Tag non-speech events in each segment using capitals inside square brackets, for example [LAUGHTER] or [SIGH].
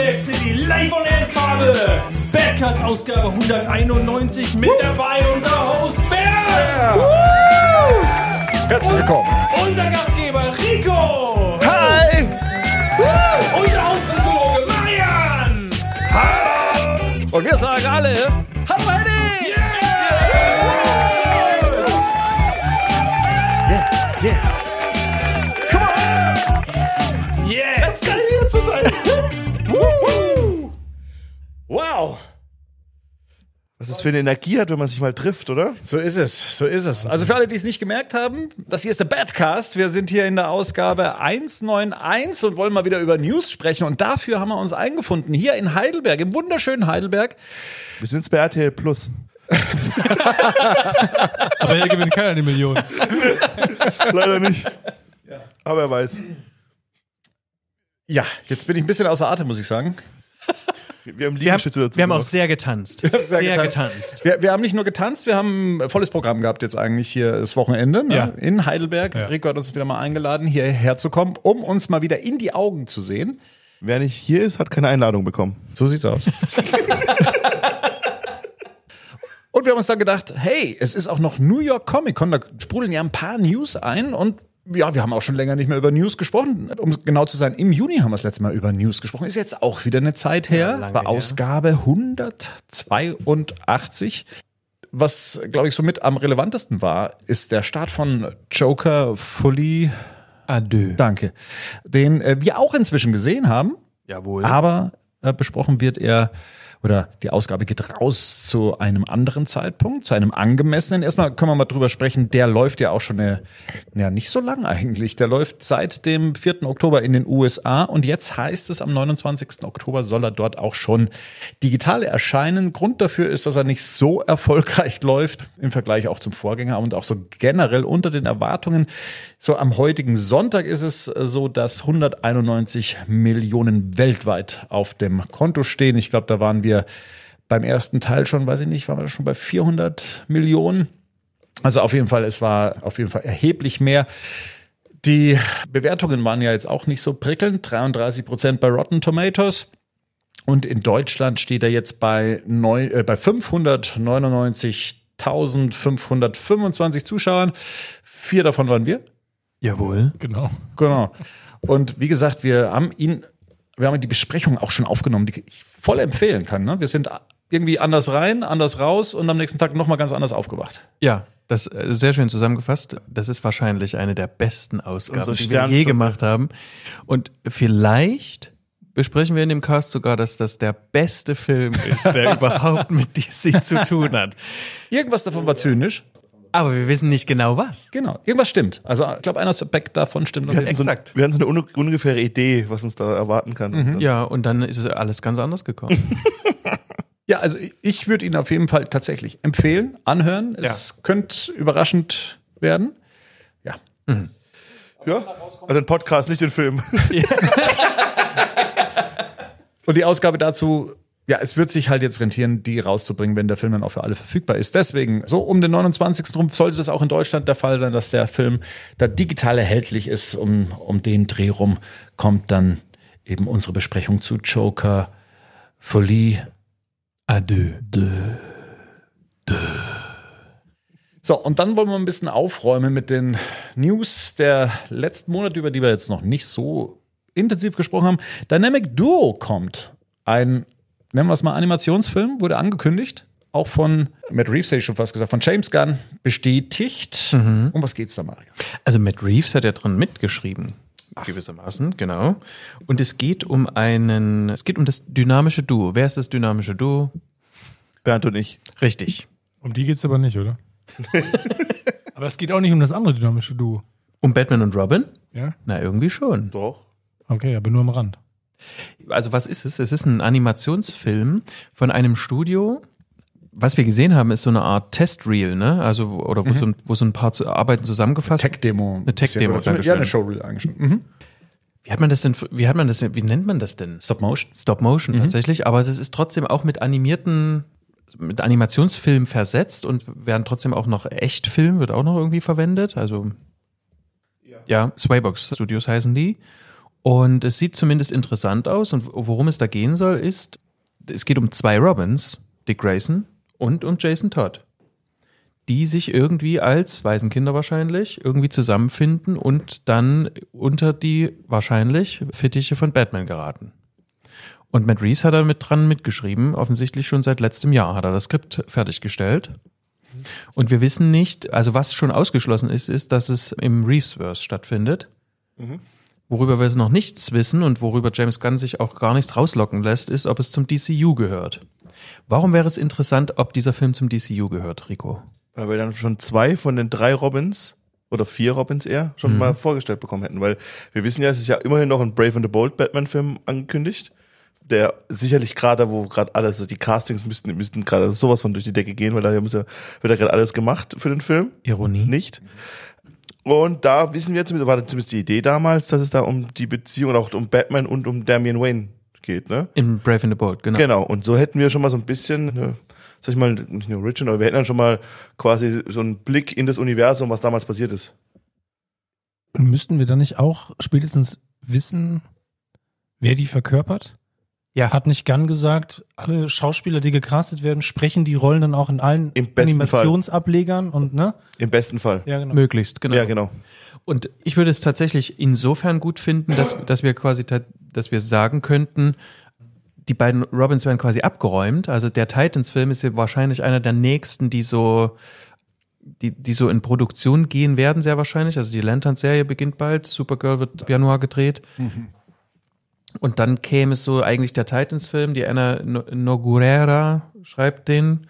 Comeback City live on air Farbe. Backers Ausgabe 191 mit dabei unser Host Bernd. Yeah. Herzlich willkommen. unser Gastgeber Rico. Hi. Woo. Unser Hauspsychologe Marian. Hi. Und wir sagen alle. was für eine Energie hat, wenn man sich mal trifft, oder? So ist es, so ist es. Also für alle, die es nicht gemerkt haben, das hier ist der Badcast. Wir sind hier in der Ausgabe 191 und wollen mal wieder über News sprechen. Und dafür haben wir uns eingefunden, hier in Heidelberg, im wunderschönen Heidelberg. Wir sind bei RTL Plus. [LAUGHS] Aber hier gewinnt keiner eine Million. Leider nicht. Aber er weiß. Ja, jetzt bin ich ein bisschen außer Atem, muss ich sagen. Wir haben Liegestütze dazu. Wir haben auch sehr getanzt. Sehr, sehr getanzt. getanzt. Wir, wir, haben nicht nur getanzt, wir haben volles Programm gehabt jetzt eigentlich hier das Wochenende ne? ja. in Heidelberg. Ja. Rico hat uns wieder mal eingeladen, hierher zu kommen, um uns mal wieder in die Augen zu sehen. Wer nicht hier ist, hat keine Einladung bekommen. So sieht's aus. [LAUGHS] Und wir haben uns dann gedacht, hey, es ist auch noch New York Comic Con, da sprudeln ja ein paar News ein und ja, wir haben auch schon länger nicht mehr über News gesprochen. Um genau zu sein, im Juni haben wir das letzte Mal über News gesprochen. Ist jetzt auch wieder eine Zeit her. Ja, Bei Ausgabe 182. Was, glaube ich, somit am relevantesten war, ist der Start von Joker Fully Adieu. Danke. Den äh, wir auch inzwischen gesehen haben. Jawohl. Aber äh, besprochen wird er oder die Ausgabe geht raus zu einem anderen Zeitpunkt, zu einem angemessenen. Erstmal können wir mal drüber sprechen, der läuft ja auch schon eine, äh, ja nicht so lang eigentlich. Der läuft seit dem 4. Oktober in den USA und jetzt heißt es, am 29. Oktober soll er dort auch schon digital erscheinen. Grund dafür ist, dass er nicht so erfolgreich [LAUGHS] läuft im Vergleich auch zum Vorgänger und auch so generell unter den Erwartungen. So am heutigen Sonntag ist es äh, so, dass 191 Millionen weltweit auf dem Konto stehen. Ich glaube, da waren wir wir beim ersten Teil schon, weiß ich nicht, waren wir schon bei 400 Millionen. Also auf jeden Fall, es war auf jeden Fall erheblich mehr. Die Bewertungen waren ja jetzt auch nicht so prickelnd. 33 Prozent bei Rotten Tomatoes. Und in Deutschland steht er jetzt bei, äh, bei 599.525 Zuschauern. Vier davon waren wir. Jawohl. Genau. Genau. Und wie gesagt, wir haben ihn wir haben die Besprechung auch schon aufgenommen, die ich voll empfehlen kann. Ne? Wir sind irgendwie anders rein, anders raus und am nächsten Tag nochmal ganz anders aufgewacht. Ja, das ist äh, sehr schön zusammengefasst. Das ist wahrscheinlich eine der besten Ausgaben, die wir je gemacht haben. Und vielleicht besprechen wir in dem Cast sogar, dass das der beste Film ist, der [LAUGHS] überhaupt mit DC zu tun hat. Irgendwas davon war zynisch. Aber wir wissen nicht genau was. Genau, irgendwas stimmt. Also ich glaube, ein Aspekt davon stimmt. Wir, haben so, wir hatten so eine ungefähre Idee, was uns da erwarten kann. Mhm. Ja, und dann ist alles ganz anders gekommen. [LAUGHS] ja, also ich würde Ihnen auf jeden Fall tatsächlich empfehlen, anhören. Es ja. könnte überraschend werden. Ja. Mhm. Ja, also ein Podcast, nicht den Film. [LAUGHS] Ja. und die Ausgabe dazu ja, es wird sich halt jetzt rentieren, die rauszubringen, wenn der Film dann auch für alle verfügbar ist. Deswegen, so um den 29. rum sollte das auch in Deutschland der Fall sein, dass der Film da digital erhältlich ist. Um, um den Dreh rum kommt dann eben unsere Besprechung zu Joker, Folie, Adieu. De, de. So, und dann wollen wir ein bisschen aufräumen mit den News der letzten Monate, über die wir jetzt noch nicht so intensiv gesprochen haben. Dynamic Duo kommt. Ein nennen wir es mal Animationsfilm, wurde angekündigt. Auch von Matt Reeves hätte ich schon fast gesagt, von James Gunn bestätigt. Mhm. Um was geht's da, Mario? Also Matt Reeves hat ja drin mitgeschrieben. Ach. gewissermaßen, genau. Und es geht um einen, es geht um das dynamische Duo. Wer ist das dynamische Duo? Bernd und ich. Richtig. Um die geht's aber nicht, oder? [LAUGHS] aber es geht auch nicht um das andere dynamische Duo. Um Batman und Robin? Ja. Na, irgendwie schon. Doch. Okay, aber nur am Rand. Also was ist es? Es ist ein Animationsfilm von einem Studio. Was wir gesehen haben, ist so eine Art Testreel, ne? Also, oder wo, mhm. so, ein, wo so ein paar Arbeiten zusammengefasst. Eine Tech-Demo. Eine Tech-Demo. Ja, ja, eine Showreel eigentlich. Mhm. Wie hat man das denn, wie hat man das denn, wie nennt man das denn? Stop Motion. Stop Motion, mhm. tatsächlich. Aber es ist trotzdem auch mit animierten, mit Animationsfilm versetzt und werden trotzdem auch noch Echtfilm, wird auch noch irgendwie verwendet. Also, ja, ja Swaybox Studios heißen die. Und es sieht zumindest interessant aus. Und worum es da gehen soll, ist, es geht um zwei Robins, Dick Grayson und um Jason Todd, die sich irgendwie als Waisenkinder wahrscheinlich irgendwie zusammenfinden und dann unter die wahrscheinlich Fittiche von Batman geraten. Und Matt Reeves hat da mit dran mitgeschrieben, offensichtlich schon seit letztem Jahr hat er das Skript fertiggestellt. Und wir wissen nicht, also was schon ausgeschlossen ist, ist, dass es im Reeves-Verse stattfindet. Mhm. Worüber wir noch nichts wissen und worüber James Gunn sich auch gar nichts rauslocken lässt, ist, ob es zum DCU gehört. Warum wäre es interessant, ob dieser Film zum DCU gehört, Rico? Weil wir dann schon zwei von den drei Robins oder vier Robins eher schon mhm. mal vorgestellt bekommen hätten. Weil wir wissen ja, es ist ja immerhin noch ein Brave and the Bold Batman-Film angekündigt. Der sicherlich gerade, wo gerade alles, also die Castings müssten, müssten gerade sowas von durch die Decke gehen, weil da ja, wird ja gerade alles gemacht für den Film. Ironie. Nicht. Mhm und da wissen wir zumindest, war zumindest die Idee damals, dass es da um die Beziehung, auch um Batman und um Damian Wayne geht, ne? Im Brave and the Bold, genau. Genau. Und so hätten wir schon mal so ein bisschen, ne, sag ich mal, nicht nur Origin, aber wir hätten dann schon mal quasi so einen Blick in das Universum, was damals passiert ist. Und Müssten wir dann nicht auch spätestens wissen, wer die verkörpert? Ja. Hat nicht Gunn gesagt, alle Schauspieler, die gecastet werden, sprechen die Rollen dann auch in allen Animationsablegern und ne? Im besten Fall. Ja, genau. Möglichst, genau. Ja, genau. Und ich würde es tatsächlich insofern gut finden, dass, dass wir quasi, dass wir sagen könnten, die beiden Robins werden quasi abgeräumt. Also der Titans-Film ist ja wahrscheinlich einer der nächsten, die so, die, die so in Produktion gehen werden, sehr wahrscheinlich. Also die Lantern-Serie beginnt bald, Supergirl wird im Januar gedreht. Mhm. Und dann käme es so eigentlich der Titans-Film, die Anna Nogurera schreibt den.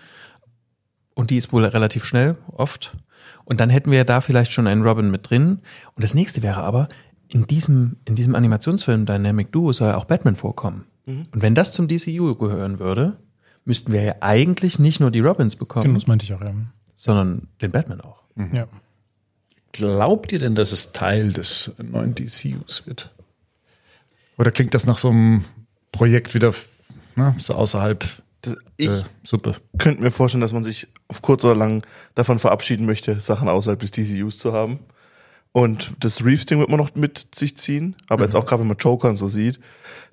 Und die ist wohl relativ schnell, oft. Und dann hätten wir da vielleicht schon einen Robin mit drin. Und das nächste wäre aber, in diesem, in diesem Animationsfilm Dynamic Duo soll auch Batman vorkommen. Mhm. Und wenn das zum DCU gehören würde, müssten wir ja eigentlich nicht nur die Robins bekommen. Genau, das meinte ich auch, ja. Sondern den Batman auch. Mhm. Ja. Glaubt ihr denn, dass es Teil des neuen DCUs wird? Oder klingt das nach so einem Projekt wieder ne, so außerhalb das, ich äh, Suppe? Könnte mir vorstellen, dass man sich auf kurz oder lang davon verabschieden möchte, Sachen außerhalb des DCUs zu haben. Und das Reeves-Ding wird man noch mit sich ziehen, aber mhm. jetzt auch gerade, wenn man Joker so sieht,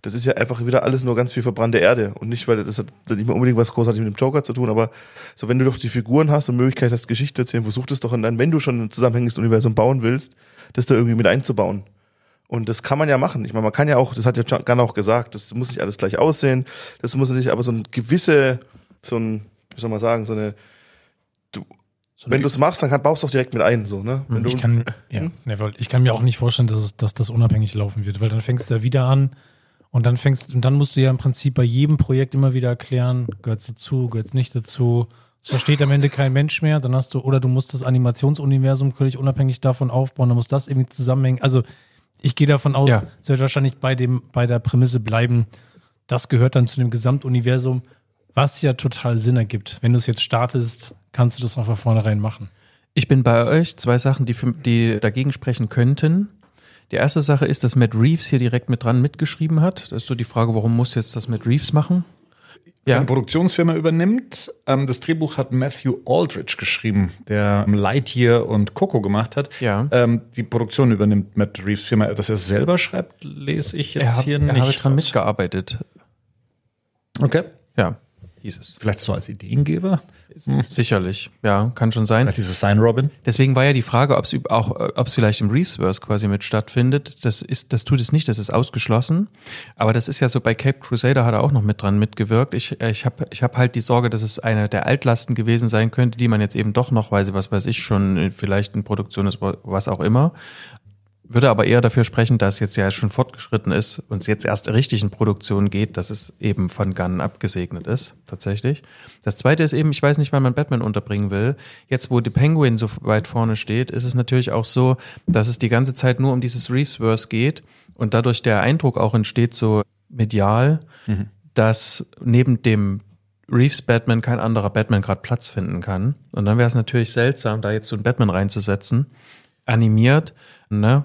das ist ja einfach wieder alles nur ganz viel verbrannte Erde. Und nicht, weil das hat nicht mehr unbedingt was großartig mit dem Joker zu tun, aber so, wenn du doch die Figuren hast und Möglichkeit hast, Geschichte zu erzählen, versuch das doch dann, wenn du schon ein zusammenhängendes Universum bauen willst, das da irgendwie mit einzubauen. Und das kann man ja machen. Ich meine, man kann ja auch, das hat ja Gan auch gesagt, das muss nicht alles gleich aussehen, das muss nicht, aber so ein gewisse, so ein, wie soll man sagen, so eine, du, so wenn du es machst, dann baust du auch direkt mit ein, so, ne? Wenn hm, ich, kann, ja, hm? ne, ich kann mir auch nicht vorstellen, dass, es, dass das unabhängig laufen wird, weil dann fängst du ja wieder an und dann fängst, und dann musst du ja im Prinzip bei jedem Projekt immer wieder erklären, gehört es dazu, gehört es nicht dazu. Es versteht am Ende kein Mensch mehr, dann hast du, oder du musst das Animationsuniversum völlig unabhängig davon aufbauen, dann muss das irgendwie zusammenhängen. Also ich gehe davon aus, ja. es wird wahrscheinlich bei, dem, bei der Prämisse bleiben, das gehört dann zu dem Gesamtuniversum, was ja total Sinn ergibt. Wenn du es jetzt startest, kannst du das auch von vornherein machen. Ich bin bei euch. Zwei Sachen, die, für, die dagegen sprechen könnten. Die erste Sache ist, dass Matt Reeves hier direkt mit dran mitgeschrieben hat. Das ist so die Frage, warum muss jetzt das Matt Reeves machen? für ja. eine Produktionsfirma übernimmt. Ähm, das Drehbuch hat Matthew Aldrich geschrieben, der Lightyear und Coco gemacht hat. Ja. Ähm, die Produktion übernimmt Matt Reeves Firma. Dass er es selber schreibt, lese ich jetzt hab, hier nicht. Ich habe daran mitgearbeitet. Okay. Ja, hieß es. Vielleicht so als Ideengeber? Sicherlich, ja, kann schon sein. Hat dieses Sign Robin. Deswegen war ja die Frage, ob es auch, äh, ob es vielleicht im Reefsverse quasi mit stattfindet. Das ist, das tut es nicht, das ist ausgeschlossen. Aber das ist ja so bei Cape Crusader hat er auch noch mit dran mitgewirkt. Ich, äh, ich habe, ich hab halt die Sorge, dass es eine der Altlasten gewesen sein könnte, die man jetzt eben doch noch, weiß ich, was weiß ich schon äh, vielleicht in Produktion ist, was auch immer, würde aber eher dafür sprechen, dass jetzt ja schon fortgeschritten ist und es jetzt erst richtig in Produktion geht, dass es eben von Gunn abgesegnet ist, tatsächlich. Das zweite ist eben, ich weiß nicht, wann man Batman unterbringen will. Jetzt, wo die Penguin so weit vorne steht, ist es natürlich auch so, dass es die ganze Zeit nur um dieses Reeves-Verse geht und dadurch der Eindruck auch entsteht, so medial, mhm. dass neben dem Reeves Batman kein anderer Batman gerade Platz finden kann. Und dann wäre es natürlich seltsam, da jetzt so einen Batman reinzusetzen animiert. Ne?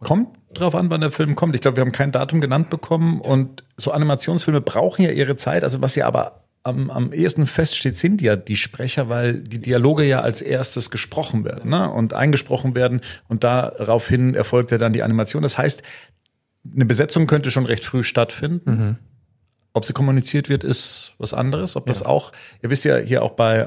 Kommt drauf an, wann der Film kommt. Ich glaube, wir haben kein Datum genannt bekommen. Und so Animationsfilme brauchen ja ihre Zeit. Also was ja aber am, am ehesten feststeht, sind ja die Sprecher, weil die Dialoge ja als erstes gesprochen werden ne? und eingesprochen werden. Und daraufhin erfolgt ja dann die Animation. Das heißt, eine Besetzung könnte schon recht früh stattfinden. Mhm. Ob sie kommuniziert wird, ist was anderes. Ob das ja. auch, ihr wisst ja hier auch bei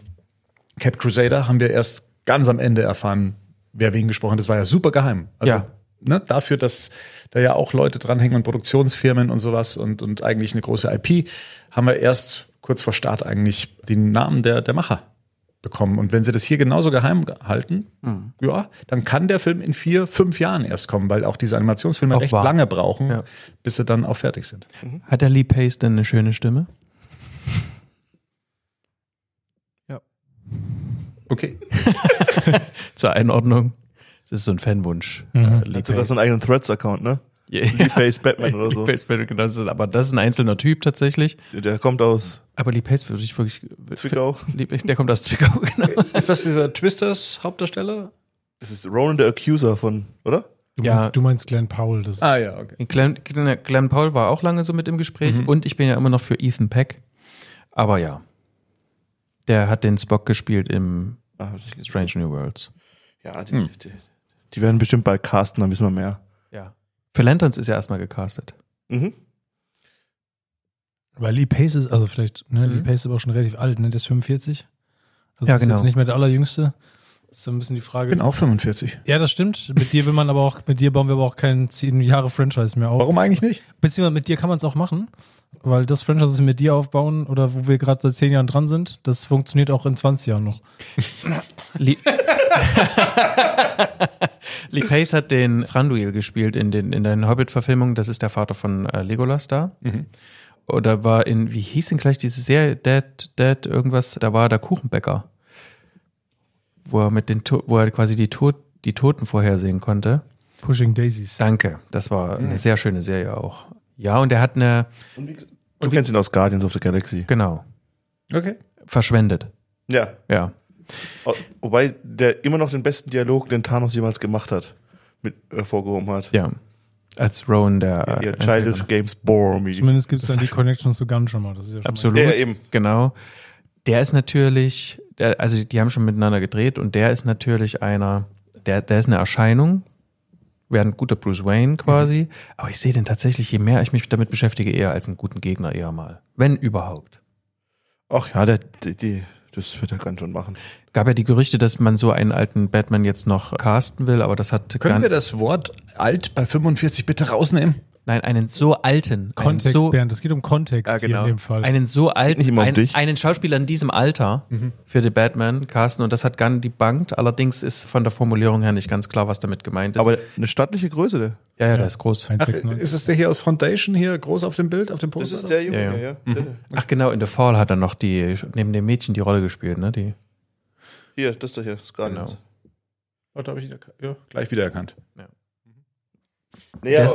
Cap Crusader haben wir erst ganz am Ende erfahren, wer wen gesprochen hat. Das war ja super geheim. Also, ja. Ne, dafür, dass da ja auch Leute dranhängen und Produktionsfirmen und sowas und, und eigentlich eine große IP, haben wir erst kurz vor Start eigentlich den Namen der, der Macher bekommen. Und wenn sie das hier genauso geheim halten, mhm. ja, dann kann der Film in vier, fünf Jahren erst kommen, weil auch diese Animationsfilme auch recht wahr. lange brauchen, ja. bis sie dann auch fertig sind. Mhm. Hat der Lee Pace denn eine schöne Stimme? Ja. Okay. [LAUGHS] zur Einordnung. Das ist so ein Fanwunsch. Mhm. Äh, Dazu hast du einen eigenen Threads-Account, ne? Yeah. Lee Batman oder [LAUGHS] so. Lee Batman, genau. aber das ist ein einzelner Typ tatsächlich. Der kommt aus. Aber Lee Pace würde ich wirklich. Zwickau. Der kommt aus Zwickau, [LAUGHS] genau. Ist das dieser Twisters Hauptdarsteller? Das ist Ronan der Accuser von, oder? Du, ja. meinst, du meinst Glenn Powell. Das ah, ja, okay. Glenn, Glenn, Powell war auch lange so mit im Gespräch mhm. und ich bin ja immer noch für Ethan Peck. Aber ja. Der hat den Spock gespielt im ah, Strange New Worlds. Ja, die, hm. die, die, werden bestimmt bald casten, dann wissen wir mehr. Ja. Für Lanterns ist ja erstmal gecastet. Mhm. Weil Lee Pace ist, also vielleicht, ne, mhm. Lee Pace ist aber auch schon relativ alt, ne? Der ist 45. Also ja, das genau. ist jetzt genau. nicht mehr der allerjüngste ist so ein bisschen die Frage. Ich bin auch 45. Ja, das stimmt. Mit dir will man aber auch, mit dir bauen wir aber auch kein 10 Jahre Franchise mehr auf. Warum eigentlich nicht? Beziehungsweise mit dir kann man es auch machen, weil das Franchise, das wir mit dir aufbauen oder wo wir gerade seit 10 Jahren dran sind, das funktioniert auch in 20 Jahren noch. Lee, [LAUGHS] Lee Pace hat den Franduil gespielt in, den, in deinen Hobbit-Verfilmungen. Das ist der Vater von äh, Legolas da. Mhm oder war in, wie hieß denn gleich diese Serie, Dead, Dead, irgendwas, da war der Kuchenbäcker wo er mit den wo er quasi die, Tot, die Toten vorhersehen konnte. Pushing Daisies. Danke. Das war eine mhm. sehr schöne Serie auch. Ja, und er hat eine. Und wie, du kennst ihn aus Guardians of the Galaxy. Genau. Okay. Verschwendet. Ja. Ja. Oh, wobei der immer noch den besten Dialog, den Thanos jemals gemacht hat, mit hervorgehoben äh, hat. Ja. Als Rowan der. Ja, äh, Childish Games bore me. Zumindest gibt es dann die Connection zu Gun schon mal. Das ist ja schon Absolut. Mal. Ja, eben. Genau. Der ist natürlich der, also die haben schon miteinander gedreht und der ist natürlich einer, der, der ist eine Erscheinung, wäre ein guter Bruce Wayne quasi, mhm. aber ich sehe den tatsächlich, je mehr ich mich damit beschäftige, eher als einen guten Gegner eher mal. Wenn überhaupt. Ach ja, der, die, die, das wird er ganz schon machen. Gab ja die Gerüchte, dass man so einen alten Batman jetzt noch casten will, aber das hat. Können wir das Wort alt bei 45 bitte rausnehmen? Nein, einen so alten. Kontext, so, Bernd, es geht um Kontext ja, genau. in dem Fall. Einen so alten, ein, einen Schauspieler in diesem Alter mhm. für The Batman casten und das hat Gunn debunked. Allerdings ist von der Formulierung her nicht ganz klar, was damit gemeint ist. Aber eine stattliche Größe, der. Ja, ja, ja, der ist groß. Ach, ist es der hier aus Foundation hier groß auf dem Bild, auf dem Poster? Das ist der Junge, ja. ja. Mhm. Ach genau, in The Fall hat er noch die, neben dem Mädchen die Rolle gespielt, ne? Die. Hier, das da hier, ist gar genau. Nichts. Oh, da habe ich ihn ja, gleich wiedererkannt. Ja. Naja,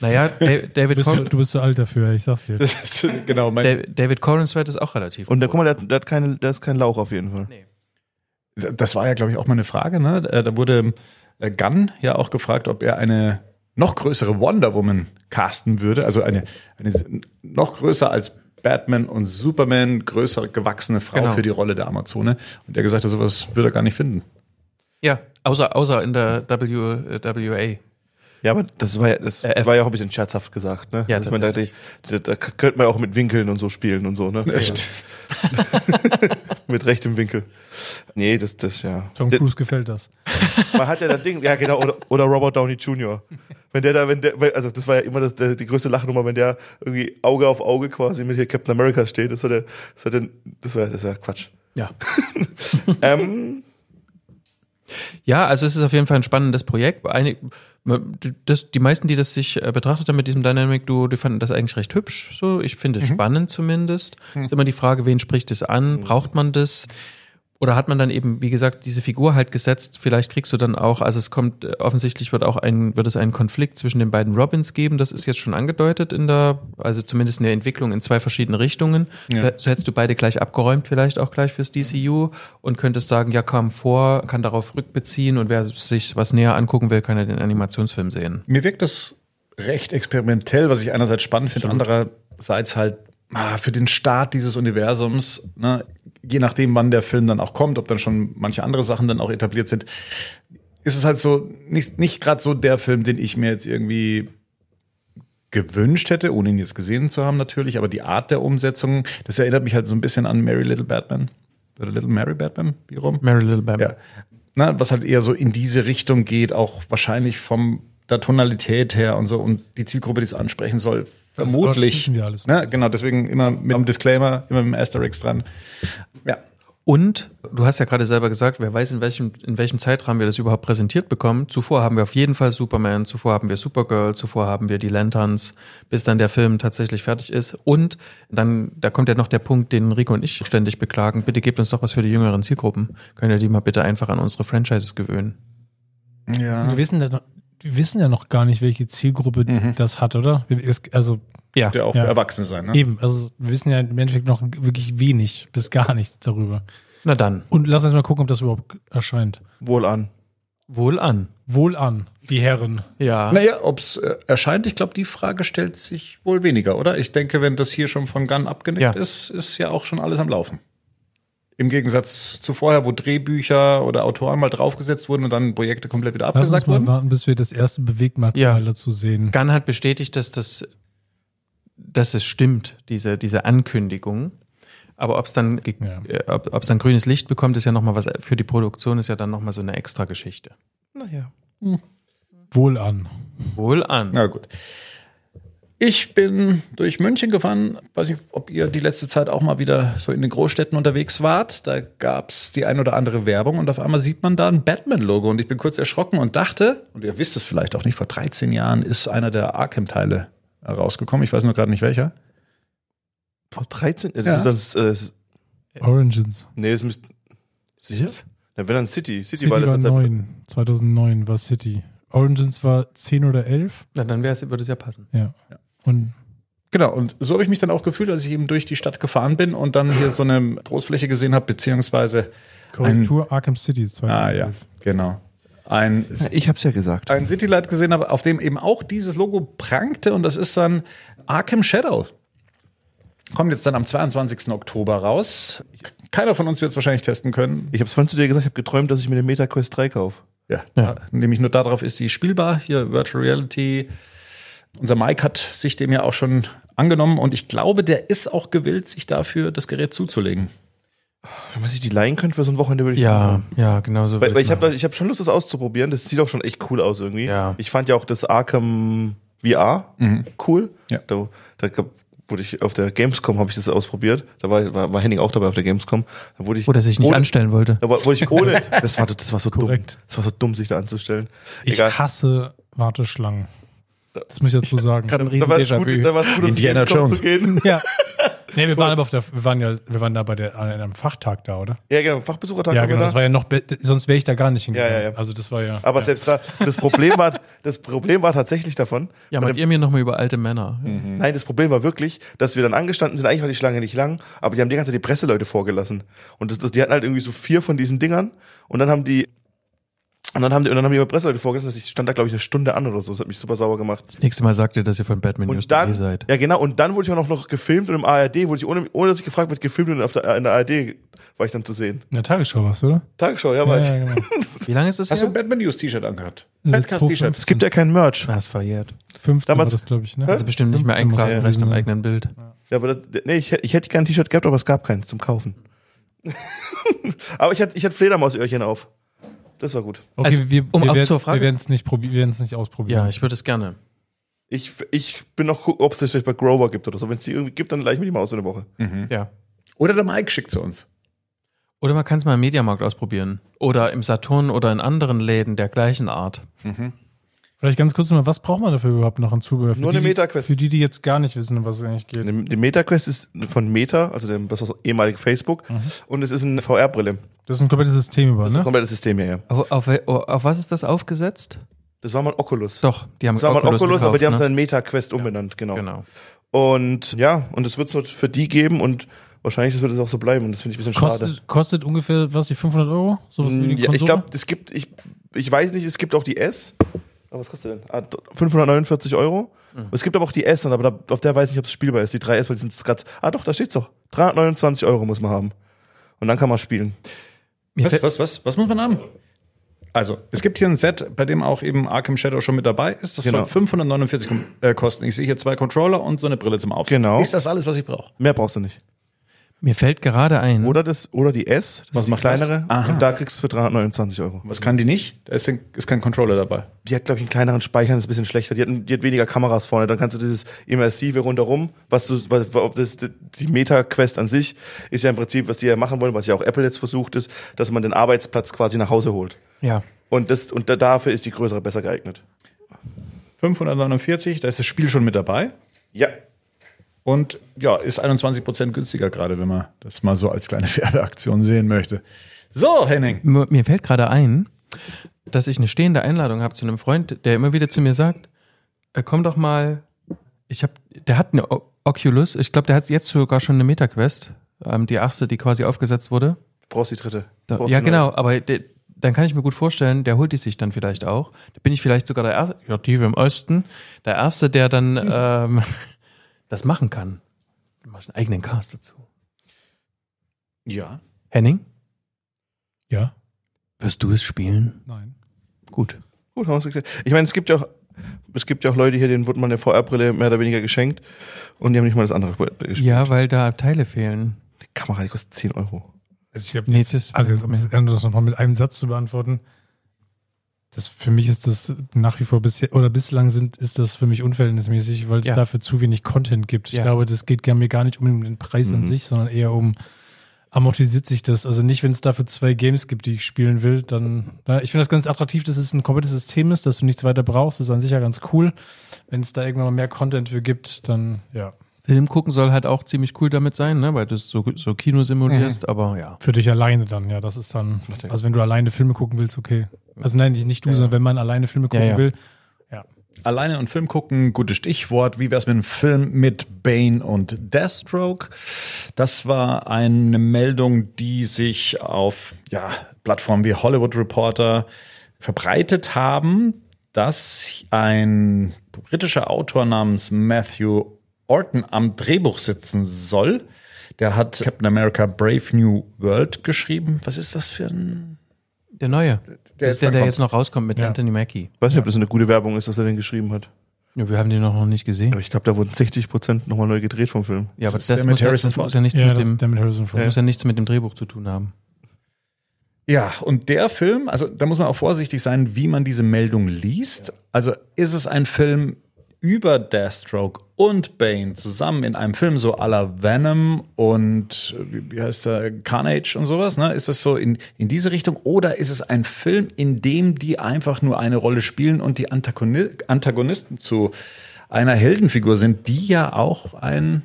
naja [LAUGHS] David bist du, du, bist zu alt dafür, ich sag's dir. Ist, genau, David Cornswet ist auch relativ. Und da, guck mal, der, der, hat keine, der ist kein Lauch auf jeden Fall. Nee. Das war ja, glaube ich, auch mal eine Frage. Ne? Da wurde äh, Gunn ja auch gefragt, ob er eine noch größere Wonder Woman casten würde. Also eine, eine noch größer als Batman und Superman, größer gewachsene Frau genau. für die Rolle der Amazone. Und er gesagt hat, sowas würde er gar nicht finden. Ja, außer, außer in der WWA. Äh, ja, aber das war ja, das äh, äh, war ja auch ein bisschen scherzhaft gesagt, ne? Ja, also ich meine, da, da, da, könnte man auch mit Winkeln und so spielen und so, ne? Echt? [LAUGHS] mit rechtem Winkel. Nee, das, das, ja. John Cruise gefällt das. Man hat ja das Ding, ja genau, oder, oder Robert Downey Jr. Wenn der da, wenn der, also das war ja immer das, der, die größte Lachnummer, wenn der irgendwie Auge auf Auge quasi mit hier Captain America steht, das hat er, das hat er, das war, das war Quatsch. Ja. [LAUGHS] ähm, ja, also es ist auf jeden Fall ein spannendes Projekt. Einig, äh, das, die meisten, die das sich äh, betrachtet haben mit diesem Dynamic Duo, die fanden das eigentlich recht hübsch. So, ich finde es mhm. spannend zumindest. Mhm. Ist immer die Frage, wen spricht es an? Mhm. Braucht man das? Oder hat man dann eben, wie gesagt, diese Figur halt gesetzt? Vielleicht kriegst du dann auch, also es kommt, äh, offensichtlich wird auch ein, wird es einen Konflikt zwischen den beiden Robins geben. Das ist jetzt schon angedeutet in der, also zumindest in der Entwicklung in zwei verschiedene Richtungen. Ja. So hättest du beide gleich abgeräumt, vielleicht auch gleich fürs DCU und könntest sagen, ja, kam vor, kann darauf rückbeziehen und wer sich was näher angucken will, kann ja den Animationsfilm sehen. Mir wirkt das recht experimentell, was ich einerseits spannend finde, andererseits halt Ah, für den Start dieses Universums, ne, je nachdem, wann der Film dann auch kommt, ob dann schon manche andere Sachen dann auch etabliert sind, ist es halt so nicht, nicht gerade so der Film, den ich mir jetzt irgendwie gewünscht hätte, ohne ihn jetzt gesehen zu haben natürlich, aber die Art der Umsetzung, das erinnert mich halt so ein bisschen an Mary Little Batman. Oder Little Mary Batman, wie rum? Mary Little Batman. Ja. Na, was halt eher so in diese Richtung geht, auch wahrscheinlich von der Tonalität her und so und die Zielgruppe, die es ansprechen soll, vermutlich. Das wir alles. Ne? ne? Genau, deswegen immer mit einem Disclaimer, immer mit einem Asterix dran. Ja. Und du hast ja gerade selber gesagt, wer weiß, in welchem, in welchem Zeitrahmen wir das überhaupt präsentiert bekommen. Zuvor haben wir auf jeden Fall Superman, zuvor haben wir Supergirl, zuvor haben wir die Lanterns, bis dann der Film tatsächlich fertig ist. Und dann, da kommt ja noch der Punkt, den Rico und ich ständig beklagen. Bitte gebt uns doch was für die jüngeren Zielgruppen. Könnt ihr die mal bitte einfach an unsere Franchises gewöhnen. Ja. Wir wissen, wir wissen ja noch gar nicht, welche Zielgruppe mhm. das hat, oder? Es, also ja, der auch ja. Erwachsene sein. Ne? Eben, also wir wissen ja im Endeffekt noch wirklich wenig bis gar nichts darüber. Na dann. Und lass uns mal gucken, ob das überhaupt erscheint. Wohl an. Wohl an. Wohl an, die Herren. Ja. Naja, ob es äh, erscheint, ich glaube, die Frage stellt sich wohl weniger, oder? Ich denke, wenn das hier schon von Gunn abgenickt ja. ist, ist ja auch schon alles am Laufen. Im Gegensatz zu vorher, wo Drehbücher oder Autoren mal draufgesetzt wurden und dann Projekte komplett wieder abgesagt Lass uns mal wurden. warten, bis wir das erste Bewegtmaterial ja. dazu sehen. Gunn hat bestätigt, dass das, dass es stimmt, diese, diese Ankündigung. Aber ob es dann, ja. Äh, ob, ob's dann grünes Licht bekommt, ist ja nochmal was, für die Produktion ist ja dann nochmal so eine extra Geschichte. Naja. Hm. Wohl an. Wohl an. Na gut. Ich bin durch München gefahren. Weiß nicht, ob ihr die letzte Zeit auch mal wieder so in den Großstädten unterwegs wart. Da gab es die ein oder andere Werbung und auf einmal sieht man da ein Batman-Logo. Und ich bin kurz erschrocken und dachte, und ihr wisst es vielleicht auch nicht, vor 13 Jahren ist einer der Arkham-Teile rausgekommen. Ich weiß nur gerade nicht welcher. Vor 13? Das ist, sonst, äh, Origins. Nee, es müsste. Sicher? Na, wenn dann City. City, City war, war 9. 2009 war City. Origins war 10 oder 11. Na, dann würde es ja passen. ja. ja. Und Genau, und so habe ich mich dann auch gefühlt, als ich eben durch die Stadt gefahren bin und dann hier so eine Großfläche gesehen habe, beziehungsweise. Korrektur Arkham City 2012. Ah, ja, genau. Ein, ja, ich habe es ja gesagt. Ein Citylight gesehen habe, auf dem eben auch dieses Logo prangte und das ist dann Arkham Shadow. Kommt jetzt dann am 22. Oktober raus. Keiner von uns wird es wahrscheinlich testen können. Ich habe es vorhin zu dir gesagt, ich habe geträumt, dass ich mir eine MetaQuest 3 kaufe. Ja, ja. nämlich nur darauf ist die spielbar. Hier Virtual Reality. Unser Mike hat sich dem ja auch schon angenommen und ich glaube, der ist auch gewillt, sich dafür das Gerät zuzulegen. Wenn man sich die leihen könnte für so ein Wochenende, würde ich. Ja, ja, genau so. Weil, weil ich habe ich hab schon Lust, das auszuprobieren. Das sieht auch schon echt cool aus irgendwie. Ja. Ich fand ja auch das Arkham VR mhm. cool. Ja. Da, da wurde ich auf der Gamescom habe ich das ausprobiert. Da war, war, war, Henning auch dabei auf der Gamescom. Da wurde ich oder sich nicht ohne, anstellen wollte. Da wurde ich ohne. [LAUGHS] das war das war so Korrekt. dumm. Das war so dumm, sich da anzustellen. Egal. Ich hasse Warteschlangen. Das muss ich dazu sagen. Gerade ein riesen gut, da war es gut, um Indiana Jones. Zu gehen. Ja. [LAUGHS] Nee, wir waren aber auf der, wir waren ja, wir waren da bei der, an einem Fachtag da, oder? Ja, genau, Fachbesuchertag. Ja, genau, das war ja noch, sonst wäre ich da gar nicht hingegangen. Ja, ja, ja. Also das war ja. Aber ja. selbst da, das Problem war, das Problem war tatsächlich davon. Ja, meint ihr mir nochmal über alte Männer? Mhm. Nein, das Problem war wirklich, dass wir dann angestanden sind, eigentlich war die Schlange nicht lang, aber die haben die ganze Zeit die Presseleute vorgelassen. Und das, das, die hatten halt irgendwie so vier von diesen Dingern und dann haben die und dann haben die, und dann haben die über Presseleute vorgelassen, ich stand da, glaube ich, eine Stunde an oder so. Das hat mich super sauer gemacht. Das nächste Mal sagt ihr, dass ihr von Batman News dann, seid. Ja, genau. Und dann wurde ich auch noch, noch gefilmt und im ARD wurde ich, ohne, ohne dass ich gefragt wird, gefilmt und auf der, in der ARD war ich dann zu sehen. In der Tagesschau warst du, oder? Tagesschau, ja, war ja, ich. Ja, genau. [LAUGHS] Wie lange ist das Hast her? du ein Batman News T-Shirt angehabt? Batcast T-Shirt. Es gibt ja kein Merch. Na, ah, ist verjährt. 15 Damals, war das, glaube ich, ne? Also bestimmt nicht mehr einkaufen, ja, im eigenen Bild. Ja, aber das, nee, ich, ich hätte gerne ein T-Shirt gehabt, aber es gab keins zum Kaufen. [LAUGHS] aber ich hatte, ich hatte Fledermausöhrchen auf. Das war gut. Okay, also, wir, um wir, wir, wir werden es nicht, nicht ausprobieren. Ja, ich würde es gerne. Ich, ich bin noch gucken, ob es das vielleicht bei Grover gibt oder so. Wenn es die irgendwie gibt, dann leichen wir die mal aus für eine Woche. Mhm. Ja. Oder der Mike schickt zu uns. Oder man kann es mal im Mediamarkt ausprobieren. Oder im Saturn oder in anderen Läden der gleichen Art. Mhm. Vielleicht ganz kurz mal, was braucht man dafür überhaupt noch an Zubehör? Für Nur die, eine MetaQuest. Für die, die jetzt gar nicht wissen, um was es eigentlich geht. Die MetaQuest ist von Meta, also dem das ist ehemalige Facebook, mhm. und es ist eine VR-Brille. Das ist ein komplettes System über, ne? Das ist ein ne? komplettes System, ja. ja. Auf, auf, auf was ist das aufgesetzt? Das war mal Oculus. Doch, die haben Das war mal Oculus, Oculus gekauft, aber die ne? haben es in MetaQuest ja. umbenannt, genau. genau. Und ja, und es wird es für die geben und wahrscheinlich wird es auch so bleiben und das finde ich ein bisschen kostet, schade. Kostet ungefähr, was, die 500 Euro? So wie die ja, ich glaube, es gibt, ich, ich weiß nicht, es gibt auch die S. Aber was kostet denn? 549 ah, Euro. Mhm. Es gibt aber auch die S, aber da, auf der weiß ich nicht, ob es spielbar ist. Die 3S, weil die sind gerade. Ah, doch, da steht's doch. 329 Euro muss man haben. Und dann kann man spielen. Was, was, was, was muss man haben? Also, es gibt hier ein Set, bei dem auch eben Arkham Shadow schon mit dabei ist. Das genau. soll 549 äh, kosten. Ich sehe hier zwei Controller und so eine Brille zum Aufsetzen. Genau. Ist das alles, was ich brauche? Mehr brauchst du nicht. Mir fällt gerade ein. Oder, das, oder die S, das Was ist die kleinere. Und da kriegst du für 329 Euro. Was kann die nicht? Da ist, ist kein Controller dabei. Die hat, glaube ich, einen kleineren Speicher, das ist ein bisschen schlechter. Die hat, die hat weniger Kameras vorne. Dann kannst du dieses Immersive rundherum, was du, was, das, die Meta-Quest an sich ist ja im Prinzip, was die ja machen wollen, was ja auch Apple jetzt versucht ist, dass man den Arbeitsplatz quasi nach Hause holt. Ja. Und, das, und dafür ist die größere besser geeignet. 549, da ist das Spiel schon mit dabei. Ja, und ja, ist 21 Prozent günstiger gerade, wenn man das mal so als kleine [LAUGHS] Werbeaktion sehen möchte. So, Henning. Mir fällt gerade ein, dass ich eine stehende Einladung habe zu einem Freund, der immer wieder zu mir sagt, äh, komm doch mal, ich hab, der hat eine Oculus, ich glaube, der hat jetzt sogar schon eine MetaQuest, ähm, die achte, die quasi aufgesetzt wurde. Brauchst die dritte. Brauchst ja, genau, aber der, dann kann ich mir gut vorstellen, der holt die sich dann vielleicht auch. Da bin ich vielleicht sogar der Erste, ja, die im Osten, der Erste, der dann [LAUGHS] ähm, das machen kann. Du machst einen eigenen Cast dazu. Ja. Henning? Ja. Wirst du es spielen? Nein. Gut. Gut, haben wir es geklärt. Ich meine, es gibt ja auch, es gibt ja auch Leute hier, denen wurde mal eine VR-Brille mehr oder weniger geschenkt und die haben nicht mal das andere gespielt. Ja, weil da Teile fehlen. Die Kamera, die kostet 10 Euro. Also ich habe nächstes. Also jetzt, um das nochmal mit einem Satz zu beantworten das für mich ist das nach wie vor bisher oder bislang sind ist das für mich unverhältnismäßig, weil es ja. dafür zu wenig Content gibt. Ich ja. glaube, das geht mir gar nicht um den Preis mhm. an sich, sondern eher um amortisiert sich das. Also nicht, wenn es dafür zwei Games gibt, die ich spielen will, dann. Na, ich finde das ganz attraktiv, dass es ein komplettes System ist, dass du nichts weiter brauchst. Das ist an sich ja ganz cool. Wenn es da irgendwann mal mehr Content für gibt, dann ja. Film gucken soll halt auch ziemlich cool damit sein, ne? weil du so, so Kino simulierst, mhm. aber ja. Für dich alleine dann, ja, das ist dann. Also wenn du alleine Filme gucken willst, okay. Also nein, nicht du, ja. sondern wenn man alleine Filme gucken ja, ja. will. Ja. Alleine und Film gucken, gutes Stichwort. Wie wär's mit einem Film mit Bane und Deathstroke? Das war eine Meldung, die sich auf ja, Plattformen wie Hollywood Reporter verbreitet haben, dass ein britischer Autor namens Matthew Orton am Drehbuch sitzen soll. Der hat Captain America Brave New World geschrieben. Was ist das für ein. Der neue. Der das ist der, der jetzt noch rauskommt mit ja. Anthony Mackie. Ich weiß nicht, ob das eine gute Werbung ist, dass er den geschrieben hat. Ja, wir haben den noch, nicht gesehen. Aber ich glaube, da wurden 60 Prozent nochmal neu gedreht vom Film. Ja, aber das, das, muss, ja, das muss, ja, nichts ja, mit dem, muss ja nichts mit dem Drehbuch zu tun haben. Ja, und der Film, also da muss man auch vorsichtig sein, wie man diese Meldung liest. Also ist es ein Film über Deathstroke und Bane zusammen in einem Film, so à la Venom und wie heißt der, Carnage und sowas, ne? Ist das so in, in diese Richtung? Oder ist es ein Film, in dem die einfach nur eine Rolle spielen und die Antagoni Antagonisten zu einer Heldenfigur sind, die ja auch ein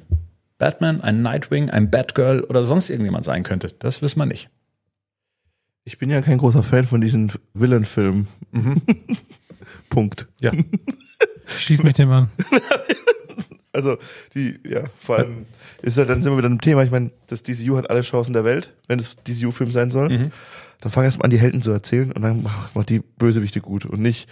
Batman, ein Nightwing, ein Batgirl oder sonst irgendjemand sein könnte? Das wissen wir nicht. Ich bin ja kein großer Fan von diesen Villain-Filmen. Mhm. [LAUGHS] Punkt. Ja. [LAUGHS] Schieß mich dem an. [LAUGHS] Also, die, ja, vor allem ist ja halt dann sind wir wieder im Thema. Ich meine, das DCU hat alle Chancen der Welt, wenn es DCU-Film sein soll. Mhm. Dann fang erst mal an, die Helden zu erzählen und dann macht, macht die Bösewichte gut und nicht,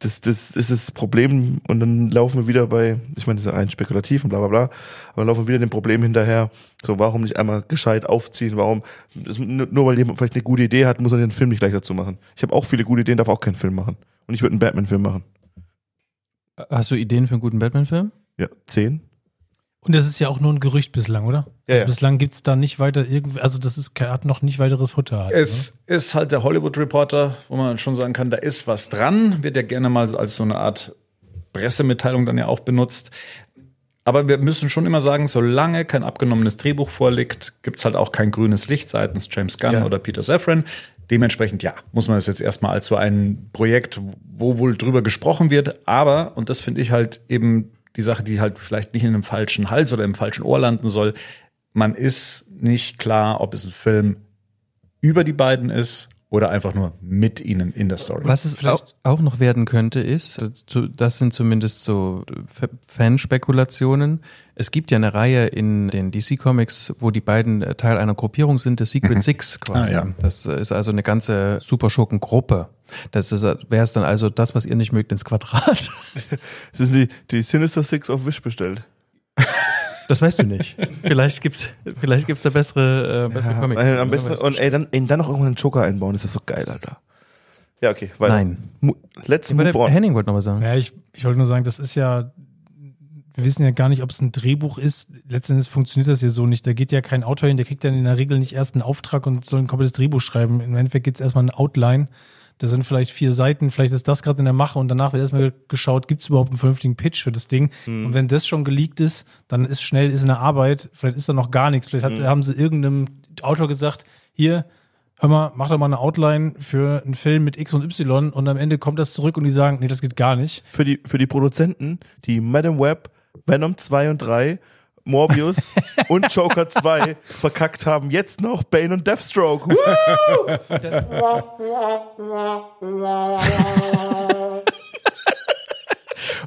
das, das ist das Problem und dann laufen wir wieder bei, ich meine, das ist ja spekulativ und bla bla bla, aber laufen wir wieder dem Problem hinterher, so warum nicht einmal gescheit aufziehen, warum, das, nur weil jemand vielleicht eine gute Idee hat, muss er den Film nicht gleich dazu machen. Ich habe auch viele gute Ideen, darf auch keinen Film machen. Und ich würde einen Batman-Film machen. Hast du Ideen für einen guten Batman-Film? Ja, zehn. Und das ist ja auch nur ein Gerücht bislang, oder? Ja, also ja. Bislang gibt es da nicht weiter irgendwie, also das ist, hat noch nicht weiteres Futter. Halt, es oder? Ne? ist halt der Hollywood Reporter, wo man schon sagen kann, da ist was dran, wird ja gerne mal als so eine Art Pressemitteilung dann ja auch benutzt. Aber wir müssen schon immer sagen, solange kein abgenommenes Drehbuch vorliegt, gibt es halt auch kein grünes Licht seitens James Gunn ja. oder Peter Safran. Dementsprechend, ja, muss man das jetzt erstmal als so ein Projekt, wo wohl drüber gesprochen wird. Aber, und das finde ich halt eben die Sache, die halt vielleicht nicht in einem falschen Hals oder im falschen Ohr landen soll. Man ist nicht klar, ob es ein Film über die beiden ist oder einfach nur mit ihnen in der Story. Was es Vielleicht. auch noch werden könnte, ist, äh, das sind zumindest so äh, Fanspekulationen. Es gibt ja eine Reihe in den DC Comics, wo die beiden äh, Teil einer Gruppierung sind, der Secret mhm. Six quasi. Ah, ja. Das ist also eine ganze Superschurken-Gruppe. Das wäre es dann also das, was ihr nicht mögt, ins Quadrat. das [LAUGHS] sind die, die Sinister Six auf Wish bestellt. [LAUGHS] Das weißt du nicht. vielleicht gibt's, vielleicht gibt's da bessere, äh, bessere ja, Comics. am besten, und ey, dann, dann noch irgendwann einen Joker einbauen, ist das so geil, Alter. Ja, okay, weiter. Nein. Letzten Move Henning wollte noch was sagen. Ja, ich, ich wollte nur sagen, das ist ja, wir wissen ja gar nicht, ob es ein Drehbuch ist. Letztendlich funktioniert das ja so nicht. Da geht ja kein Autor hin, der kriegt dann in der Regel nicht erst einen Auftrag und soll ein komplettes Drehbuch schreiben. Im Endeffekt gibt es erstmal ein Outline da sind vielleicht vier Seiten, vielleicht ist das gerade in der Mache und danach wird erstmal geschaut, gibt es überhaupt einen vernünftigen Pitch für das Ding? Mhm. Und wenn das schon geleakt ist, dann ist schnell, ist in der Arbeit, vielleicht ist da noch gar nichts, vielleicht hat, mhm. haben sie irgendeinem Autor gesagt, hier, hör mal, mach doch mal eine Outline für einen Film mit X und Y und am Ende kommt das zurück und die sagen, nee, das geht gar nicht. Für die, für die Produzenten, die Madam Web, Venom 2 und 3 Morbius und Joker 2 verkackt haben, jetzt noch Bane und Deathstroke.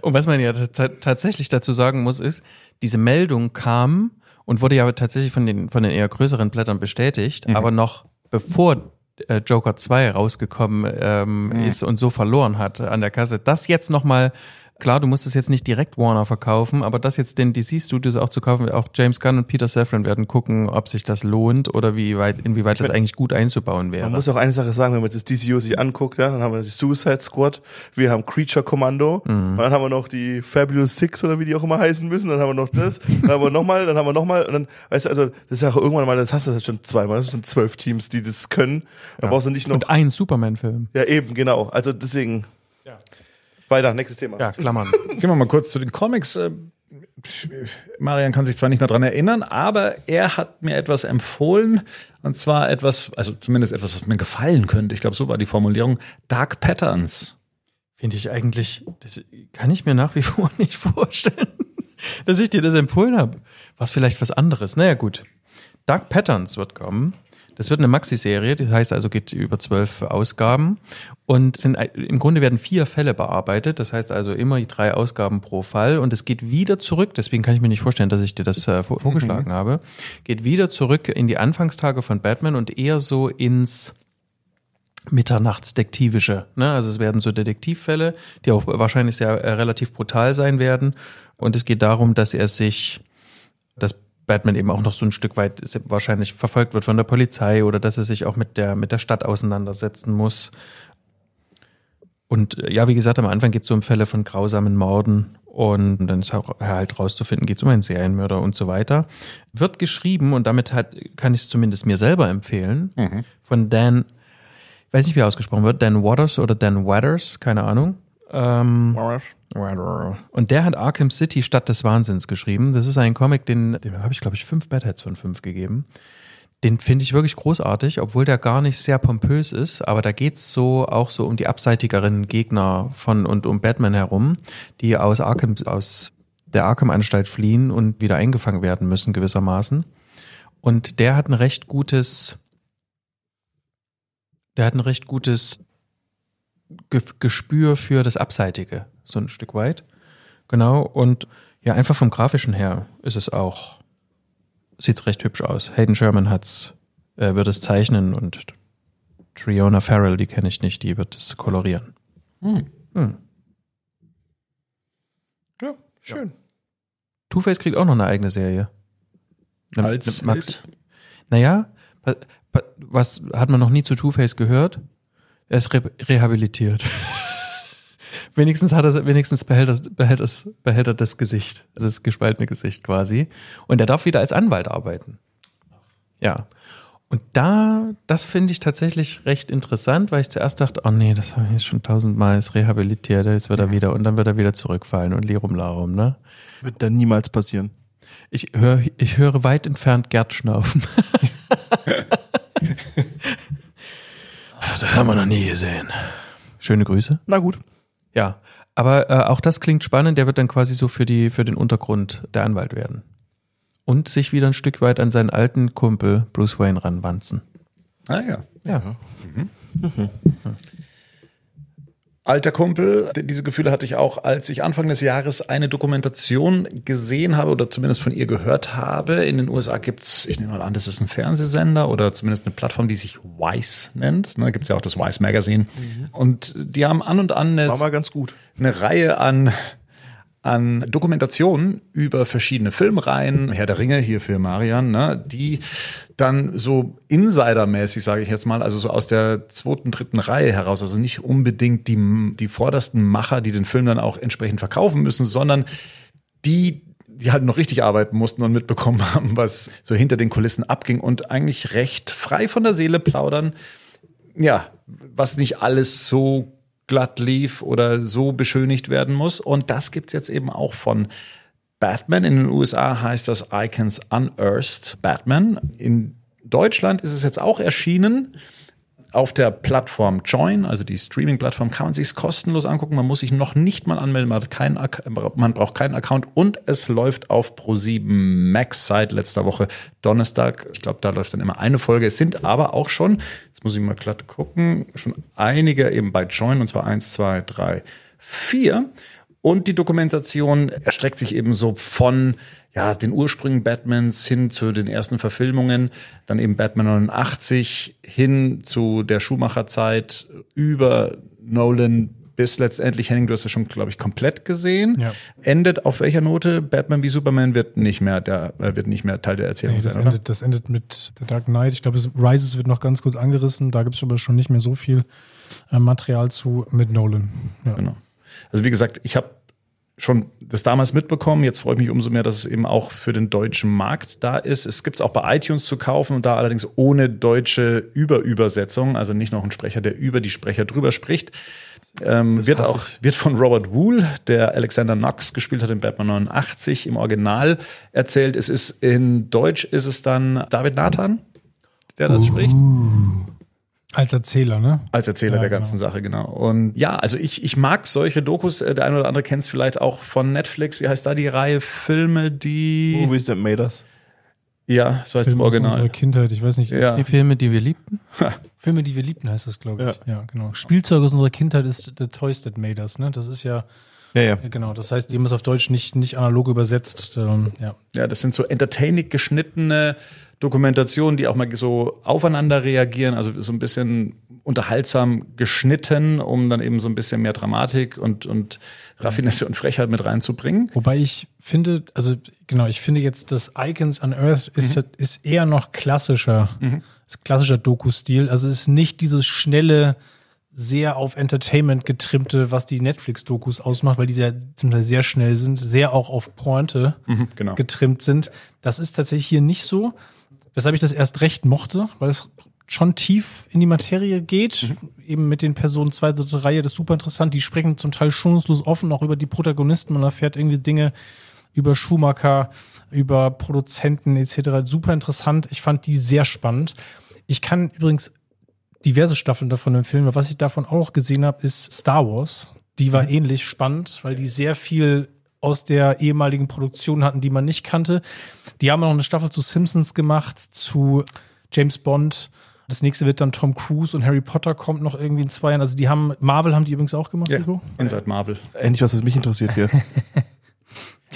und was man ja tatsächlich dazu sagen muss, ist, diese Meldung kam und wurde ja tatsächlich von den, von den eher größeren Blättern bestätigt, mhm. aber noch bevor äh, Joker 2 rausgekommen ähm, mhm. ist und so verloren hat an der Kasse, das jetzt nochmal mal klar, du musst es jetzt nicht direkt Warner verkaufen, aber das jetzt den DC-Studios auch zu kaufen, auch James Gunn und Peter Safran werden gucken, ob sich das lohnt oder wie weit, inwieweit ich das mein, eigentlich gut einzubauen wäre. Man muss auch eine Sache sagen, wenn man das DCU sich anguckt, ja, dann haben wir die Suicide Squad, wir haben Creature Commando, mhm. dann haben wir noch die Fabulous Six oder wie die auch immer heißen müssen, dann haben wir noch das, dann haben wir nochmal, dann haben wir nochmal, und dann, weißt du, also, das ist ja auch irgendwann mal, das hast du ja schon zweimal, das sind schon zwölf Teams, die das können, dann ja. brauchst du nicht noch. Und einen Superman-Film. Ja, eben, genau. Also deswegen, weiter, nächstes Thema. Ja, Klammern. Gehen wir mal kurz zu den Comics. Äh, Marian kann sich zwar nicht mehr dran erinnern, aber er hat mir etwas empfohlen. Und zwar etwas, also zumindest etwas, was mir gefallen könnte. Ich glaube, so war die Formulierung. Dark Patterns. Finde ich eigentlich, das kann ich mir nach wie vor [LAUGHS] nicht vorstellen, dass ich dir das empfohlen habe. Was vielleicht was anderes. Naja, gut. Dark Patterns wird kommen. Das wird eine Maxi-Serie, das heißt also geht über zwölf Ausgaben und sind, im Grunde werden vier Fälle bearbeitet. Das heißt also immer drei Ausgaben pro Fall und es geht wieder zurück. Deswegen kann ich mir nicht vorstellen, dass ich dir das äh, vorgeschlagen mhm. habe. Geht wieder zurück in die Anfangstage von Batman und eher so ins Mitternachtsdetektivische. Ne? Also es werden so Detektivfälle, die auch wahrscheinlich sehr äh, relativ brutal sein werden. Und es geht darum, dass er sich Batman eben auch noch so ein Stück weit wahrscheinlich verfolgt wird von der Polizei oder dass er sich auch mit der, mit der Stadt auseinandersetzen muss. Und äh, ja, wie gesagt, am Anfang geht es so um Fälle von grausamen Morden und dann ist halt rauszufinden, geht es um einen Serienmörder und so weiter. Wird geschrieben und damit hat, kann ich es zumindest mir selber empfehlen, mhm. von Dan, ich weiß nicht, wie er ausgesprochen wird, Dan Waters oder Dan Waters, keine Ahnung. Ähm, Waters. Und der hat Arkham City Stadt des Wahnsinns geschrieben. Das ist ein Comic, den, dem habe ich, glaube ich, fünf Bedheads von fünf gegeben. Den finde ich wirklich großartig, obwohl der gar nicht sehr pompös ist, aber da geht's so auch so um die abseitigeren Gegner von und um Batman herum, die aus Arkham, aus der Arkham-Anstalt fliehen und wieder eingefangen werden müssen, gewissermaßen. Und der hat ein recht gutes, der hat ein recht gutes Gespür für das Abseitige, so ein Stück weit. Genau, und ja, einfach vom Grafischen her ist es auch, sieht es recht hübsch aus. Hayden Sherman hat's, äh, wird es zeichnen und Triona Farrell, die kenne ich nicht, die wird es kolorieren. Hm. Hm. Ja, schön. Ja. Two-Face kriegt auch noch eine eigene Serie. Ne, Als ne, Max. Naja, was hat man noch nie zu Two-Face gehört? Er ist re rehabilitiert. [LAUGHS] wenigstens hat er, wenigstens behält, er, behält, er, behält er das Gesicht, das gespaltene Gesicht quasi. Und er darf wieder als Anwalt arbeiten. Ja. Und da, das finde ich tatsächlich recht interessant, weil ich zuerst dachte, oh nee, das habe ich jetzt schon tausendmal ist rehabilitiert, jetzt wird er wieder und dann wird er wieder zurückfallen und Lirum Larum, ne? Wird dann niemals passieren. Ich, höre, ich höre weit entfernt Gerd schnaufen. [LAUGHS] [LAUGHS] Ah, das haben wir noch nie gesehen. Schöne Grüße. Na gut. Ja, aber äh, auch das klingt spannend. Der wird dann quasi so für, die, für den Untergrund der Anwalt werden. Und sich wieder ein Stück weit an seinen alten Kumpel Bruce Wayne ranwanzen. Ah ja. Ja. Mhm. Mhm. mhm alter Kumpel. Diese Gefühle hatte ich auch, als ich Anfang des Jahres eine Dokumentation gesehen habe oder zumindest von ihr gehört habe. In den USA gibt's, ich nehme mal an, das ist ein Fernsehsender oder zumindest eine Plattform, die sich Wise nennt. Ne, gibt's ja auch das Wise Magazine. Mhm. Und die haben an und an eine, eine Reihe an an Dokumentationen über verschiedene Filmreihen, Herr der Ringe hier für Marian, ne, die dann so insidermäßig, sage ich jetzt mal, also so aus der zweiten, dritten Reihe heraus, also nicht unbedingt die, die vordersten Macher, die den Film dann auch entsprechend verkaufen müssen, sondern die, die halt noch richtig arbeiten mussten und mitbekommen [LAUGHS] haben, was so hinter den Kulissen abging und eigentlich recht frei von der Seele plaudern. Ja, was nicht alles so glatt lief oder so beschönigt werden muss. Und das gibt's jetzt eben auch von Batman. In den USA heißt das Icons Unearthed Batman. In Deutschland ist es jetzt auch erschienen. Auf der Plattform Join, also die Streaming-Plattform, kann man sich kostenlos angucken. Man muss sich noch nicht mal anmelden, man, keinen, man braucht keinen Account und es läuft auf Pro7 Max seit letzter Woche Donnerstag. Ich glaube, da läuft dann immer eine Folge. Es sind aber auch schon, jetzt muss ich mal glatt gucken, schon einige eben bei Join und zwar 1, 2, 3, 4. Und die Dokumentation erstreckt sich eben so von ja, den Ursprüngen Batmans hin zu den ersten Verfilmungen, dann eben Batman 89 hin zu der Schumacherzeit über Nolan bis letztendlich, Henning, du hast es schon, glaube ich, komplett gesehen. Ja. Endet auf welcher Note? Batman wie Superman wird nicht mehr, der, äh, wird nicht mehr Teil der Erzählung nee, das sein, endet, oder? Das endet mit The Dark Knight. Ich glaube, Rises wird noch ganz gut angerissen. Da gibt es aber schon nicht mehr so viel äh, Material zu mit Nolan. Ja. Genau. Also wie gesagt, ich habe schon das damals mitbekommen. Jetzt freue ich mich umso mehr, dass es eben auch für den deutschen Markt da ist. Es gibt es auch bei iTunes zu kaufen und da allerdings ohne deutsche Überübersetzung, also nicht noch ein Sprecher, der über die Sprecher drüber spricht. Ähm, wird auch wird von Robert Wool, der Alexander Knox gespielt hat in Batman 89 im Original erzählt. Es ist in Deutsch ist es dann David Nathan, der das uh. spricht. Als Erzähler, ne? Als Erzähler ja, der genau. ganzen genau. Sache, genau. Und ja, also ich, ich mag solche Dokus. Äh, der eine oder andere kennt es vielleicht auch von Netflix. Wie heißt da die Reihe Filme, die. Movies that made us. Ja, so heißt Filme im Original. Unsere Kindheit, ich weiß nicht. Ja. Die Filme, die wir liebten. Filme, die wir liebten, heißt das, glaube ich. Ja. ja. genau. Spielzeug aus unserer Kindheit ist The Toys That Made Us, ne? Das ist ja ja, ja. Genau, das heißt, die haben es auf Deutsch nicht, nicht analog übersetzt. Ähm, ja. ja, das sind so entertaining geschnittene Dokumentationen, die auch mal so aufeinander reagieren, also so ein bisschen unterhaltsam geschnitten, um dann eben so ein bisschen mehr Dramatik und, und Raffinesse und Frechheit mit reinzubringen. Wobei ich finde, also genau, ich finde jetzt, das Icons on Earth ist, mhm. ist eher noch klassischer, mhm. ist klassischer Doku-Stil. Also es ist nicht dieses schnelle, sehr auf Entertainment getrimmte, was die Netflix-Dokus ausmacht, weil die sehr, zum Teil sehr schnell sind, sehr auch auf Pointe mhm, genau. getrimmt sind. Das ist tatsächlich hier nicht so, weshalb ich das erst recht mochte, weil es schon tief in die Materie geht, mhm. eben mit den Personen zweite, dritte Reihe, das ist super interessant. Die sprechen zum Teil schonungslos offen, auch über die Protagonisten. Man erfährt irgendwie Dinge über Schumacher, über Produzenten etc. Super interessant. Ich fand die sehr spannend. Ich kann übrigens diverse Staffeln davon im Film. Was ich davon auch gesehen habe, ist Star Wars. Die war mhm. ähnlich spannend, weil die sehr viel aus der ehemaligen Produktion hatten, die man nicht kannte. Die haben noch eine Staffel zu Simpsons gemacht, zu James Bond. Das nächste wird dann Tom Cruise und Harry Potter kommt noch irgendwie in zwei Jahren. Also die haben, Marvel haben die übrigens auch gemacht, ja. Hugo? Inside Marvel. Endlich was, was mich interessiert hier. [LAUGHS]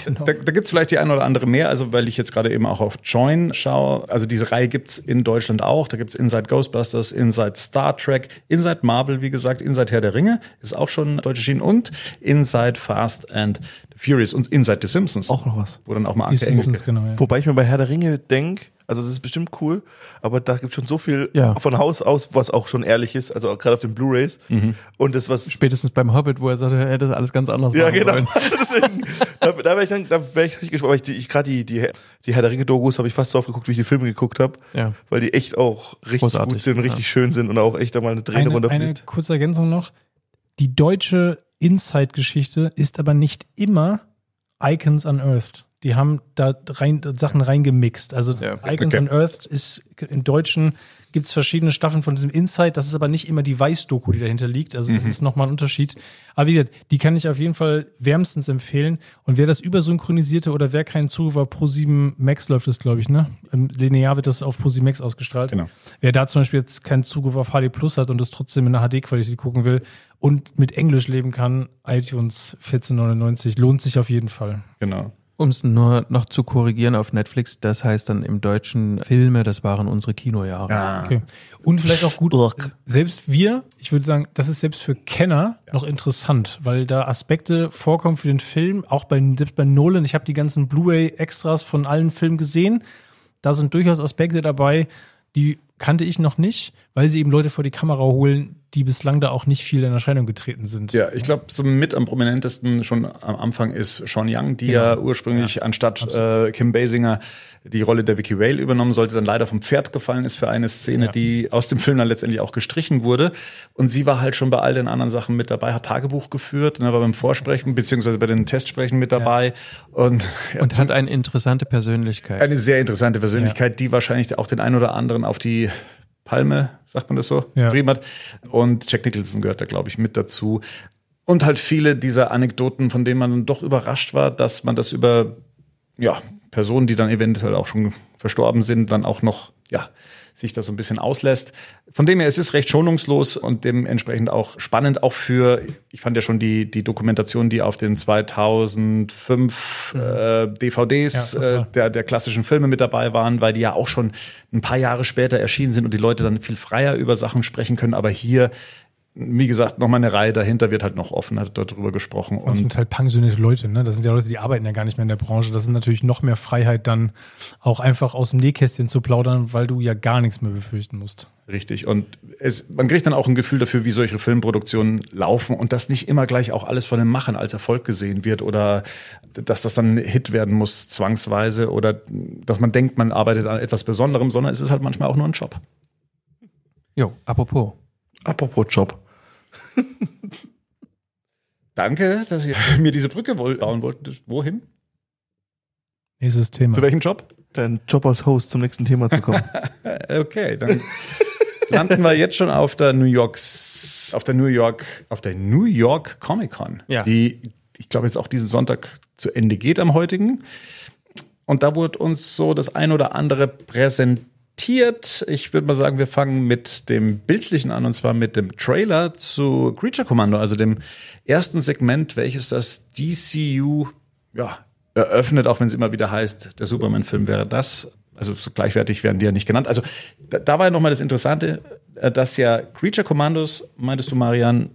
[LAUGHS] Genau. Da, da gibt es vielleicht die ein oder andere mehr, also weil ich jetzt gerade eben auch auf Join schaue. Also diese Reihe gibt es in Deutschland auch. Da gibt es Inside Ghostbusters, Inside Star Trek, Inside Marvel, wie gesagt, Inside Herr der Ringe ist auch schon deutsche Schienen und Inside Fast and Furious und Inside The Simpsons. Auch noch was. Wo dann auch mal Die Simpsons, genau, ja. Wobei ich mir bei Herr der Ringe denke, also das ist bestimmt cool, aber da gibt es schon so viel ja. von Haus aus, was auch schon ehrlich ist, also gerade auf den Blu-Rays. Mhm. Und das, was. Spätestens beim Hobbit, wo er sagte, er hätte alles ganz anders ja, machen genau. sollen. [LAUGHS] Also deswegen, da, da wäre ich dann, da wäre ich gespannt, Aber ich, gerade die, die, die Herr der ringe dogos habe ich fast so aufgeguckt, wie ich die Filme geguckt habe. Ja. Weil die echt auch richtig Großartig, gut sind und richtig schön sind und auch echt da mal eine Träne eine, runterfließt. Eine kurze Ergänzung noch. Die deutsche Inside-Geschichte ist aber nicht immer Icons Unearthed. Die haben da rein, Sachen reingemixt. Also ja, okay. Icons on Earth ist im Deutschen gibt es verschiedene Staffeln von diesem Insight. Das ist aber nicht immer die Weiß-Doku, die dahinter liegt. Also das mhm. ist nochmal ein Unterschied. Aber wie gesagt, die kann ich auf jeden Fall wärmstens empfehlen. Und wer das übersynchronisierte oder wer keinen Zugriff auf Pro7 Max läuft das, glaube ich, ne? Linear wird das auf Pro7 Max ausgestrahlt. Genau. Wer da zum Beispiel jetzt keinen Zugriff auf HD Plus hat und das trotzdem in der HD-Qualität gucken will und mit Englisch leben kann, iTunes 1499 lohnt sich auf jeden Fall. Genau. Um es nur noch zu korrigieren auf Netflix, das heißt dann im Deutschen Filme, das waren unsere Kinojahre. Ja. Ah. Okay. Und vielleicht auch gut, selbst wir, ich würde sagen, das ist selbst für Kenner ja. noch interessant, weil da Aspekte vorkommen für den Film, auch bei, selbst bei Nolan. Ich habe die ganzen Blu-ray-Extras von allen Filmen gesehen. Da sind durchaus Aspekte dabei, die kannte ich noch nicht, weil sie eben Leute vor die Kamera holen, die bislang da auch nicht viel in Erscheinung getreten sind. Ja, ich glaube, so mit am prominentesten schon am Anfang ist Sean Young, die genau. ja ursprünglich ja, anstatt äh, Kim Basinger die Rolle der Vicky Whale übernommen sollte, dann leider vom Pferd gefallen ist für eine Szene, ja. die aus dem Film dann letztendlich auch gestrichen wurde. Und sie war halt schon bei all den anderen Sachen mit dabei, hat Tagebuch geführt, ne, war beim Vorsprechen beziehungsweise bei den Testsprechen mit dabei. Ja. Und, und hat eine interessante Persönlichkeit. Eine sehr interessante Persönlichkeit, die wahrscheinlich auch den einen oder anderen auf die Palme, sagt man das so, ja. hat. Und Jack Nicholson gehört da, glaube ich, mit dazu. Und halt viele dieser Anekdoten, von denen man dann doch überrascht war, dass man das über ja, Personen, die dann eventuell auch schon verstorben sind, dann auch noch ja, sich da so ein bisschen auslässt. Von dem her, es ist recht schonungslos und dementsprechend auch spannend, auch für, ich fand ja schon die, die Dokumentation, die auf den 2005 mhm. äh, DVDs ja, äh, der, der klassischen Filme mit dabei waren, weil die ja auch schon ein paar Jahre später erschienen sind und die Leute dann viel freier über Sachen sprechen können. Aber hier wie gesagt, nochmal eine Reihe dahinter wird halt noch offen, hat darüber gesprochen. Und, und sind halt pensionierte Leute, ne? Das sind ja Leute, die arbeiten ja gar nicht mehr in der Branche. Das ist natürlich noch mehr Freiheit, dann auch einfach aus dem Nähkästchen zu plaudern, weil du ja gar nichts mehr befürchten musst. Richtig. Und es, man kriegt dann auch ein Gefühl dafür, wie solche Filmproduktionen laufen und dass nicht immer gleich auch alles von den Machern als Erfolg gesehen wird oder dass das dann ein Hit werden muss, zwangsweise, oder dass man denkt, man arbeitet an etwas Besonderem, sondern es ist halt manchmal auch nur ein Job. Jo, apropos, Apropos Job. [LAUGHS] Danke, dass ihr [LAUGHS] mir diese Brücke bauen wollt. Wohin? Nächstes Thema. Zu welchem Job? Dein Job als Host zum nächsten Thema zu kommen. [LAUGHS] okay, dann landen wir jetzt schon auf der New Yorks, auf der New York, auf der New York Comic Con, ja. die ich glaube jetzt auch diesen Sonntag zu Ende geht am heutigen. Und da wurde uns so das ein oder andere präsentiert diskutiert. Ich würde mal sagen, wir fangen mit dem Bildlichen an und zwar mit dem Trailer zu Creature Commando, also dem ersten Segment, welches das DCU ja, eröffnet, auch wenn es immer wieder heißt, der Superman-Film wäre das. Also so gleichwertig werden die ja nicht genannt. Also da, da war ja nochmal das Interessante, äh, dass ja Creature Commandos, meintest du, Marian,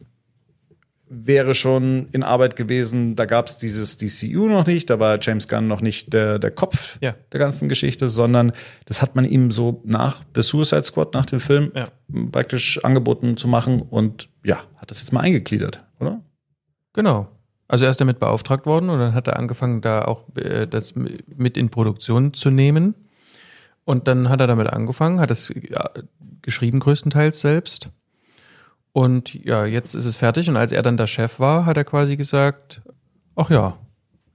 wäre schon in Arbeit gewesen. Da gab es dieses DCU noch nicht, da war James Gunn noch nicht der, der Kopf ja. der ganzen Geschichte, sondern das hat man ihm so nach The Suicide Squad, nach dem Film, ja. praktisch angeboten zu machen und ja, hat das jetzt mal eingegliedert, oder? Genau. Also er ist damit beauftragt worden und dann hat er angefangen, da auch äh, das mit in Produktion zu nehmen. Und dann hat er damit angefangen, hat es ja, geschrieben größtenteils selbst und ja, jetzt ist es fertig. Und als er dann der Chef war, hat er quasi gesagt, ach ja,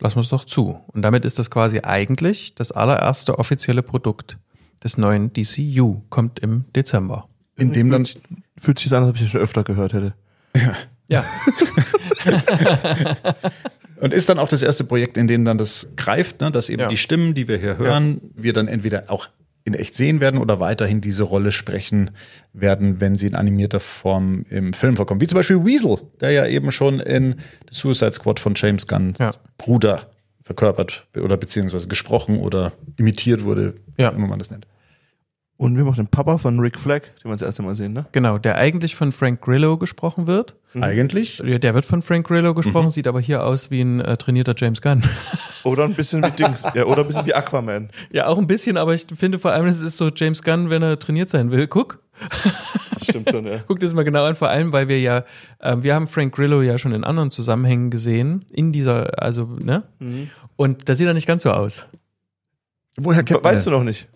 lassen wir es doch zu. Und damit ist das quasi eigentlich das allererste offizielle Produkt des neuen DCU, kommt im Dezember. In dem dann fühlt sich an, als ob ich das schon öfter gehört hätte. Ja. ja. [LAUGHS] Und ist dann auch das erste Projekt, in dem dann das greift, ne, dass eben ja. die Stimmen, die wir hier hören, ja. wir dann entweder auch in echt sehen werden oder weiterhin diese Rolle sprechen werden, wenn sie in animierter Form im Film vorkommen. Wie zum Beispiel Weasel, der ja eben schon in The Suicide Squad von James Gunn ja. Bruder verkörpert oder beziehungsweise gesprochen oder imitiert wurde, ja. wie man das nennt. Und wir machen den Papa von Rick Flagg, den wir das erste Mal sehen, ne? Genau, der eigentlich von Frank Grillo gesprochen wird. Mhm. Eigentlich? Der wird von Frank Grillo gesprochen, mhm. sieht aber hier aus wie ein äh, trainierter James Gunn. [LAUGHS] Oder ein bisschen wie Dings, ja, oder ein bisschen wie Aquaman. Ja, auch ein bisschen, aber ich finde vor allem, es ist so James Gunn, wenn er trainiert sein will. Guck. Stimmt schon, ja. [LAUGHS] Guck das mal genau an, vor allem, weil wir ja, äh, wir haben Frank Grillo ja schon in anderen Zusammenhängen gesehen, in dieser, also, ne? Mhm. Und da sieht er nicht ganz so aus. Woher kennt Weißt du noch nicht?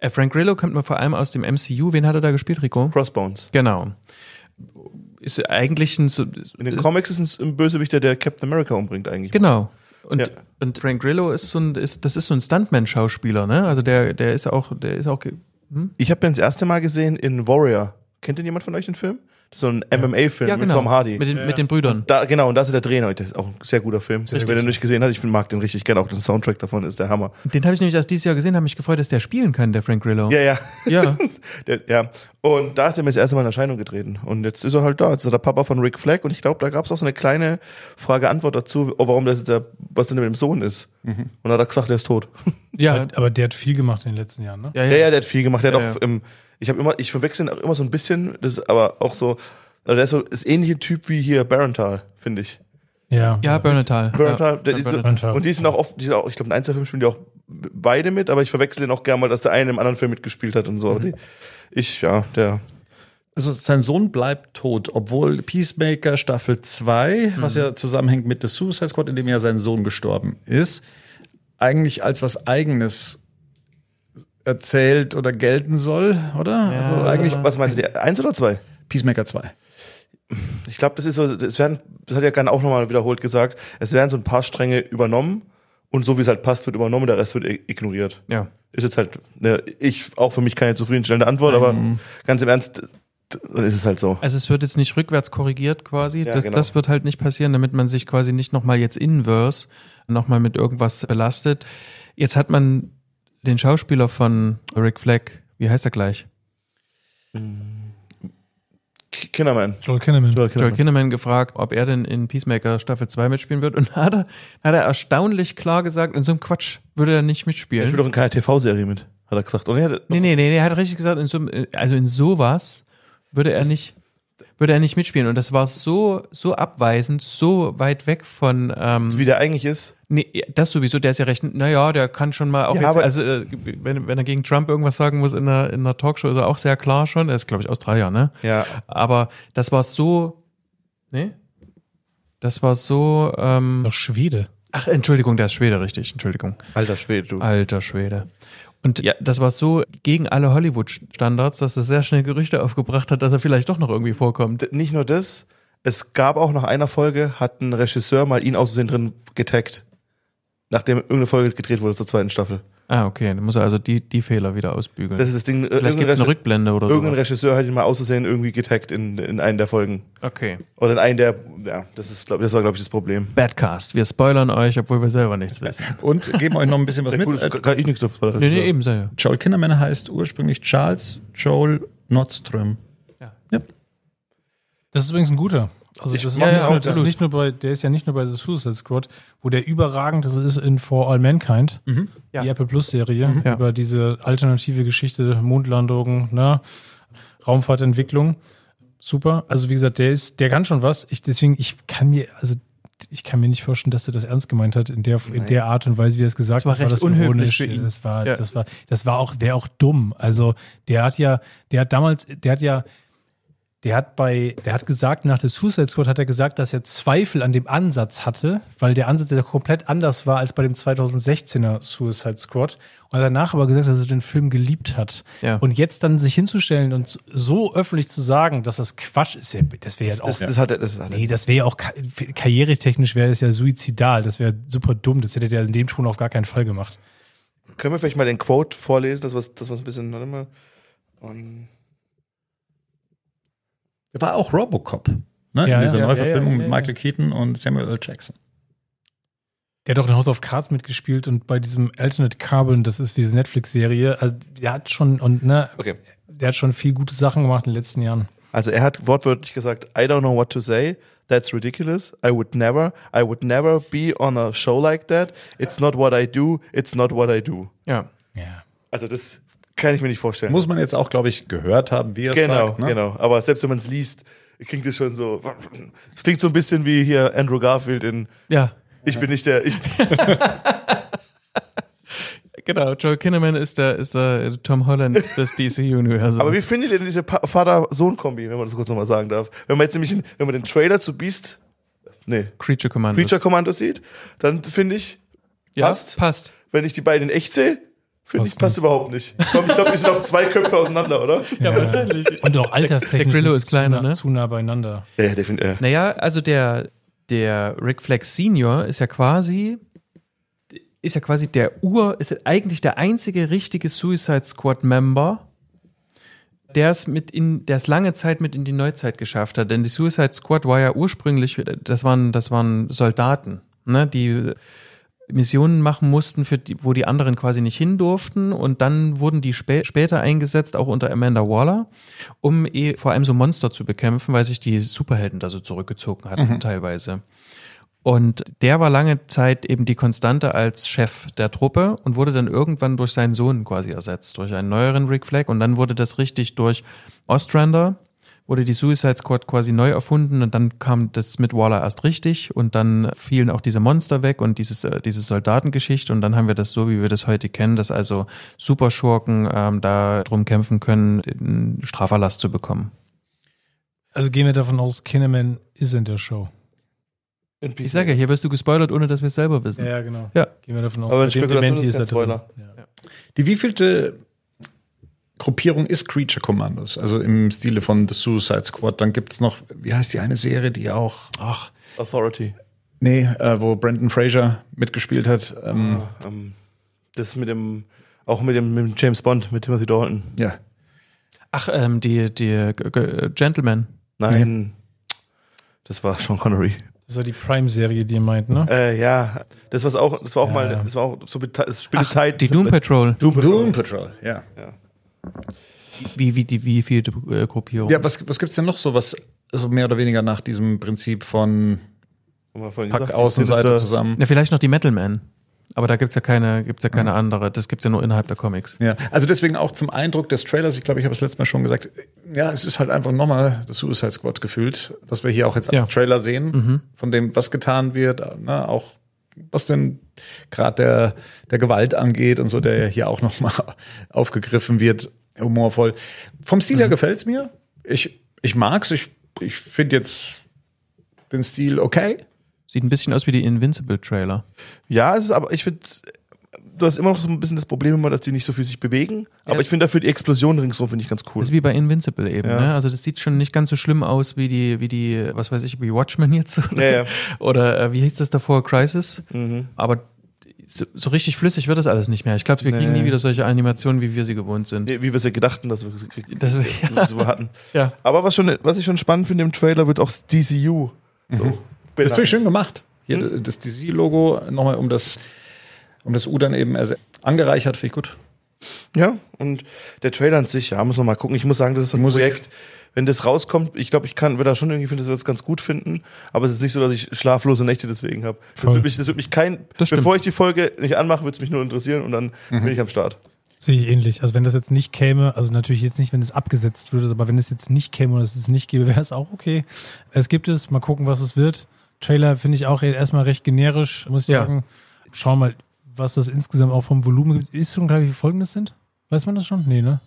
Äh, Frank Grillo kennt man vor allem aus dem MCU. Wen hat er da gespielt, Rico? Crossbones. Genau. Ist eigentlich ein. So, In den Comics ist ein Bösewicht, der Captain America umbringt, eigentlich. Genau. Und, ja. und Frank Grillo ist so ein, ist, das ist so ein Stuntman-Schauspieler, ne? Also der, der ist auch, der ist auch. Hm? Ich habe den das erste Mal gesehen in Warrior. Kennt denn jemand von euch den Film? so ein MMA-Film ja, genau. mit Tom Hardy. Mit den, ja. mit den Brüdern. Da, genau, und da ist der Dreh Das ist auch ein sehr guter Film. Sehr Wer den nicht gesehen hat, ich mag den richtig gerne. Auch den Soundtrack davon ist der Hammer. Den habe ich nämlich erst dieses Jahr gesehen, habe mich gefreut, dass der spielen kann, der Frank Grillo. Ja, ja. Ja. [LAUGHS] der, ja. Und da ist er mir das erste Mal in Erscheinung getreten. Und jetzt ist er halt da. Jetzt ist er der Papa von Rick Flagg. Und ich glaube, da gab es auch so eine kleine Frage-Antwort dazu, oh, warum das jetzt der, was denn mit dem Sohn ist. Mhm. Und da hat er gesagt, der ist tot. Ja, aber der hat viel gemacht in den letzten Jahren, ne? Ja, ja, ja der hat viel gemacht. Der hat auch im ich habe immer, ich verwechsel ihn auch immer so ein bisschen, das ist aber auch so, also der ist so das ähnliche Typ wie hier Barenthal, finde ich. Ja, ja Berntal. Berntal. Ja. Der, und die sind auch oft, die sind auch, ich glaube, in ein, zwei Filmen spielen die auch beide mit, aber ich verwechsel den auch gerne mal, dass der eine im anderen Film mitgespielt hat und so. Mhm. Die, ich, ja, der. Also sein Sohn bleibt tot, obwohl Peacemaker Staffel 2, mhm. was ja mhm. zusammenhängt mit The Suicide Squad, in dem ja sein Sohn gestorben ist, eigentlich als was Eigenes erzählt oder gelten soll, oder? Ja, also, also eigentlich was meinst du, die eins oder zwei? Peacemaker 2. Ich glaube, das ist so, es werden, das hat ja Gunn auch nochmal wiederholt gesagt, es werden so ein paar Stränge übernommen und so wie es halt passt, wird übernommen, der Rest wird ignoriert. Ja. Ist jetzt halt, ne, ich auch für mich keine zufriedenstellende Antwort, Nein. aber mhm. ganz im Ernst, dann ist es halt so. Also es wird jetzt nicht rückwärts korrigiert quasi. Ja, das, genau. das wird halt nicht passieren, damit man sich quasi nicht nochmal jetzt inverse nochmal mit irgendwas belastet. Jetzt hat man den Schauspieler von Rick Flagg, wie heißt er gleich? Kinnerman. Joel Kinnerman. Joel Kinnerman. Joel Kinnerman gefragt, ob er denn in Peacemaker Staffel 2 mitspielen wird. Und hat er, hat er erstaunlich klar gesagt, in so einem Quatsch würde er nicht mitspielen. Er spielt doch in keiner TV-Serie mit, hat er gesagt. Und er hat nee, nee, nee, er hat richtig gesagt, in so, also in sowas würde er das nicht würde er nicht mitspielen. Und das war so, so abweisend, so weit weg von. Ähm, Wie der eigentlich ist? Nee, das sowieso, der ist ja recht, naja, der kann schon mal auch ja, jetzt, also äh, wenn, wenn er gegen Trump irgendwas sagen muss in einer, in einer Talkshow, ist er auch sehr klar schon. Er ist, glaube ich, Australier, ne? Ja. Aber das war so. Nee? Das war so. Ähm, Doch Schwede. Ach, Entschuldigung, der ist Schwede, richtig. Entschuldigung. Alter Schwede, du. Alter Schwede. Und ja. das war so gegen alle Hollywood-Standards, dass es sehr schnell Gerüchte aufgebracht hat, dass er vielleicht doch noch irgendwie vorkommt. Nicht nur das, es gab auch nach einer Folge, hat ein Regisseur mal ihn auszusehen drin getaggt. Nachdem irgendeine Folge gedreht wurde zur zweiten Staffel. Ah, okay. Dann muss er also die, die Fehler wieder ausbügeln. Das ist das Ding. Äh, Vielleicht gibt es eine Rückblende oder so. Irgendein sowas. Regisseur hat ihn mal auszusehen irgendwie getaggt in, in einen der Folgen. Okay. Oder in einen der, ja, das, ist, glaub, das war, glaube ich, das Problem. Badcast. Wir spoilern euch, obwohl wir selber nichts wissen. [LAUGHS] Und geben euch noch ein bisschen was mit. Gut, das äh, kann ich nichts davon nee, nee, eben sehr. Joel Kinderman heißt ursprünglich Charles Joel Nordström. Ja. ja. Das ist übrigens ein guter. Also ich das, ist, ja, ja, das ist nicht nur bei, der ist ja nicht nur bei The Suicide Squad, wo der überragend das ist in For All Mankind, mhm. ja. die Apple Plus Serie mhm. über diese alternative Geschichte Mondlandungen, ne? Raumfahrtentwicklung. Super. Also wie gesagt, der ist, der kann schon was. Ich deswegen, ich kann mir, also ich kann mir nicht vorstellen, dass er das ernst gemeint hat in der in der Art und Weise, wie er es gesagt hat. War, war das ironisch. Das war, ja. das war, das war auch, wäre auch dumm. Also der hat ja, der hat damals, der hat ja der hat bei, der hat gesagt, nach der Suicide Squad hat er gesagt, dass er Zweifel an dem Ansatz hatte, weil der Ansatz ja komplett anders war als bei dem 2016er Suicide Squad. Und hat danach aber gesagt, dass er den Film geliebt hat. Ja. Und jetzt dann sich hinzustellen und so öffentlich zu sagen, dass das Quatsch ist, das wäre ja auch. Das, das, hat, das hat nee, das wäre ja auch karrieretechnisch wäre es ja suizidal. Das wäre super dumm. Das hätte der in dem Ton auf gar keinen Fall gemacht. Können wir vielleicht mal den Quote vorlesen, das was, das was ein bisschen, warte mal. Und war auch Robocop. Ne? Ja, in dieser ja, Neuverfilmung ja, mit Michael Keaton und Samuel L. Jackson. Der hat doch in House of Cards mitgespielt und bei diesem Alternate Carbon, das ist diese Netflix-Serie, also der hat schon und ne, okay. der hat schon viel gute Sachen gemacht in den letzten Jahren. Also er hat wortwörtlich gesagt, I don't know what to say, that's ridiculous, I would never, I would never be on a show like that, it's not what I do, it's not what I do. Ja. ja. Also das kann ich mir nicht vorstellen. Muss man jetzt auch, glaube ich, gehört haben, wie er genau, sagt. Genau, ne? genau. Aber selbst wenn man es liest, klingt es schon so. Es klingt so ein bisschen wie hier Andrew Garfield in. Ja. Ich bin nicht der. Ich [LAUGHS] genau, Joe Kinnaman ist der, ist der Tom Holland des DC Universe. Aber wie findet ihr denn diese Vater-Sohn-Kombi, wenn man das kurz nochmal sagen darf? Wenn man jetzt nämlich, wenn man den Trailer zu Beast, nee, Creature Commando, Creature Commando sieht, dann finde ich, passt. Ja, passt. Wenn ich die beiden in echt sehe, Finde ich passt überhaupt nicht. Ich glaube, glaub, wir sind auch zwei Köpfe auseinander, oder? Ja, ja. wahrscheinlich. Und auch alterstechnisch. Der Grillo ist kleiner, zu nah, ne? Zu nah beieinander. Ja, ja definitiv. Ja. Naja, also der, der Rick Flex Senior ist ja quasi ist ja quasi der Ur, ist eigentlich der einzige richtige Suicide Squad Member, der es mit in, der es lange Zeit mit in die Neuzeit geschafft hat. Denn die Suicide Squad war ja ursprünglich, das waren, das waren Soldaten, ne, die Missionen machen mussten, für die, wo die anderen quasi nicht hin durften. Und dann wurden die spä später eingesetzt, auch unter Amanda Waller, um eh vor allem so Monster zu bekämpfen, weil sich die Superhelden da so zurückgezogen hatten mhm. teilweise. Und der war lange Zeit eben die Konstante als Chef der Truppe und wurde dann irgendwann durch seinen Sohn quasi ersetzt, durch einen neueren Rick Flag. Und dann wurde das richtig durch Ostrander wurde die Suicide Squad quasi neu erfunden und dann kam das mit Waller erst richtig und dann fielen auch diese Monster weg und dieses, äh, diese Soldatengeschichte und dann haben wir das so, wie wir das heute kennen, dass also Superschurken ähm, da drum kämpfen können, einen Straferlass zu bekommen. Also gehen wir davon aus, Kinnaman ist in der Show. Ich sage ja, hier wirst du gespoilert, ohne dass wir es selber wissen. Ja, genau. Ja. Gehen wir davon aus. Aber ein Spekulativ ist der Spoiler. Ja. Die wievielte Gruppierung ist Creature Commandos, also im Stile von The Suicide Squad. Dann gibt es noch, wie heißt die eine Serie, die auch. Ach, Authority. Nee, äh, wo Brandon Fraser mitgespielt hat. Ähm, ah, ähm, das mit dem, auch mit dem, mit dem, James Bond, mit Timothy Dalton. Ja. Ach, ähm, die, die äh, Gentleman. Nein, nee. das war Sean Connery. Das war die Prime-Serie, die ihr meint, ne? Äh, ja, das war auch, das war auch ja, mal, das war auch so, das spielte Ach, Zeit. Die Doom Patrol. Doom Patrol. Doom Patrol, ja. ja. Wie, wie, die, wie viel äh, Gruppierung? Ja, was, was gibt es denn noch so, was so mehr oder weniger nach diesem Prinzip von Pack Außenseite zusammen? Ja, vielleicht noch die Metal Man. Aber da gibt es ja keine, gibt's ja keine mhm. andere. Das gibt es ja nur innerhalb der Comics. Ja, also deswegen auch zum Eindruck des Trailers, ich glaube, ich habe es letztes Mal schon gesagt, ja, es ist halt einfach nochmal das Suicide Squad gefühlt, was wir hier auch jetzt als ja. Trailer sehen, mhm. von dem, was getan wird, ne, auch was denn gerade der, der Gewalt angeht und so, der ja hier auch nochmal [LAUGHS] aufgegriffen wird, humorvoll. Vom Stil her mhm. gefällt es mir. Ich, ich es. Ich, ich finde jetzt den Stil okay. Sieht ein bisschen aus wie die Invincible-Trailer. Ja, es ist aber, ich finde, du hast immer noch so ein bisschen das Problem immer, dass die nicht so viel sich bewegen. Aber ja. ich finde dafür die Explosion ringsrum finde ich ganz cool. Das ist wie bei Invincible eben. Ja. Ne? Also das sieht schon nicht ganz so schlimm aus wie die, wie die, was weiß ich, wie Watchmen jetzt. Oder, ja, [LAUGHS] oder äh, wie hieß das davor, Crisis. Mhm. Aber so, so, richtig flüssig wird das alles nicht mehr. Ich glaube, wir kriegen nie wieder solche Animationen, wie wir sie gewohnt sind. Nee, wie wir sie gedachten, dass wir sie kriegt, [LAUGHS] dass wir, ja. [LAUGHS] so hatten. Ja. Aber was, schon, was ich schon spannend finde im Trailer, wird auch das DCU. So mhm. Das ist natürlich schön gemacht. Hier, hm? Das DC-Logo nochmal um das und das U dann eben angereichert, finde ich gut. Ja, und der Trailer an sich, ja, muss man mal gucken. Ich muss sagen, das ist so ein Musik. Projekt, wenn das rauskommt, ich glaube, ich kann, würde da schon irgendwie finden, dass wir das ganz gut finden, aber es ist nicht so, dass ich schlaflose Nächte deswegen habe. Das wird mich, das wird mich kein, bevor ich die Folge nicht anmache, würde es mich nur interessieren und dann mhm. bin ich am Start. Sehe ich ähnlich. Also wenn das jetzt nicht käme, also natürlich jetzt nicht, wenn es abgesetzt würde, aber wenn es jetzt nicht käme oder es jetzt nicht gäbe, [LAUGHS] wäre es auch okay. Es gibt es, mal gucken, was es wird. Trailer finde ich auch erstmal recht generisch, muss ich ja. sagen. Schauen wir mal was das insgesamt auch vom Volumen gibt. Ist schon klar, wie viele Folgen das sind? Weiß man das schon? Nee, ne?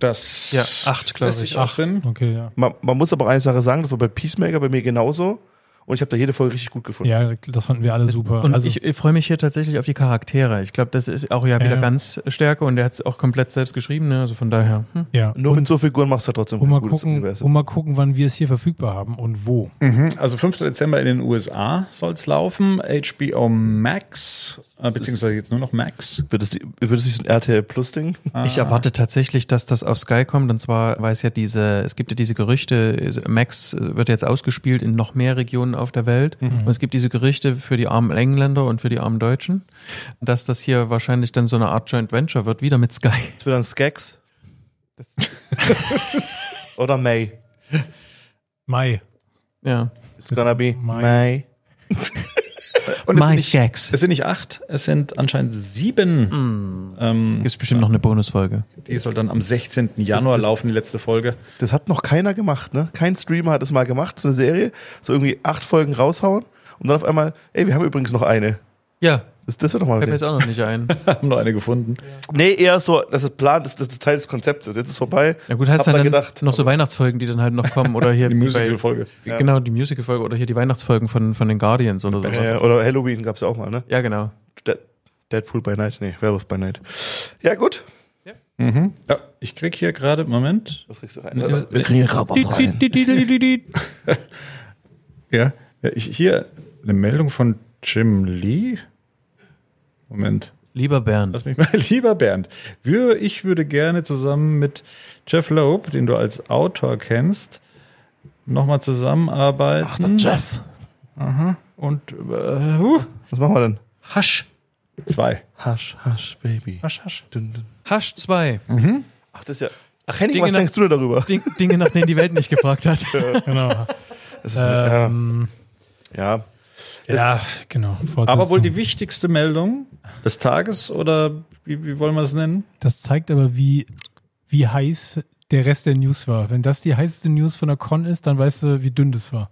Das ja, acht, glaube ich. Acht. Okay, ja. Man, man, muss aber eine Sache sagen, das war bei Peacemaker bei mir genauso. Und ich habe da jede Folge richtig gut gefunden. Ja, das fanden wir alle super. Und also, ich, ich freue mich hier tatsächlich auf die Charaktere. Ich glaube, das ist auch ja wieder ja. ganz Stärke und der hat es auch komplett selbst geschrieben, ne? also von daher. Hm. Ja. Nur und mit so Figuren machst du halt trotzdem und ein gutes gucken, Universum. Und mal gucken, wann wir es hier verfügbar haben und wo. Mhm. Also 5. Dezember in den USA soll es laufen, HBO Max Ah, beziehungsweise jetzt nur noch Max. Wird es, wird es nicht so ein RTL Plus Ding? Ah. Ich erwarte tatsächlich, dass das auf Sky kommt. Und zwar weiß ja diese, es gibt ja diese Gerüchte, Max wird jetzt ausgespielt in noch mehr Regionen auf der Welt. Mhm. Und es gibt diese Gerüchte für die armen Engländer und für die armen Deutschen, dass das hier wahrscheinlich dann so eine Art Joint Venture wird, wieder mit Sky. [LAUGHS] Es wird dann Skags. [LAUGHS] Oder May. Mai. Ja. It's gonna be Mai. May. [LAUGHS] Und es sind, nicht, Gags. es sind nicht acht, es sind anscheinend sieben. Mm. Ähm, Gibt bestimmt noch eine Bonusfolge. Die soll dann am 16. Januar das, das, laufen, die letzte Folge. Das hat noch keiner gemacht, ne? Kein Streamer hat es mal gemacht, so eine Serie. So irgendwie acht Folgen raushauen und dann auf einmal, ey, wir haben übrigens noch eine. Ja. Das, das wird doch mal. Fällt mir jetzt auch noch nicht ein. [LAUGHS] haben noch eine gefunden. Ja. Nee, eher so, das ist Plan, das, das ist Teil des Konzeptes. Jetzt ist vorbei. Na gut, heißt dann, dann gedacht, noch so Weihnachtsfolgen, die dann halt noch kommen oder hier [LAUGHS] die Musical-Folge. Ja. Genau, die Musical-Folge oder hier die Weihnachtsfolgen von, von den Guardians oder sowas. Ja, oder Halloween gab es ja auch mal, ne? Ja, genau. De Deadpool by Night, nee, Werwolf by Night. Ja, gut. Ja. Mhm. ja, ich krieg hier gerade, Moment. Was kriegst du rein? Also, wir kriegen hier gerade was rein. ja, ich, hier eine Meldung von Jim Lee. Moment. Lieber Bernd. Lass mich mal, [LAUGHS] lieber Bernd. ich würde gerne zusammen mit Jeff Loeb, den du als Autor kennst, nochmal zusammenarbeiten. Ach, der Jeff. Aha. Und, äh, huh. Was machen wir denn? Hasch 2. Hasch, Hasch, Baby. Hasch, Hasch. Dun, dun. Hasch 2. Mhm. Ach, das ist ja. Ach, Henning, Dinge was nach, denkst du da darüber? Ding, Dinge, nach denen die Welt nicht gefragt hat. [LAUGHS] genau. Ist, ähm, ja. ja. Ja, äh, genau. Aber wohl die wichtigste Meldung des Tages oder wie, wie wollen wir es nennen? Das zeigt aber, wie, wie heiß der Rest der News war. Wenn das die heißeste News von der Con ist, dann weißt du, wie dünn das war.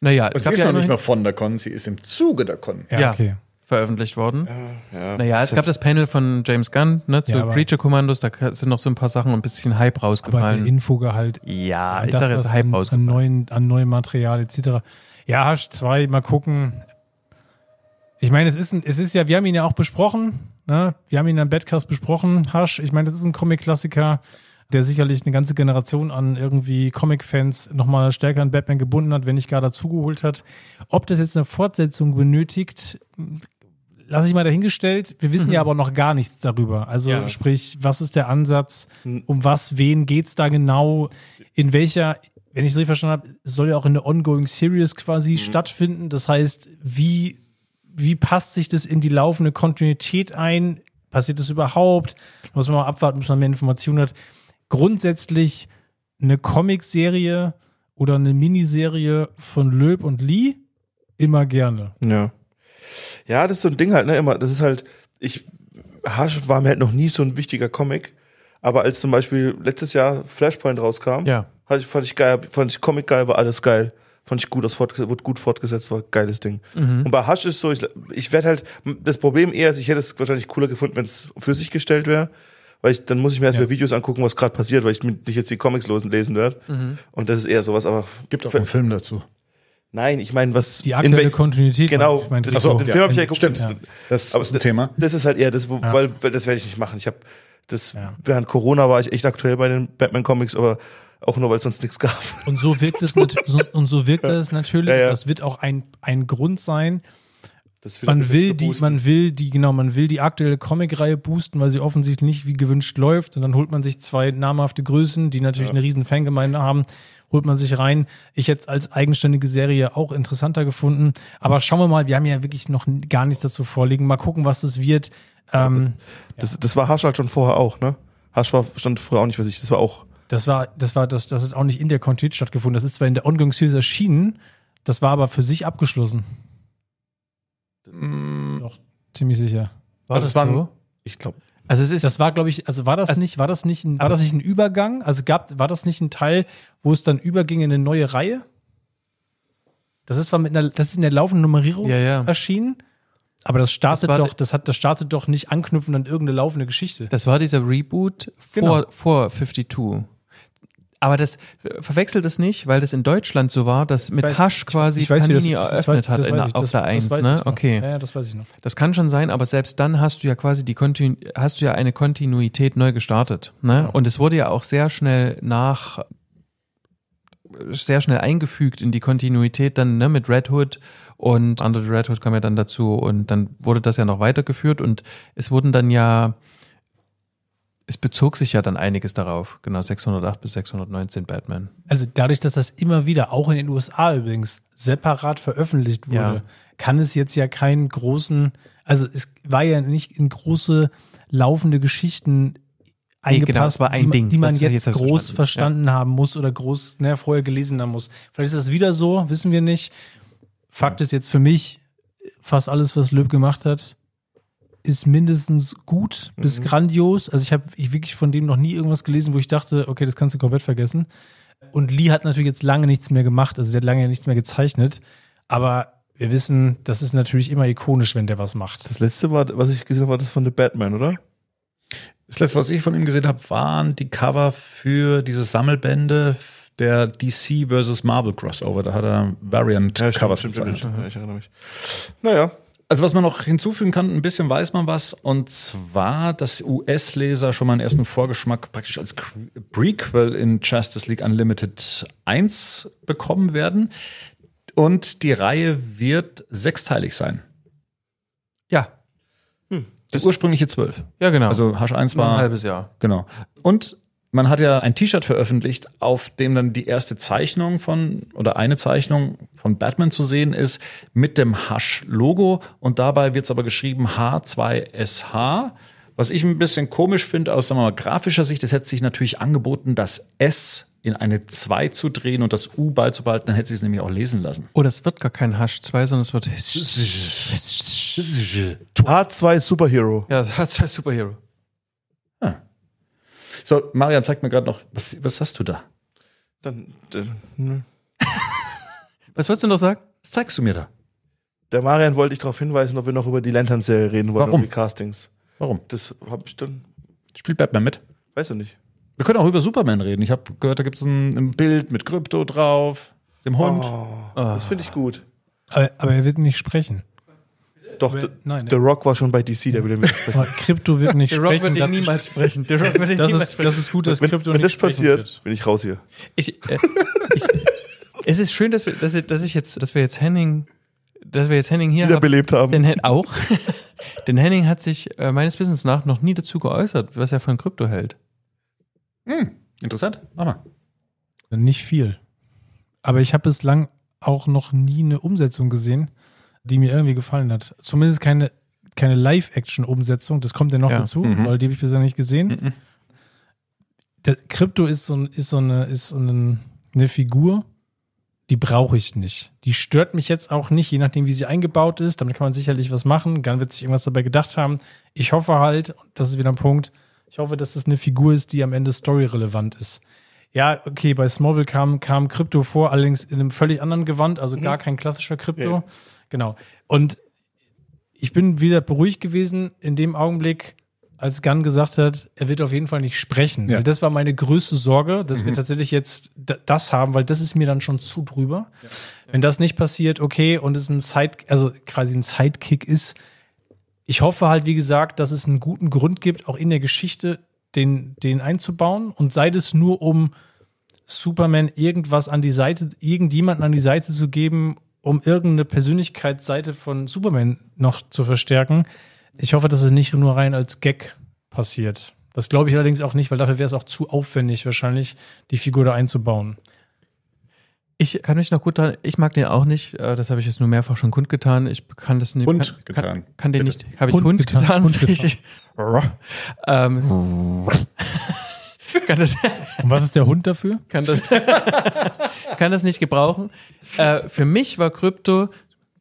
Naja, es sie gab ist ja noch nicht mal von der Con, sie ist im Zuge der Con. Ja, ja okay. veröffentlicht worden. Ja, ja. Naja, es gab das Panel von James Gunn ne, zu ja, Preacher-Kommandos, da sind noch so ein paar Sachen und ein bisschen Hype rausgefallen. Aber Infogehalt. Ja, ich äh, das, sage jetzt Hype an, rausgefallen. An, neuen, an neuem Material etc. Ja, Hasch 2, mal gucken. Ich meine, es ist, ein, es ist ja, wir haben ihn ja auch besprochen. Ne? Wir haben ihn am Badcast besprochen, Hasch. Ich meine, das ist ein Comic-Klassiker, der sicherlich eine ganze Generation an irgendwie Comic-Fans nochmal stärker an Batman gebunden hat, wenn nicht gar dazugeholt hat. Ob das jetzt eine Fortsetzung benötigt, lasse ich mal dahingestellt. Wir wissen mhm. ja aber noch gar nichts darüber. Also ja. sprich, was ist der Ansatz? Um was, wen geht's da genau? In welcher wenn ich es richtig verstanden habe, soll ja auch in der Ongoing Series quasi mhm. stattfinden. Das heißt, wie, wie passt sich das in die laufende Kontinuität ein? Passiert das überhaupt? muss man mal abwarten, bis man mehr Informationen hat. Grundsätzlich eine Comic-Serie oder eine Miniserie von Löb und Lee immer gerne. Ja. Ja, das ist so ein Ding halt, ne? Immer, das ist halt, ich, Haarschrift war mir halt noch nie so ein wichtiger Comic. Aber als zum Beispiel letztes Jahr Flashpoint rauskam, ja. Ich, fand ich geil, fand ich Comic geil, war alles geil. Fand ich gut, das wurde gut fortgesetzt, war ein geiles Ding. Mhm. Und bei Hasch ist so, ich, ich werde halt, das Problem eher ist, ich hätte es wahrscheinlich cooler gefunden, wenn es für sich gestellt wäre weil ich, dann muss ich mir erstmal ja. Videos angucken, was gerade passiert, weil ich mir nicht jetzt die Comics losen lesen werde. Mhm. Und das ist eher sowas, aber. Gibt auch einen Film dazu. Nein, ich meine, was. Die aktuelle Kontinuität. Genau. Ich mein, das also, den ja, Film habe ich ja geguckt. Stimmt. Ja. Das aber ist ein Thema. Das ist halt eher das, wo, ja. weil, weil, das werde ich nicht machen. Ich habe das, während Corona war ich echt aktuell bei den Batman Comics, aber auch nur weil es sonst nichts gab. Und so [LAUGHS] wirkt es so, [LAUGHS] und so wirkt es natürlich. Ja, ja. Das wird auch ein, ein Grund sein. man will die, man will die, genau, man will die aktuelle Comic-Reihe boosten, weil sie offensichtlich nicht wie gewünscht läuft. Und dann holt man sich zwei namhafte Größen, die natürlich ja. eine riesen Fangemeinde haben, holt man sich rein. Ich hätte es als eigenständige Serie auch interessanter gefunden. Aber schauen wir mal, wir haben ja wirklich noch gar nichts dazu vorliegen. Mal gucken, was das wird. Ähm, das, das, das, war Hasch halt schon vorher auch, ne? Hasch war, stand vorher auch nicht für sich. Das war auch das war, das war, das, das hat auch nicht in der Kontinuität stattgefunden. Das ist zwar in der Ongoing-Series erschienen, das war aber für sich abgeschlossen. Mm. ziemlich sicher. War also das, war, so? Ich glaube. Also es ist. Das war, glaube ich, also war das also nicht, war das nicht, ein, war das nicht ein Übergang? Also gab, war das nicht ein Teil, wo es dann überging in eine neue Reihe? Das ist zwar mit einer, das ist in der laufenden Nummerierung ja, ja. erschienen, aber das startet das doch, das hat, das startet doch nicht anknüpfend an irgendeine laufende Geschichte. Das war dieser Reboot genau. vor 52. Aber das verwechselt es nicht, weil das in Deutschland so war, dass mit weiß, Hasch quasi ich, ich weiß, Panini das, eröffnet das weiß, hat das ich, auf der 1. ne? Okay. Ja, ja, das weiß ich noch. Das kann schon sein, aber selbst dann hast du ja quasi die hast du ja eine Kontinuität neu gestartet. Ne? Ja. Und es wurde ja auch sehr schnell nach sehr schnell eingefügt in die Kontinuität dann ne, mit Red Hood und Under the Red Hood kam ja dann dazu und dann wurde das ja noch weitergeführt und es wurden dann ja es bezog sich ja dann einiges darauf, genau 608 bis 619 Batman. Also dadurch, dass das immer wieder, auch in den USA übrigens, separat veröffentlicht wurde, ja. kann es jetzt ja keinen großen, also es war ja nicht in große laufende Geschichten eingepasst, nee, genau, ein die, Ding, die, man jetzt, jetzt groß verstanden, verstanden ja. haben muss oder groß ne, vorher gelesen haben muss. Vielleicht ist das wieder so, wissen wir nicht. Fakt ja. ist jetzt für mich, fast alles, was Löb gemacht hat, ist mindestens gut bis mhm. grandios. Also ich habe ich wirklich von dem noch nie irgendwas gelesen, wo ich dachte, okay, das kannst du komplett vergessen. Und Lee hat natürlich jetzt lange nichts mehr gemacht, also der hat lange nichts mehr gezeichnet. Aber wir wissen, das ist natürlich immer ikonisch, wenn der was macht. Das letzte war, was ich gesehen habe, war das von The Batman, oder? Das letzte, was ich von ihm gesehen habe, waren die Cover für diese Sammelbände der DC versus Marvel Crossover. Da hat er Variant-Covers ja, gezeichnet. ich erinnere mich. Naja, also was man noch hinzufügen kann, ein bisschen weiß man was, und zwar, dass US-Leser schon mal einen ersten Vorgeschmack praktisch als Prequel in Justice League Unlimited 1 bekommen werden. Und die Reihe wird sechsteilig sein. Ja. Hm. Die ursprüngliche zwölf. Ja, genau. Also Hash 1 war. Ein halbes Jahr. Genau. Und man hat ja ein T-Shirt veröffentlicht, auf dem dann die erste Zeichnung von oder eine Zeichnung von Batman zu sehen ist mit dem Hash-Logo und dabei wird es aber geschrieben H2SH. Was ich ein bisschen komisch finde aus sagen wir mal, grafischer Sicht, es hätte sich natürlich angeboten, das S in eine 2 zu drehen und das U beizubehalten, dann hätte sie es nämlich auch lesen lassen. Oh, das wird gar kein Hash 2, sondern es wird H2 Superhero. Ja, H2 Superhero. So, Marian zeigt mir gerade noch, was, was hast du da? Dann, dann [LAUGHS] Was wolltest du noch sagen? Was zeigst du mir da? Der Marian wollte ich darauf hinweisen, ob wir noch über die Lantern-Serie reden wollen, Warum? über die Castings. Warum? Das habe ich dann. Spielt Batman mit? Weißt du nicht. Wir können auch über Superman reden. Ich habe gehört, da gibt es ein, ein, Bild mit Krypto drauf, dem Hund. Oh, oh. Das finde ich gut. Aber, aber er wird nicht sprechen. Doch, Red, nein, The Rock war schon bei DC, der würde nicht sprechen. Krypto wird nicht sprechen. The Rock sprechen, wird niemals sprechen. [LAUGHS] The Rock wird das, niemals ist, das ist gut, dass Krypto nicht sprechen Wenn das passiert, wird. bin ich raus hier. Ich, äh, ich, es ist schön, dass wir, dass, dass ich jetzt, dass wir jetzt Henning, dass wir jetzt Henning hier wiederbelebt hab, haben. Denn auch, [LAUGHS] denn Henning hat sich äh, meines Wissens nach noch nie dazu geäußert, was er von Krypto hält. Hm, interessant. Mach mal. Nicht viel. Aber ich habe bislang auch noch nie eine Umsetzung gesehen die mir irgendwie gefallen hat. Zumindest keine, keine Live-Action-Umsetzung, das kommt ja noch ja. dazu, mhm. weil die habe ich bisher nicht gesehen. Mhm. Der Krypto ist so, ist so, eine, ist so eine, eine Figur, die brauche ich nicht. Die stört mich jetzt auch nicht, je nachdem, wie sie eingebaut ist. Damit kann man sicherlich was machen. Gunn wird sich irgendwas dabei gedacht haben. Ich hoffe halt, das ist wieder ein Punkt, ich hoffe, dass das eine Figur ist, die am Ende storyrelevant ist. Ja, okay, bei Smallville kam, kam Krypto vor, allerdings in einem völlig anderen Gewand, also gar mhm. kein klassischer Krypto. Ja. Genau. Und ich bin wieder beruhigt gewesen in dem Augenblick, als Gunn gesagt hat, er wird auf jeden Fall nicht sprechen. Ja. Das war meine größte Sorge, dass mhm. wir tatsächlich jetzt das haben, weil das ist mir dann schon zu drüber. Ja. Ja. Wenn das nicht passiert, okay, und es ein Side, also quasi ein Sidekick ist. Ich hoffe halt, wie gesagt, dass es einen guten Grund gibt, auch in der Geschichte den, den einzubauen. Und sei es nur, um Superman irgendwas an die Seite, irgendjemanden an die Seite zu geben, um irgendeine Persönlichkeitsseite von Superman noch zu verstärken. Ich hoffe, dass es nicht nur rein als Gag passiert. Das glaube ich allerdings auch nicht, weil dafür wäre es auch zu aufwendig, wahrscheinlich, die Figur da einzubauen. Ich kann mich noch gut dran, ich mag den auch nicht, äh, das habe ich jetzt nur mehrfach schon kundgetan. Ich kann das nicht. Hund kann, getan. Kann, kann den Bitte. nicht, habe ich kundgetan. getan, getan, [LAUGHS] richtig. ähm, [LAUGHS] kann das, Und was ist der Hund dafür? Kann das, [LAUGHS] kann das nicht gebrauchen. Äh, für mich war Krypto,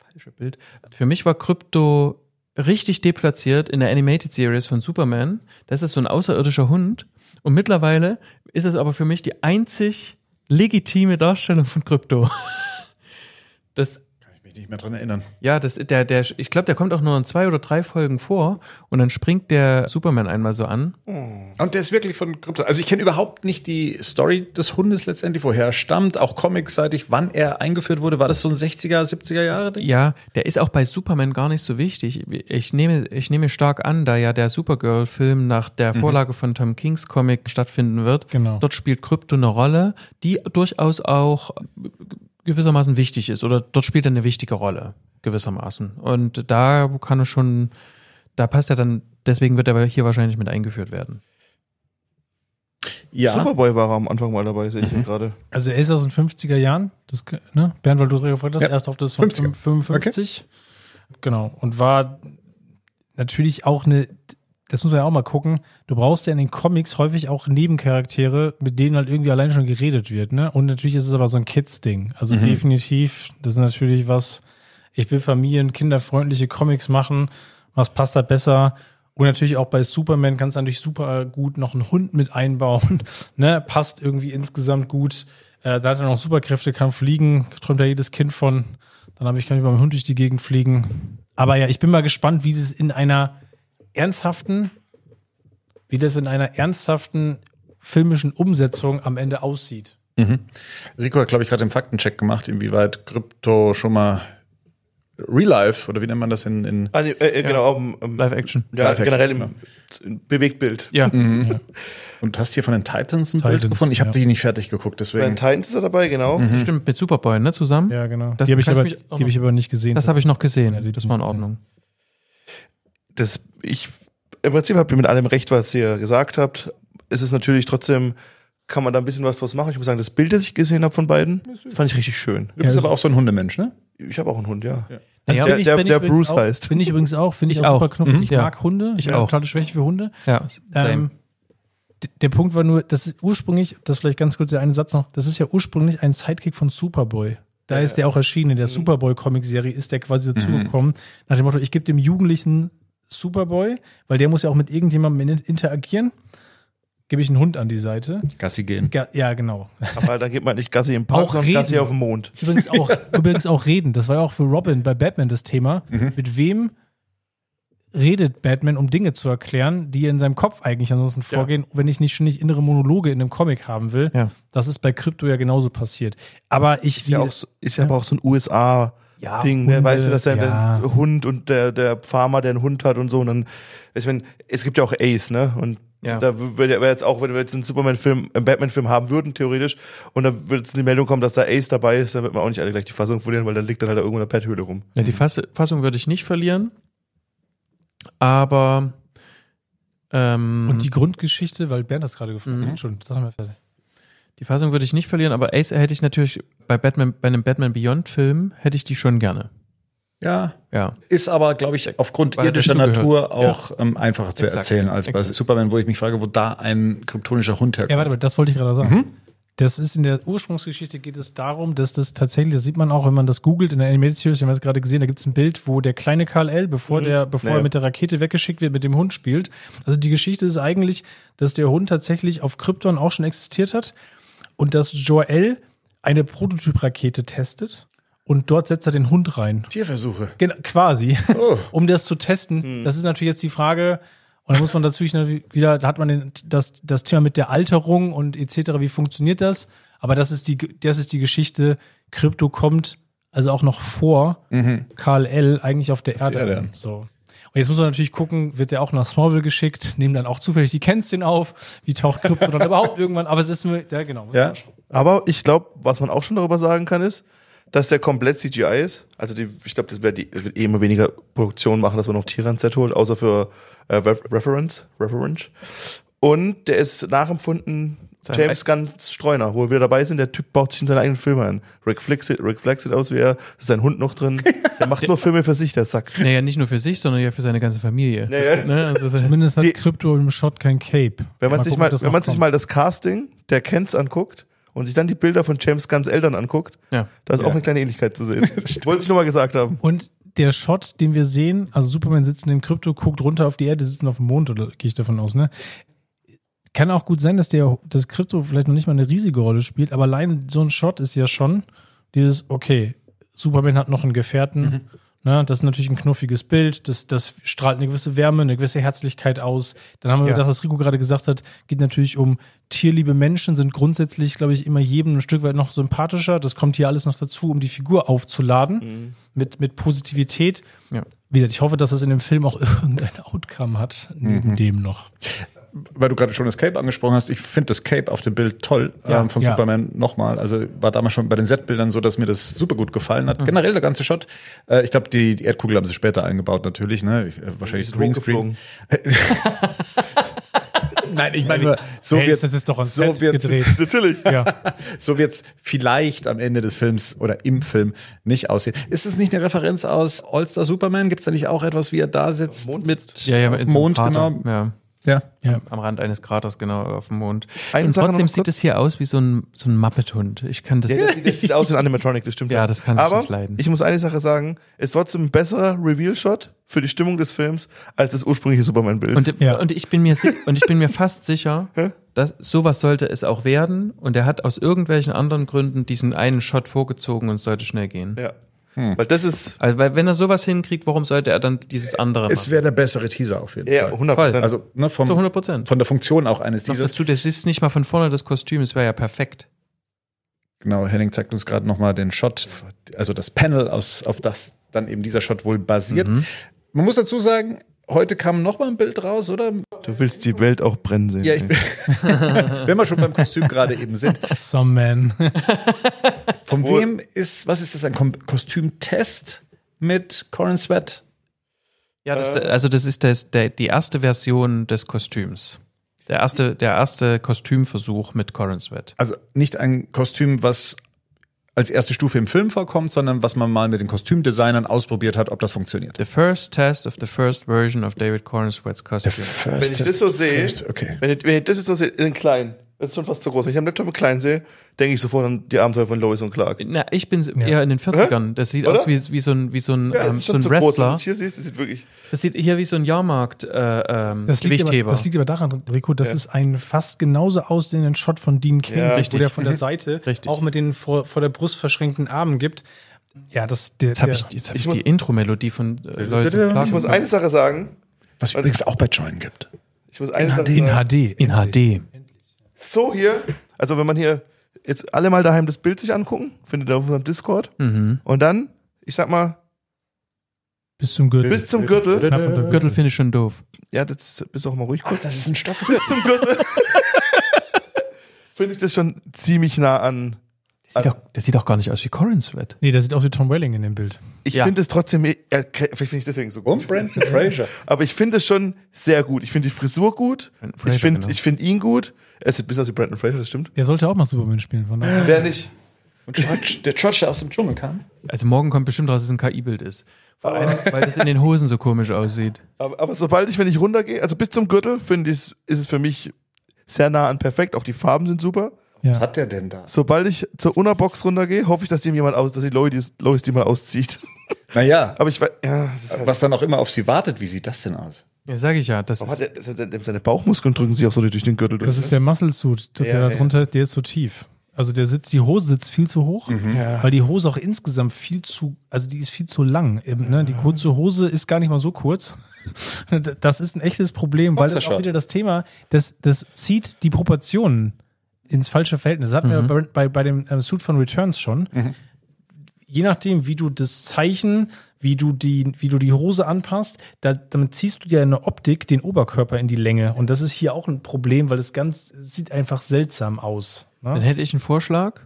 falsche Bild, für mich war Krypto richtig deplatziert in der Animated Series von Superman. Das ist so ein außerirdischer Hund. Und mittlerweile ist es aber für mich die einzig legitime Darstellung von Krypto. [LAUGHS] Das mich nicht mehr dran erinnern. Ja, das, der, der, ich glaube, der kommt auch nur in zwei oder drei Folgen vor und dann springt der Superman einmal so an. Oh. Und der ist wirklich von Krypton. Also ich kenne überhaupt nicht die Story des Hundes letztendlich, woher er stammt, auch comicseitig, wann er eingeführt wurde. War das so ein 60er, 70er Jahre Ding? Ja, der ist auch bei Superman gar nicht so wichtig. Ich nehme, ich nehme stark an, da ja der Supergirl-Film nach der mhm. Vorlage mhm. von Tom Kings Comic stattfinden wird. Genau. Dort spielt Krypto eine Rolle, die durchaus auch gewissermaßen wichtig ist oder dort spielt er eine wichtige Rolle, gewissermaßen. Und da kann es schon, da passt er dann, deswegen wird er hier wahrscheinlich mit eingeführt werden. Ja. Superboy war er am Anfang mal dabei, sehe ich mhm. gerade. Also er ist aus den 50er Jahren, das, ne? Bernd, weil du darüber gefragt hast, ja. erst auf das von 55. Okay. Genau. Und war natürlich auch eine das muss man ja auch mal gucken, du brauchst ja in den Comics häufig auch Nebencharaktere, mit denen halt irgendwie allein schon geredet wird, ne? Und natürlich ist es aber so ein Kids-Ding. Also mhm. definitiv, das ist natürlich was, ich will Familien, kinderfreundliche Comics machen, was passt da besser? Und natürlich auch bei Superman kannst du natürlich super gut noch einen Hund mit einbauen, [LAUGHS] ne? Passt irgendwie insgesamt gut. Äh, da hat er noch Superkräfte, kann fliegen, träumt ja jedes Kind von. Dann habe ich, kann ich mit meinem Hund durch die Gegend fliegen. Aber ja, ich bin mal gespannt, wie das in einer ernsthaften, wie das in einer ernsthaften filmischen Umsetzung am Ende aussieht. Mhm. Rico hat, glaube ich, gerade den Faktencheck gemacht, inwieweit Krypto schon mal Real Life oder wie nennt man das in. in ah, nee, äh, äh genau, ja. um, Live Action. Ja, Live generell Action, im, im Bewegtbild. Ja. Mhm. mhm. ja. Und hast hier von den Titans ein Titans, Bild gefunden? Ich habe ja. die nicht fertig geguckt, deswegen. Bei den Titans ist er dabei, genau. Mhm. Stimmt, mit Superboy, ne, zusammen? Ja, genau. Das die habe ich, hab ich, aber nicht gesehen. Das habe ich noch gesehen. das war in Ordnung. Sehen das, ich, im Prinzip habt ihr mit allem recht, was ihr gesagt habt. Es ist natürlich trotzdem, kann man da ein bisschen was draus machen. Ich muss sagen, das Bild, das ich gesehen habe von beiden, fand ich richtig schön. Du bist ja, aber auch so ein Hundemensch, ne? Ich habe auch einen Hund, ja. ja. Also der, ich, der, der Bruce auch, heißt. Bin ich übrigens auch, finde ich, ich, auch super knuffig. Mhm, ich ja. mag Hunde. Ich ja, auch. Tolle Schwäche für Hunde. Ja, ähm, der Punkt war nur, das ist ursprünglich, das vielleicht ganz kurz der eine Satz noch, das ist ja ursprünglich ein Sidekick von Superboy. Da ist der auch erschienen. In der mhm. Superboy-Comic-Serie ist der quasi mhm. dazugekommen. Mhm. Nach dem Motto, ich gebe dem Jugendlichen Superboy, weil der muss ja auch mit irgendjemandem interagieren. Gebe ich einen Hund an die Seite. Gassi gehen. Ga ja, genau. Aber da geht man nicht Gassi im Park, auch sondern reden. Gassi auf dem Mond. Übrigens auch, [LAUGHS] übrigens auch reden. Das war ja auch für Robin bei Batman das Thema. Mhm. Mit wem redet Batman, um Dinge zu erklären, die in seinem Kopf eigentlich ansonsten vorgehen, ja. wenn ich nicht schon nicht innere Monologe in einem Comic haben will. Ja. Das ist bei Krypto ja genauso passiert. Aber ich. Ist, ja auch, ist ja aber auch so ein USA- ja, Ding, Hunde, ne? weißt du, dass der ja. Hund und der, der Farmer, der einen Hund hat und so. Und dann, ich meine, es gibt ja auch Ace, ne? Und ja. da wäre jetzt auch, wenn wir jetzt einen Superman-Film, einen Batman-Film haben würden, theoretisch, und da würde jetzt die Meldung kommen, dass da Ace dabei ist, dann wird man auch nicht alle gleich die Fassung verlieren, weil dann liegt dann halt irgendwo in der Betthöhle rum. Ja, die mhm. Fass Fassung würde ich nicht verlieren, aber ähm, und die Grundgeschichte, weil Bernd das gerade gefunden hat, schon, das haben wir fertig. Die Fassung würde ich nicht verlieren, aber Ace hätte ich natürlich bei Batman, bei einem Batman Beyond Film hätte ich die schon gerne. Ja. ja. Ist aber, glaube ich, aufgrund Weil irdischer Natur auch ja. ähm, einfacher zu Exakt. erzählen als Exakt. bei Superman, wo ich mich frage, wo da ein kryptonischer Hund herkommt. Ja, warte, mal, das wollte ich gerade sagen. Mhm. Das ist in der Ursprungsgeschichte geht es darum, dass das tatsächlich, das sieht man auch, wenn man das googelt in der Animated Series, wir haben das gerade gesehen, da gibt es ein Bild, wo der kleine Karl L., bevor, mhm. der, bevor naja. er mit der Rakete weggeschickt wird, mit dem Hund spielt. Also die Geschichte ist eigentlich, dass der Hund tatsächlich auf Krypton auch schon existiert hat und dass Joel eine Prototyprakete testet und dort setzt er den Hund rein. Tierversuche. Genau, quasi. Oh. [LAUGHS] um das zu testen. Mhm. Das ist natürlich jetzt die Frage, und da muss man natürlich wieder, da hat man den, das, das Thema mit der Alterung und etc., wie funktioniert das? Aber das ist die, das ist die Geschichte, Krypto kommt also auch noch vor mhm. Karl L. eigentlich auf der Erde. Erde. So. Und jetzt muss man natürlich gucken, wird der auch nach Smallville geschickt, nehmen dann auch zufällig die Kens den auf, wie taucht Krypto dann [LAUGHS] überhaupt irgendwann, aber es ist mir, ja genau. Ja, aber ich glaube, was man auch schon darüber sagen kann ist, dass der komplett CGI ist. Also die, ich glaube, das, das wird eh immer weniger Produktion machen, dass man noch Tiere ans Set holt, außer für äh, Reference, Reference. Und der ist nachempfunden sein James Gunn's Streuner, wo wir dabei sind, der Typ baut sich in seinen eigenen Filme ein. Rick Fleck sieht, Rick Fleck sieht aus wie er, ist sein Hund noch drin. [LAUGHS] Der macht nur Filme für sich, der Sack. Naja, nicht nur für sich, sondern ja für seine ganze Familie. Naja. Das, ne? also Zumindest hat Krypto im Shot kein Cape. Wenn man, mal sich, gucken, mal, wenn man sich mal das Casting der Kents anguckt und sich dann die Bilder von James Gunn's Eltern anguckt, ja. da ist ja. auch eine kleine Ähnlichkeit zu sehen. [LAUGHS] Wollte ich nur mal gesagt haben. Und der Shot, den wir sehen, also Superman sitzt in dem Krypto, guckt runter auf die Erde, sitzt auf dem Mond, oder gehe ich davon aus, ne? Kann auch gut sein, dass der, das Krypto vielleicht noch nicht mal eine riesige Rolle spielt, aber allein so ein Shot ist ja schon dieses, okay, Superman hat noch einen Gefährten. Mhm. Ne, das ist natürlich ein knuffiges Bild, das, das strahlt eine gewisse Wärme, eine gewisse Herzlichkeit aus. Dann haben wir ja. das, was Rico gerade gesagt hat, geht natürlich um tierliebe Menschen, sind grundsätzlich, glaube ich, immer jedem ein Stück weit noch sympathischer. Das kommt hier alles noch dazu, um die Figur aufzuladen mhm. mit, mit Positivität. Ja. Wieder, ich hoffe, dass das in dem Film auch [LAUGHS] irgendein Outcome hat, mhm. neben mhm. dem noch weil du gerade schon das Cape angesprochen hast, ich finde das Cape auf dem Bild toll ähm, ja, ähm, von ja. Superman nochmal. Also war damals schon bei den Setbildern so, dass mir das super gut gefallen hat. Mhm. Generell der ganze Shot. Äh, ich glaube, die, die, Erdkugel haben sie später eingebaut natürlich, ne? Ich, äh, wahrscheinlich ist Greenscreen. [LAUGHS] Nein, ich meine, so wird es doch so wird's, gedreht. [LAUGHS] Natürlich. Ja. so wird es vielleicht am Ende des Films oder im Film nicht aussehen. Ist es nicht eine Referenz aus All-Star Superman? Gibt es da nicht auch etwas, wie er da sitzt Mond. mit ja, ja, Mond? So genau. Ja. Ja. ja. Am Rand eines Kraters, genau, auf dem Mond. Eine und Sache trotzdem sieht es hier aus wie so ein, so ein Muppet-Hund. Ich kann das. Ja, das, sieht, das sieht aus wie ein Animatronic, das stimmt. Ja, ja, das kann Aber ich nicht leiden. Ich muss eine Sache sagen, ist trotzdem ein besserer Reveal-Shot für die Stimmung des Films als das ursprüngliche Superman-Bild. Und, ja. und, ich bin mir und ich bin mir fast sicher, [LAUGHS] dass sowas sollte es auch werden. Und er hat aus irgendwelchen anderen Gründen diesen einen Shot vorgezogen und es sollte schnell gehen. Ja. Hm. Weil das ist. Also, weil wenn er sowas hinkriegt, warum sollte er dann dieses andere machen? Es wäre der bessere Teaser auf jeden ja, Fall. Ja, 100 Prozent. Also, ne, vom, 100 Von der Funktion auch eines Teasers. Noch dazu, das ist nicht mal von vorne das Kostüm, es wäre ja perfekt. Genau, Henning zeigt uns gerade nochmal den Shot, also das Panel, aus, auf das dann eben dieser Shot wohl basiert. Mhm. Man muss dazu sagen, Heute kam noch mal ein Bild raus, oder? Du willst die Welt auch brennen sehen. Ja, ich bin, [LAUGHS] wenn wir schon beim Kostüm gerade eben sind. Some man. [LAUGHS] Von Wo wem ist, was ist das, ein Kostümtest mit Corin Sweat? Ja, das, also das ist das, der, die erste Version des Kostüms. Der erste, der erste Kostümversuch mit Corin Sweat. Also nicht ein Kostüm, was als erste Stufe im Film vorkommt, sondern was man mal mit den Kostümdesignern ausprobiert hat, ob das funktioniert. The first test of the first version of David Cornsweet's costume. Wenn ich das so sehe, okay. wenn, wenn ich das jetzt so sehe, in klein, das ist schon fast zu groß. Wenn ich am Laptop einen kleinen sehe, denke ich sofort an die Abenteuer von Lois und Clark. Na, ich bin ja. eher in den 40ern. Das sieht Oder? aus wie, wie so ein, wie so ein, ja, ähm, so ein Wrestler. Groß, hier siehst, das sieht wirklich. Das sieht hier wie so ein Jahrmarkt, äh, ähm, das liegt aber, daran, Rico, das ja. ist ein fast genauso aussehenden Shot von Dean Kane, ja, wo der von der [LAUGHS] Seite auch mit den vor, vor der Brust verschränkten Armen gibt. Ja, das, der, jetzt habe ich, jetzt hab ich, ich die Intro-Melodie von äh, Lois und Clark. Ich muss eine Sache sagen. Was übrigens auch bei Join gibt. Ich muss eine in Sache HD, sagen. In HD. In HD. So hier, also wenn man hier jetzt alle mal daheim das Bild sich angucken, findet ihr auf unserem Discord. Mhm. Und dann, ich sag mal, bis zum Gürtel. Bis zum Gürtel. Gürtel finde ich schon doof. Ja, das bist auch mal ruhig kurz. Ach, das ist ein Stoff. [LAUGHS] Bis zum Gürtel. [LAUGHS] finde ich das schon ziemlich nah an Sieht auch, also- das sieht doch gar nicht aus wie Corin Sweat. Nee, der sieht aus wie Tom Welling in dem Bild. Ich ja. finde es trotzdem, äh, vielleicht finde ich deswegen so gut. Und Brandon Fraser. Aber ich finde es schon sehr gut. Ich finde die Frisur gut. Fraser, genau. ich finde genau. find ihn gut. Er sieht ein bisschen aus wie Brandon Fraser, das stimmt. Der sollte auch mal Superman spielen. Von daher. Wer nicht? Und George, der Trotsch, der aus dem Dschungel kam. Also morgen kommt bestimmt raus, dass es ein KI-Bild ist. Vor allem, weil das in den Hosen so komisch aussieht. Aber, aber sobald ich, wenn ich runtergehe, also bis zum Gürtel, finde ich, ist es für mich sehr nah an perfekt. Auch die Farben sind super. Ja. Was hat der denn da? Sobald ich zur Unabox runtergehe, hoffe ich, dass ihm jemand aus, dass die Lois, Lois die mal auszieht. Naja. Aber ich weiß, ja, halt was dann auch immer auf sie wartet, wie sieht das denn aus? Ja, sage ich ja. Das Warum ist er, seine Bauchmuskeln drücken sich auch so durch den Gürtel durch. Das ist der Muscle Suit, der ja, drunter, ja. der ist so tief. Also der sitzt, die Hose sitzt viel zu hoch, mhm. weil die Hose auch insgesamt viel zu, also die ist viel zu lang. Eben, ne? Die kurze Hose ist gar nicht mal so kurz. [LAUGHS] Das ist ein echtes Problem, weil das auch wieder das Thema, das, das zieht die Proportionen ins falsche Verhältnis. Das hatten mhm. wir bei, bei dem ähm, Suit von Returns schon. Mhm. Je nachdem, wie du das Zeichen, wie du die, wie du die Hose anpasst, da, damit ziehst du ja in der Optik den Oberkörper in die Länge. Und das ist hier auch ein Problem, weil das ganz sieht einfach seltsam aus. Ne? Dann hätte ich einen Vorschlag.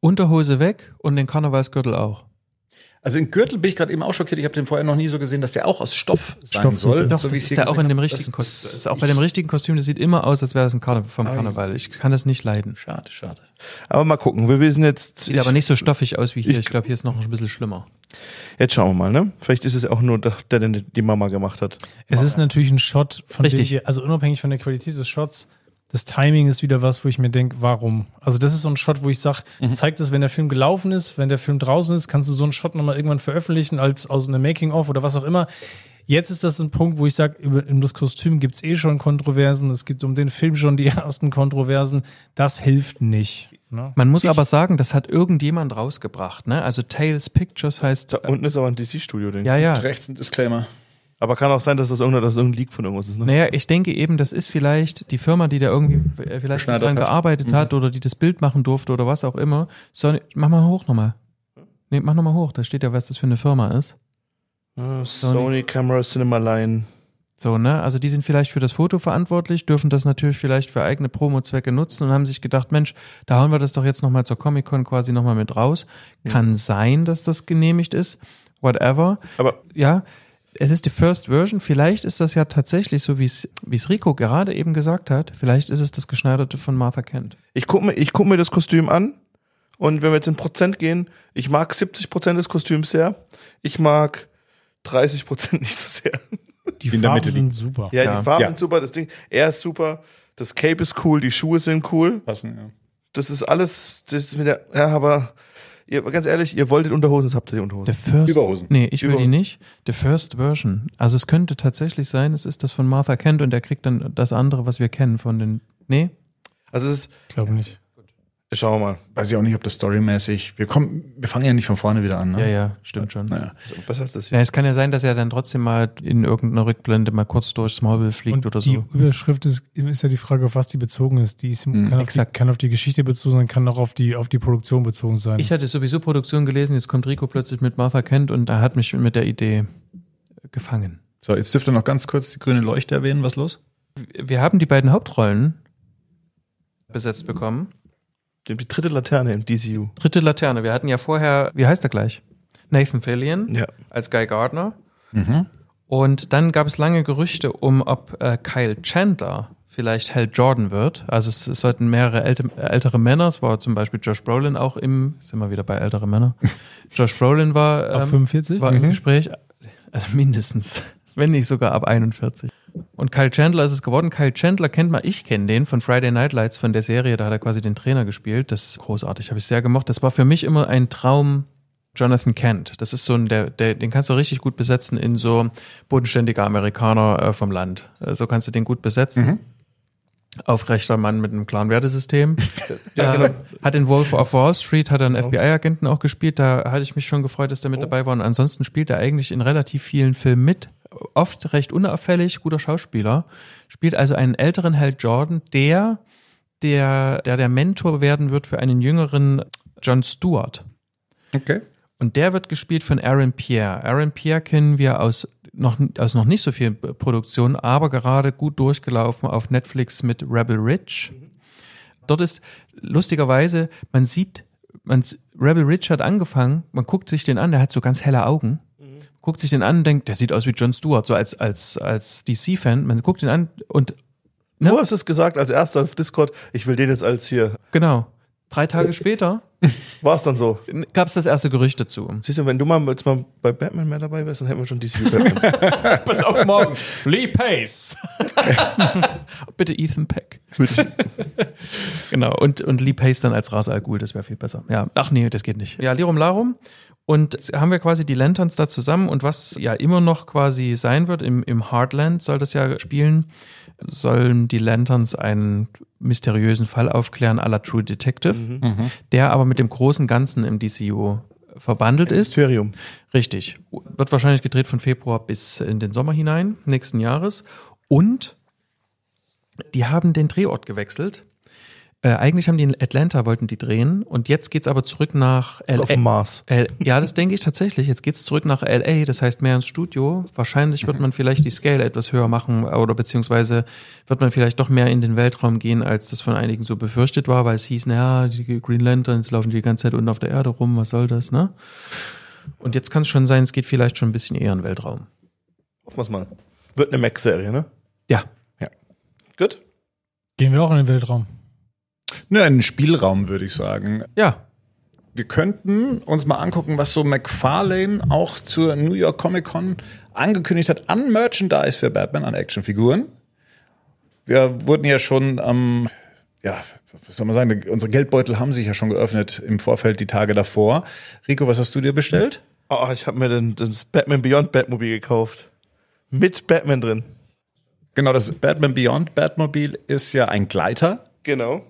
Unterhose weg und den Karnevalsgürtel auch. Also den Gürtel bin ich gerade eben auch schockiert. Ich habe den vorher noch nie so gesehen, dass der auch aus Stoff sein Stoff, soll. Doch, so das ist da auch in dem richtigen Kostüm. Ist auch bei dem richtigen Kostüm. Das sieht immer aus, als wäre das ein Karneval vom Karneval. Ich kann das nicht leiden. Schade, schade. Aber mal gucken. Wir wissen jetzt. Sieht ich, aber nicht so stoffig aus wie hier. Ich, ich glaube, hier ist noch ein bisschen schlimmer. Jetzt schauen wir mal, ne? Vielleicht ist es auch nur, der, den die Mama gemacht hat. Es ist natürlich ein Shot von Richtig. Dem, also unabhängig von der Qualität des Shots das Timing ist wieder was, wo ich mir denke, warum? Also das ist so ein Shot, wo ich sage, mhm. zeigt es, wenn der Film gelaufen ist, wenn der Film draußen ist, kannst du so einen Shot nochmal irgendwann veröffentlichen als aus einem Making-of oder was auch immer. Jetzt ist das ein Punkt, wo ich sage, um das Kostüm gibt es eh schon Kontroversen, es gibt um den Film schon die [LAUGHS] ersten Kontroversen. Das hilft nicht. Ne? Man muss ich, aber sagen, das hat irgendjemand rausgebracht. Ne? Also Tales Pictures heißt. Da unten ist aber ein DC-Studio, den ja, ja. rechts ein Disclaimer. Aber kann auch sein, dass das, irgendein, dass das irgendein Leak von irgendwas ist. Ne? Naja, ich denke eben, das ist vielleicht die Firma, die da irgendwie äh, vielleicht daran hat. gearbeitet mhm. hat oder die das Bild machen durfte oder was auch immer. Sony, mach mal hoch nochmal. Nee, mach nochmal hoch. Da steht ja, was das für eine Firma ist. Ah, Sony, Sony Camera Cinema Line. So, ne? Also die sind vielleicht für das Foto verantwortlich, dürfen das natürlich vielleicht für eigene Promo-Zwecke nutzen und haben sich gedacht, Mensch, da hauen wir das doch jetzt nochmal zur Comic-Con quasi nochmal mit raus. Mhm. Kann sein, dass das genehmigt ist. Whatever. Aber ja, es ist die First Version. Vielleicht ist das ja tatsächlich so, wie es Rico gerade eben gesagt hat. Vielleicht ist es das Geschneiderte von Martha Kent. Ich gucke mir, guck mir das Kostüm an. Und wenn wir jetzt in Prozent gehen, ich mag 70 Prozent des Kostüms sehr. Ich mag 30 Prozent nicht so sehr. Die Farben Mitte, sind super. Ja, ja. die Farben ja. sind super. Das Ding, er ist super. Das Cape ist cool. Die Schuhe sind cool. Passen, ja. Das ist alles, das mit der, ja, aber Ihr, ganz ehrlich, ihr wolltet Unterhosen, jetzt habt ihr die Unterhosen. The first, Überhosen. Nee, ich will die nicht. The First Version. Also es könnte tatsächlich sein, es ist das von Martha Kent und er kriegt dann das andere, was wir kennen von den. Nee? Also es ist. Ich Glaube nicht. Schauen wir mal. Weiß ich auch nicht, ob das storymäßig. Wir kommen, wir fangen ja nicht von vorne wieder an. Ne? Ja, ja, stimmt schon. Naja. Ist besser als das hier. Ja, es kann ja sein, dass er dann trotzdem mal in irgendeiner Rückblende mal kurz durch Smallville fliegt Und oder so. Die Überschrift ist, ist ja die Frage, auf was die bezogen ist. Die ist, mhm. kann, auf die, kann, auf die, Geschichte bezogen sein, kann auch auf die, auf die Produktion bezogen sein. Ich hatte sowieso Produktion gelesen, jetzt kommt Rico plötzlich mit Martha Kent und da hat mich mit der Idee äh, gefangen. So, jetzt dürft ihr noch ganz kurz die grüne Leuchte erwähnen. Was los? Wir haben die beiden Hauptrollen besetzt bekommen. Die dritte Laterne im DCU. Dritte Laterne. Wir hatten ja vorher, wie heißt er gleich? Nathan Fillion ja. als Guy Gardner. Mhm. Und dann gab es lange Gerüchte um, ob äh, Kyle Chandler vielleicht Hal Jordan wird. Also es, es sollten mehrere älte, ältere Männer, es war zum Beispiel Josh Brolin auch im, sind wir wieder bei ältere Männer. [LAUGHS] Josh Brolin war, ähm, ab 45? war mhm. im Gespräch, also mindestens, wenn nicht sogar ab 41. Und Kyle Chandler ist es geworden. Kyle Chandler kennt man, ich kenne den von Friday Night Lights, von der Serie, da hat er quasi den Trainer gespielt. Das ist großartig, habe ich sehr gemocht. Das war für mich immer ein Traum, Jonathan Kent. Das ist so ein, der, der, den kannst du richtig gut besetzen in so bodenständiger Amerikaner äh, vom Land. Äh, so kannst du den gut besetzen. Mhm aufrechter Mann mit einem klaren Wertesystem. [LAUGHS] ja, ähm, genau. Hat in Wolf of Wall Street, hat einen oh. Genau. FBI-Agenten auch gespielt. Da hatte ich mich schon gefreut, dass der mit oh. dabei war. Und ansonsten spielt er eigentlich in relativ vielen Filmen mit. Oft recht unauffällig, guter Schauspieler. Spielt also einen älteren Held Jordan, der der, der, der Mentor werden wird für einen jüngeren John Stewart. Okay. Und der wird gespielt von Aaron Pierre. Aaron Pierre kennen wir aus noch, also noch nicht so viel Produktion, aber gerade gut durchgelaufen auf Netflix mit Rebel Rich. Mhm. Dort ist lustigerweise, man sieht, man, Rebel Rich hat angefangen, man guckt sich den an, der hat so ganz helle Augen. Mhm. Guckt sich den an und denkt, der sieht aus wie Jon Stewart, so als, als, als DC-Fan. Man guckt ihn an und. Ne? Du hast es gesagt als erster auf Discord, ich will den jetzt als hier. Genau. Drei Tage später [LAUGHS] war es dann so. Gab es das erste Gerücht dazu? Siehst du, wenn du mal jetzt mal bei Batman mehr dabei wärst, dann hätten wir schon DC Batman. Bis [LAUGHS] auf morgen. Lee Pace. [LAUGHS] Bitte Ethan Peck. genau, und, und Lee Pace dann als Ras Al Ghul, das wäre viel besser. Ja, ach nee, das geht nicht. Ja, Lirum Larum. Und haben wir quasi die Lanterns da zusammen und was ja immer noch quasi sein wird, im, im Heartland soll das ja spielen sollen die Lanterns einen mysteriösen Fall aufklären à la True Detective, mhm. der aber mit dem großen Ganzen im DCU verwandelt ist. Mysterium. Richtig. Wird wahrscheinlich gedreht von Februar bis in den Sommer hinein, nächsten Jahres. Und die haben den Drehort gewechselt äh, eigentlich haben die in Atlanta, wollten die drehen und jetzt geht's aber zurück nach LA. Auf dem Mars. L ja, das denke ich tatsächlich. Jetzt geht's zurück nach LA, das heißt mehr ins Studio. Wahrscheinlich wird mhm. man vielleicht die Scale etwas höher machen oder beziehungsweise wird man vielleicht doch mehr in den Weltraum gehen, als das von einigen so befürchtet war, weil es hieß, naja, die Green Lanterns laufen die ganze Zeit unten auf der Erde rum, was soll das, ne? Und jetzt kann es schon sein, es geht vielleicht schon ein bisschen eher in den Weltraum. Hoffen wir es mal. Wird eine Mac-Serie, ne? Ja. Ja. Gut. Gehen wir auch in den Weltraum. Ne, einen Spielraum, würde ich sagen. Ja. Wir könnten uns mal angucken, was so McFarlane auch zur New York Comic Con angekündigt hat an Merchandise für Batman, an Actionfiguren. Wir wurden ja schon am, ähm, ja, was soll man sagen, unsere Geldbeutel haben sich ja schon geöffnet im Vorfeld die Tage davor. Rico, was hast du dir bestellt? Oh, ich habe mir den, das Batman Beyond Batmobil gekauft. Mit Batman drin. Genau, das Batman Beyond Batmobil ist ja ein Gleiter. Genau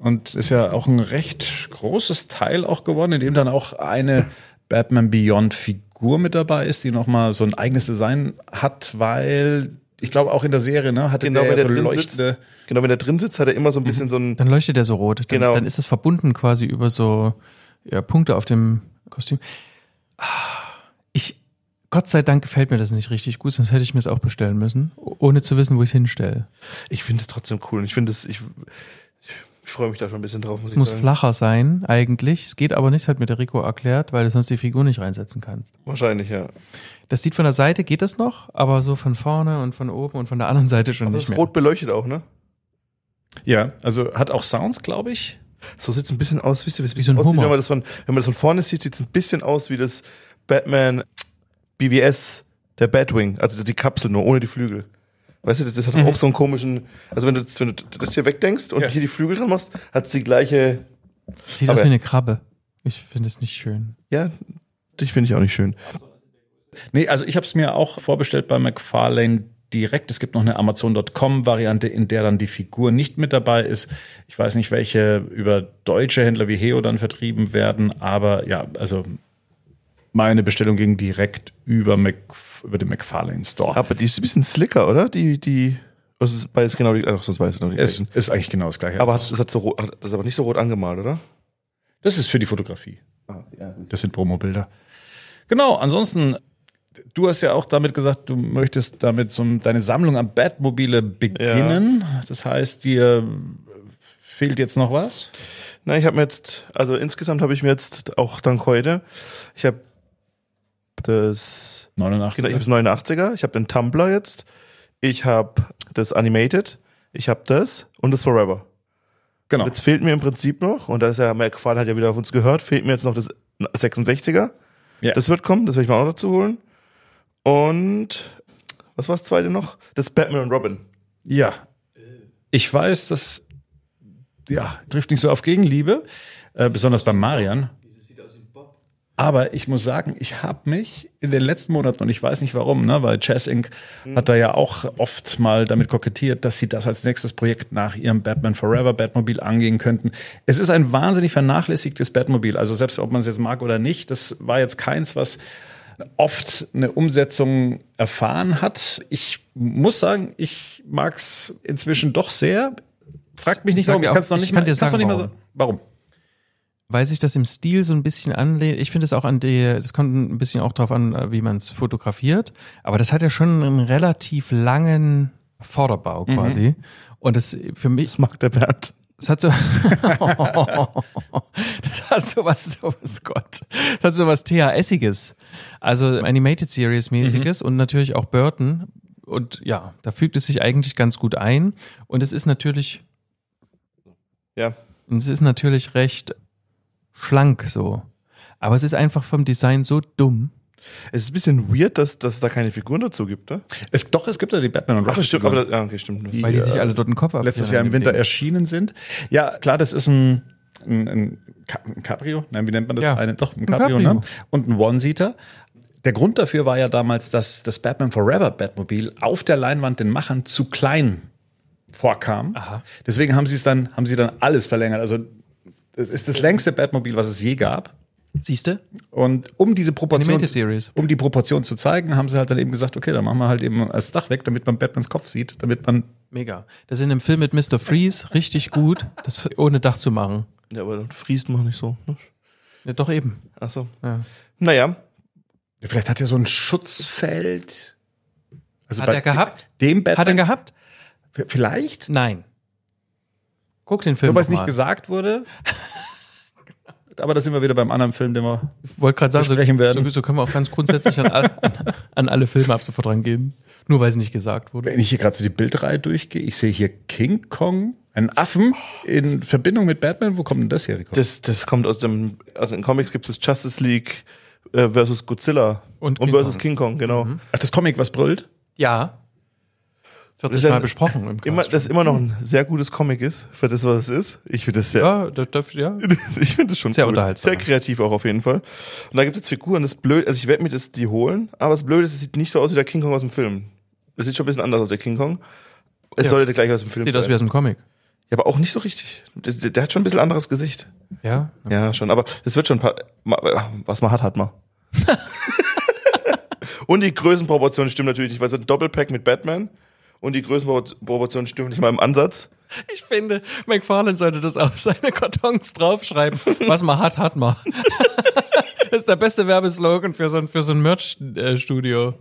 und ist ja auch ein recht großes Teil auch geworden, in dem dann auch eine Batman Beyond Figur mit dabei ist, die nochmal so ein eigenes Design hat, weil ich glaube auch in der Serie, ne, hatte genau, der, der so leuchtende. Sitzt, genau, wenn der drin sitzt, hat er immer so ein bisschen mhm. so ein. Dann leuchtet er so rot. Dann, genau. dann ist es verbunden quasi über so ja, Punkte auf dem Kostüm. Ah, ich, Gott sei Dank gefällt mir das nicht richtig gut, sonst hätte ich mir es auch bestellen müssen, ohne zu wissen, wo ich es hinstelle. Ich finde es trotzdem cool. Ich finde es, ich, ich freue mich da schon ein bisschen drauf. Muss es muss sagen. flacher sein, eigentlich. Es geht aber nicht, hat mir der Rico erklärt, weil du sonst die Figur nicht reinsetzen kannst. Wahrscheinlich, ja. Das sieht von der Seite, geht das noch, aber so von vorne und von oben und von der anderen Seite schon aber nicht. Das ist mehr. rot beleuchtet auch, ne? Ja, also hat auch Sounds, glaube ich. So sieht es ein bisschen aus, wisst ihr, wie so ein aussieht, wenn man das von, wenn man das von vorne sieht, sieht es ein bisschen aus wie das Batman BBS, der Batwing, also die Kapsel nur, ohne die Flügel. Weißt du, das, das hat mhm. auch so einen komischen. Also, wenn du, wenn du das hier wegdenkst und ja. hier die Flügel dran machst, hat es die gleiche. Sieht aus wie eine Krabbe. Ich finde es nicht schön. Ja, dich finde ich auch nicht schön. Nee, also ich habe es mir auch vorbestellt bei McFarlane direkt. Es gibt noch eine Amazon.com-Variante, in der dann die Figur nicht mit dabei ist. Ich weiß nicht, welche über deutsche Händler wie Heo dann vertrieben werden, aber ja, also meine Bestellung ging direkt über, Mac, über den McFarlane Store. Aber die ist ein bisschen slicker, oder? Die, die, also ist beides genau die, ach, sonst weiß ich noch nicht. Es ist eigentlich genau das gleiche. Aber hat, das, hat so hat, das ist aber nicht so rot angemalt, oder? Das ist für die Fotografie. Ah, ja. Das sind Promobilder. Genau, ansonsten, du hast ja auch damit gesagt, du möchtest damit so deine Sammlung an Batmobile beginnen. Ja. Das heißt, dir äh, fehlt jetzt noch was? Na, ich habe mir jetzt, also insgesamt habe ich mir jetzt auch dank heute, ich habe das 89er. Genau, ich habe das 89er, ich habe den Tumblr jetzt, ich habe das Animated, ich habe das und das Forever. Genau. Jetzt fehlt mir im Prinzip noch, und da ist ja Mark Fall hat ja wieder auf uns gehört, fehlt mir jetzt noch das 66er. Yeah. Das wird kommen, das werde ich mal auch dazu holen. Und was war das zweite noch? Das Batman und Robin. Ja. Ich weiß, das ja, trifft nicht so auf Gegenliebe, äh, besonders bei Marian. Aber ich muss sagen, ich habe mich in den letzten Monaten, und ich weiß nicht warum, ne, weil Chess Inc. Mhm. hat da ja auch oft mal damit kokettiert, dass sie das als nächstes Projekt nach ihrem Batman Forever Batmobil angehen könnten. Es ist ein wahnsinnig vernachlässigtes Batmobil. Also selbst ob man es jetzt mag oder nicht, das war jetzt keins, was oft eine Umsetzung erfahren hat. Ich muss sagen, ich mag es inzwischen doch sehr. Fragt mich nicht, warum. Kannst du noch nicht, kann mal, kannst sagen, noch nicht warum. mal so. Warum? weil sich das im Stil so ein bisschen anlehnt. Ich finde es auch an der, das kommt ein bisschen auch drauf an, äh, wie man es fotografiert. Aber das hat ja schon einen relativ langen Vorderbau mhm. quasi. Mhm. Und das äh, für mich. Das macht der Bert. Das hat so, [LAUGHS] das hat so was, so was Gott, das hat so was THS-iges. Also Animated Series mäßiges mhm. und natürlich auch Burton. Und ja, da fügt es sich eigentlich ganz gut ein. Und es ist natürlich. Ja. Und es ist natürlich recht schlank so. Aber es ist einfach vom Design so dumm. Es ist ein bisschen weird, dass, dass es da keine Figuren dazu gibt, oder? Ne? Es, doch, es gibt ja die Batman und Robin. Ach, stimmt, aber das, ja, ah, okay, stimmt. Die, Weil die sich äh, alle dort den Kopf ab. Letztes Jahr im Winter erschienen sind. Ja, klar, das ist ein, ein, ein, ein Cabrio. Nein, wie nennt man das? Ja. Eine, doch, ein Cabrio, ein Cabrio. Ne? Und ein One-Seater. Der Grund dafür war ja damals, dass das Batman Forever Batmobil auf der Leinwand den Machern zu klein vorkam. Aha. Deswegen haben sie es dann, haben sie dann alles verlängert. Also das ist das längste Batmobil, was es je gab. Siehst du? Und um diese Proportion, um die Proportion zu zeigen, haben sie halt dann eben gesagt, okay, dann machen wir halt eben das Dach weg, damit man Batmans Kopf sieht, damit man. Mega. Das ist in dem Film mit Mr. Freeze richtig gut, das ohne Dach zu machen. Ja, aber dann friest man nicht so. Ne? Ja, doch eben. Ach so. Ja. Naja. Vielleicht hat er so ein Schutzfeld. Also hat er gehabt? Dem Batman. Hat er gehabt? Vielleicht? Nein. Guck den Film. Nur weil es nicht gesagt wurde. [LAUGHS] Aber da sind wir wieder beim anderen Film, den wir ich wollte gerade sagen, besprechen so, werden. So können wir auch ganz grundsätzlich an, an, [LAUGHS] an, alle Filme ab sofort rangehen. Nur weil es nicht gesagt wurde. Wenn ich hier gerade so die Bildreihe durchgehe, ich sehe hier King Kong, einen Affen in oh, Verbindung mit Batman. Wo kommt denn das her, Rico? Das, das kommt aus dem, also in Comics gibt es Justice League äh, versus Godzilla und, und King versus Kong. King Kong, genau. Mhm. Ach, das Comic, was brüllt? Ja. 40 Mal besprochen im immer, Das immer noch ein sehr gutes Comic ist, für das, was es ist. Ich finde das sehr. Ja, das, das, ja. [LAUGHS] ich finde das schon sehr cool. unterhaltsam. Sehr kreativ auch auf jeden Fall. Und da gibt es Figuren, das blöd, also ich werde mir das die holen, aber das Blöde ist, es sieht nicht so aus wie der King Kong aus dem Film. Es sieht schon ein bisschen anders aus, der King Kong. Es ja. sollte der gleich aus dem Film sein. Sieht aus wie aus dem Comic. Ja, aber auch nicht so richtig. Der, der hat schon ein bisschen anderes Gesicht. Ja? Okay. Ja, schon. Aber es wird schon ein paar. Was man hat, hat man. [LAUGHS] Und die Größenproportionen stimmen natürlich nicht, weil so ein Doppelpack mit Batman und die Größenproportionen stimmen nicht mal im Ansatz. Ich finde, McFarlane sollte das auf [LAUGHS] seine Kartons draufschreiben. Was man hat, hat man. [LAUGHS] das ist der beste Werbeslogan für so ein, für so ein Merch-Studio.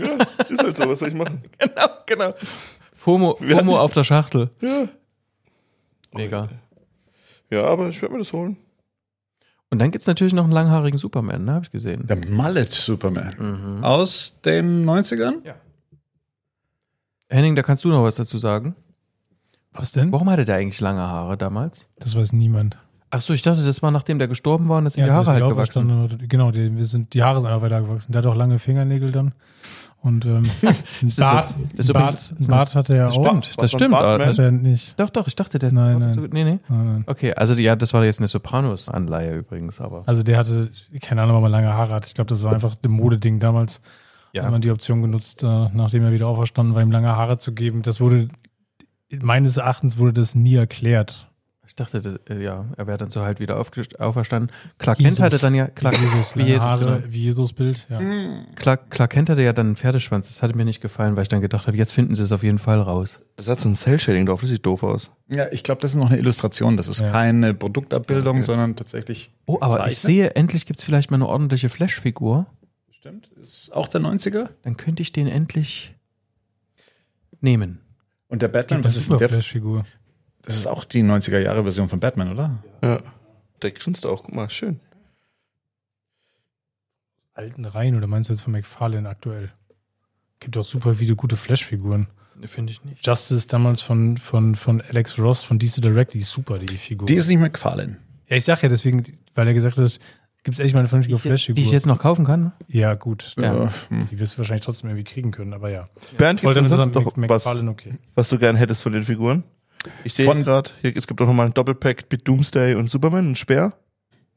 Ja, ist halt so, was soll ich machen? [LAUGHS] Genau, genau. FOMO, FOMO auf der Schachtel. Ja. Mega. Ja, aber ich werde mir das holen. Und dann gibt es natürlich noch einen langhaarigen Superman, ne, habe ich gesehen. Der Mallet Superman. Mhm. Aus den 90ern? Ja. Henning, da kannst du noch was dazu sagen. Was denn? Warum hatte der eigentlich lange Haare damals? Das weiß niemand. Ach so, ich dachte, das war nachdem der gestorben war und das sind die Haare halt gewachsen. genau, die, wir sind, die Haare sind einfach weiter gewachsen. Der hat auch lange Fingernägel dann. Und ähm, [LAUGHS] ein Bart, so, Bart, übrigens, Bart hatte er das auch. Stimmt, das stimmt. Bart hat er nicht. Doch, doch, ich dachte, der nein, nein. So, nee, nee. Nein, nein. Okay, also ja, das war jetzt eine Sopranos-Anleihe übrigens, aber. Also der hatte, keine Ahnung, ob er lange Haare hat. Ich glaube, das war einfach ein Modeding damals ja. hat man die Option genutzt, äh, nachdem er wieder auferstanden war, ihm lange Haare zu geben. Das wurde, meines Erachtens wurde das nie erklärt. Ich dachte, das, äh, ja, er wäre dann so halt wieder auferstanden. Clark Jesus. Kent hatte dann ja Clark, Jesus, wie Jesus, Haare, wie Jesus Bild, ja. Clark, Clark Kent hatte ja dann einen Pferdeschwanz. Das hatte mir nicht gefallen, weil ich dann gedacht habe, jetzt finden sie es auf jeden Fall raus. Das hat so ein Cell-Shading drauf, das sieht doof aus. Ja, ich glaube, das ist noch eine Illustration. Das ist ja. keine Produktabbildung, ja, okay. sondern tatsächlich. Oh, aber Zeichen. ich sehe, endlich gibt es vielleicht mal eine ordentliche Flash-Figur. Stimmt. Ist auch der 90er? Dann könnte ich den endlich nehmen. Und der Batman, das, das ist eine Flash-Figur. Das ist auch die 90er-Jahre-Version von Batman, oder? Ja. Der grinst auch, guck mal, schön. Alten Reihen, oder meinst du jetzt von McFarlane aktuell? Gibt doch super viele gute Flash-Figuren. Ne, finde ich nicht. Justice damals von, von, von Alex Ross von DC Direct, die ist super, die Figur. Die ist nicht McFarlane. Ja, ich sag ja deswegen, weil er gesagt hat, Gibt es echt mal eine vernünftige Flash-Figur? Die ich jetzt noch kaufen kann? Ja, gut. Ja. Hm. Die wirst du wahrscheinlich trotzdem irgendwie kriegen können, aber ja. Bernd, gibt es doch noch was, okay. was du gern hättest von den Figuren? Ich sehe gerade, es gibt auch nochmal ein Doppelpack mit Doomsday und Superman, ein Speer.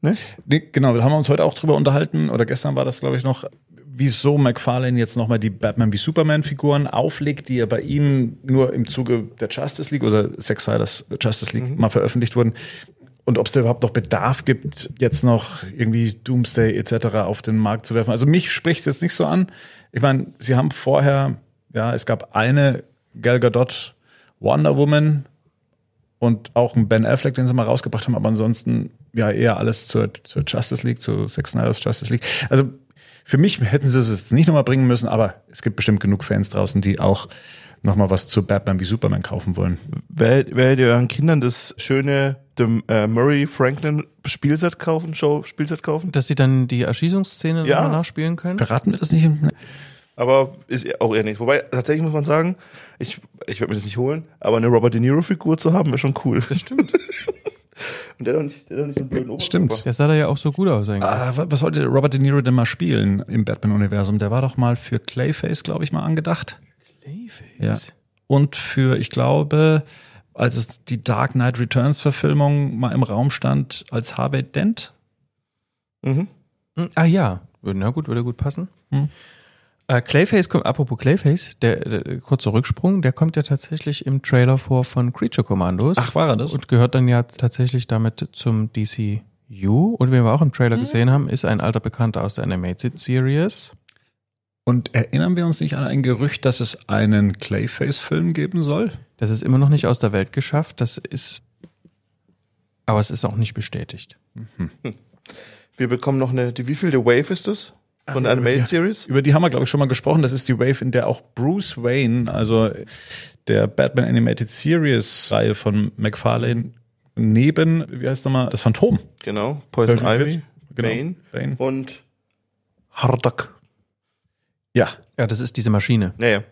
Ne? Nee, genau, da haben wir uns heute auch drüber unterhalten, oder gestern war das, glaube ich, noch, wieso McFarlane jetzt nochmal die Batman wie Superman-Figuren auflegt, die ja bei ihm nur im Zuge der Justice League oder Sex Sexsiders Justice League mhm. mal veröffentlicht wurden und ob es da überhaupt noch Bedarf gibt, jetzt noch irgendwie Doomsday etc. auf den Markt zu werfen. Also mich spricht es jetzt nicht so an. Ich meine, sie haben vorher, ja, es gab eine Gal Gadot Wonder Woman und auch einen Ben Affleck, den sie mal rausgebracht haben, aber ansonsten ja eher alles zur, zur Justice League, zu Sex Snyder's Justice League. Also für mich hätten sie es jetzt nicht nochmal bringen müssen, aber es gibt bestimmt genug Fans draußen, die auch nochmal was zu Batman wie Superman kaufen wollen. Werdet ihr euren Kindern das schöne dem äh, Murray Franklin Spielset kaufen, Show Spielset kaufen. Dass sie dann die Erschießungsszene ja. nachspielen können. Verraten wir das nicht? Aber ist eh auch eher nicht. Wobei, tatsächlich muss man sagen, ich, ich werde mir das nicht holen, aber eine Robert De Niro-Figur zu haben, wäre schon cool. Das stimmt. [LAUGHS] Und der hat, nicht, der doch nicht so einen blöden Oberkörper. Stimmt. Der sah da ja auch so gut aus eigentlich. Ah, was sollte Robert De Niro denn mal spielen im Batman-Universum? Der war doch mal für Clayface, glaube ich, mal angedacht. Clayface? Ja. Und für, ich glaube, als es die Dark Knight Returns Verfilmung mal im Raum stand, als Harvey Dent. Mhm. Hm, ah ja, na gut, würde gut passen. Mhm. Äh, Clayface kommt, apropos Clayface, der, der kurze Rücksprung, der kommt ja tatsächlich im Trailer vor von Creature Commandos. Ach, war er das? Und gehört dann ja tatsächlich damit zum DCU. Und wen wir auch im Trailer mhm. gesehen haben, ist ein alter Bekannter aus der Animated Series. Und erinnern wir uns nicht an ein Gerücht, dass es einen Clayface-Film geben soll? Das ist immer noch nicht aus der Welt geschafft. Das ist, aber es ist auch nicht bestätigt. Mhm. Wir bekommen noch eine, die, wie viel die Wave ist das? Ah, von einer Animated Series? Über die haben wir, glaube ich, schon mal gesprochen. Das ist die Wave, in der auch Bruce Wayne, also der Batman Animated Series Reihe von McFarlane, neben, wie heißt nochmal, das Phantom. Genau, Poison Ivy, genau, Bane, Bane und Hardak. Ja. Ja, das ist diese Maschine. Naja.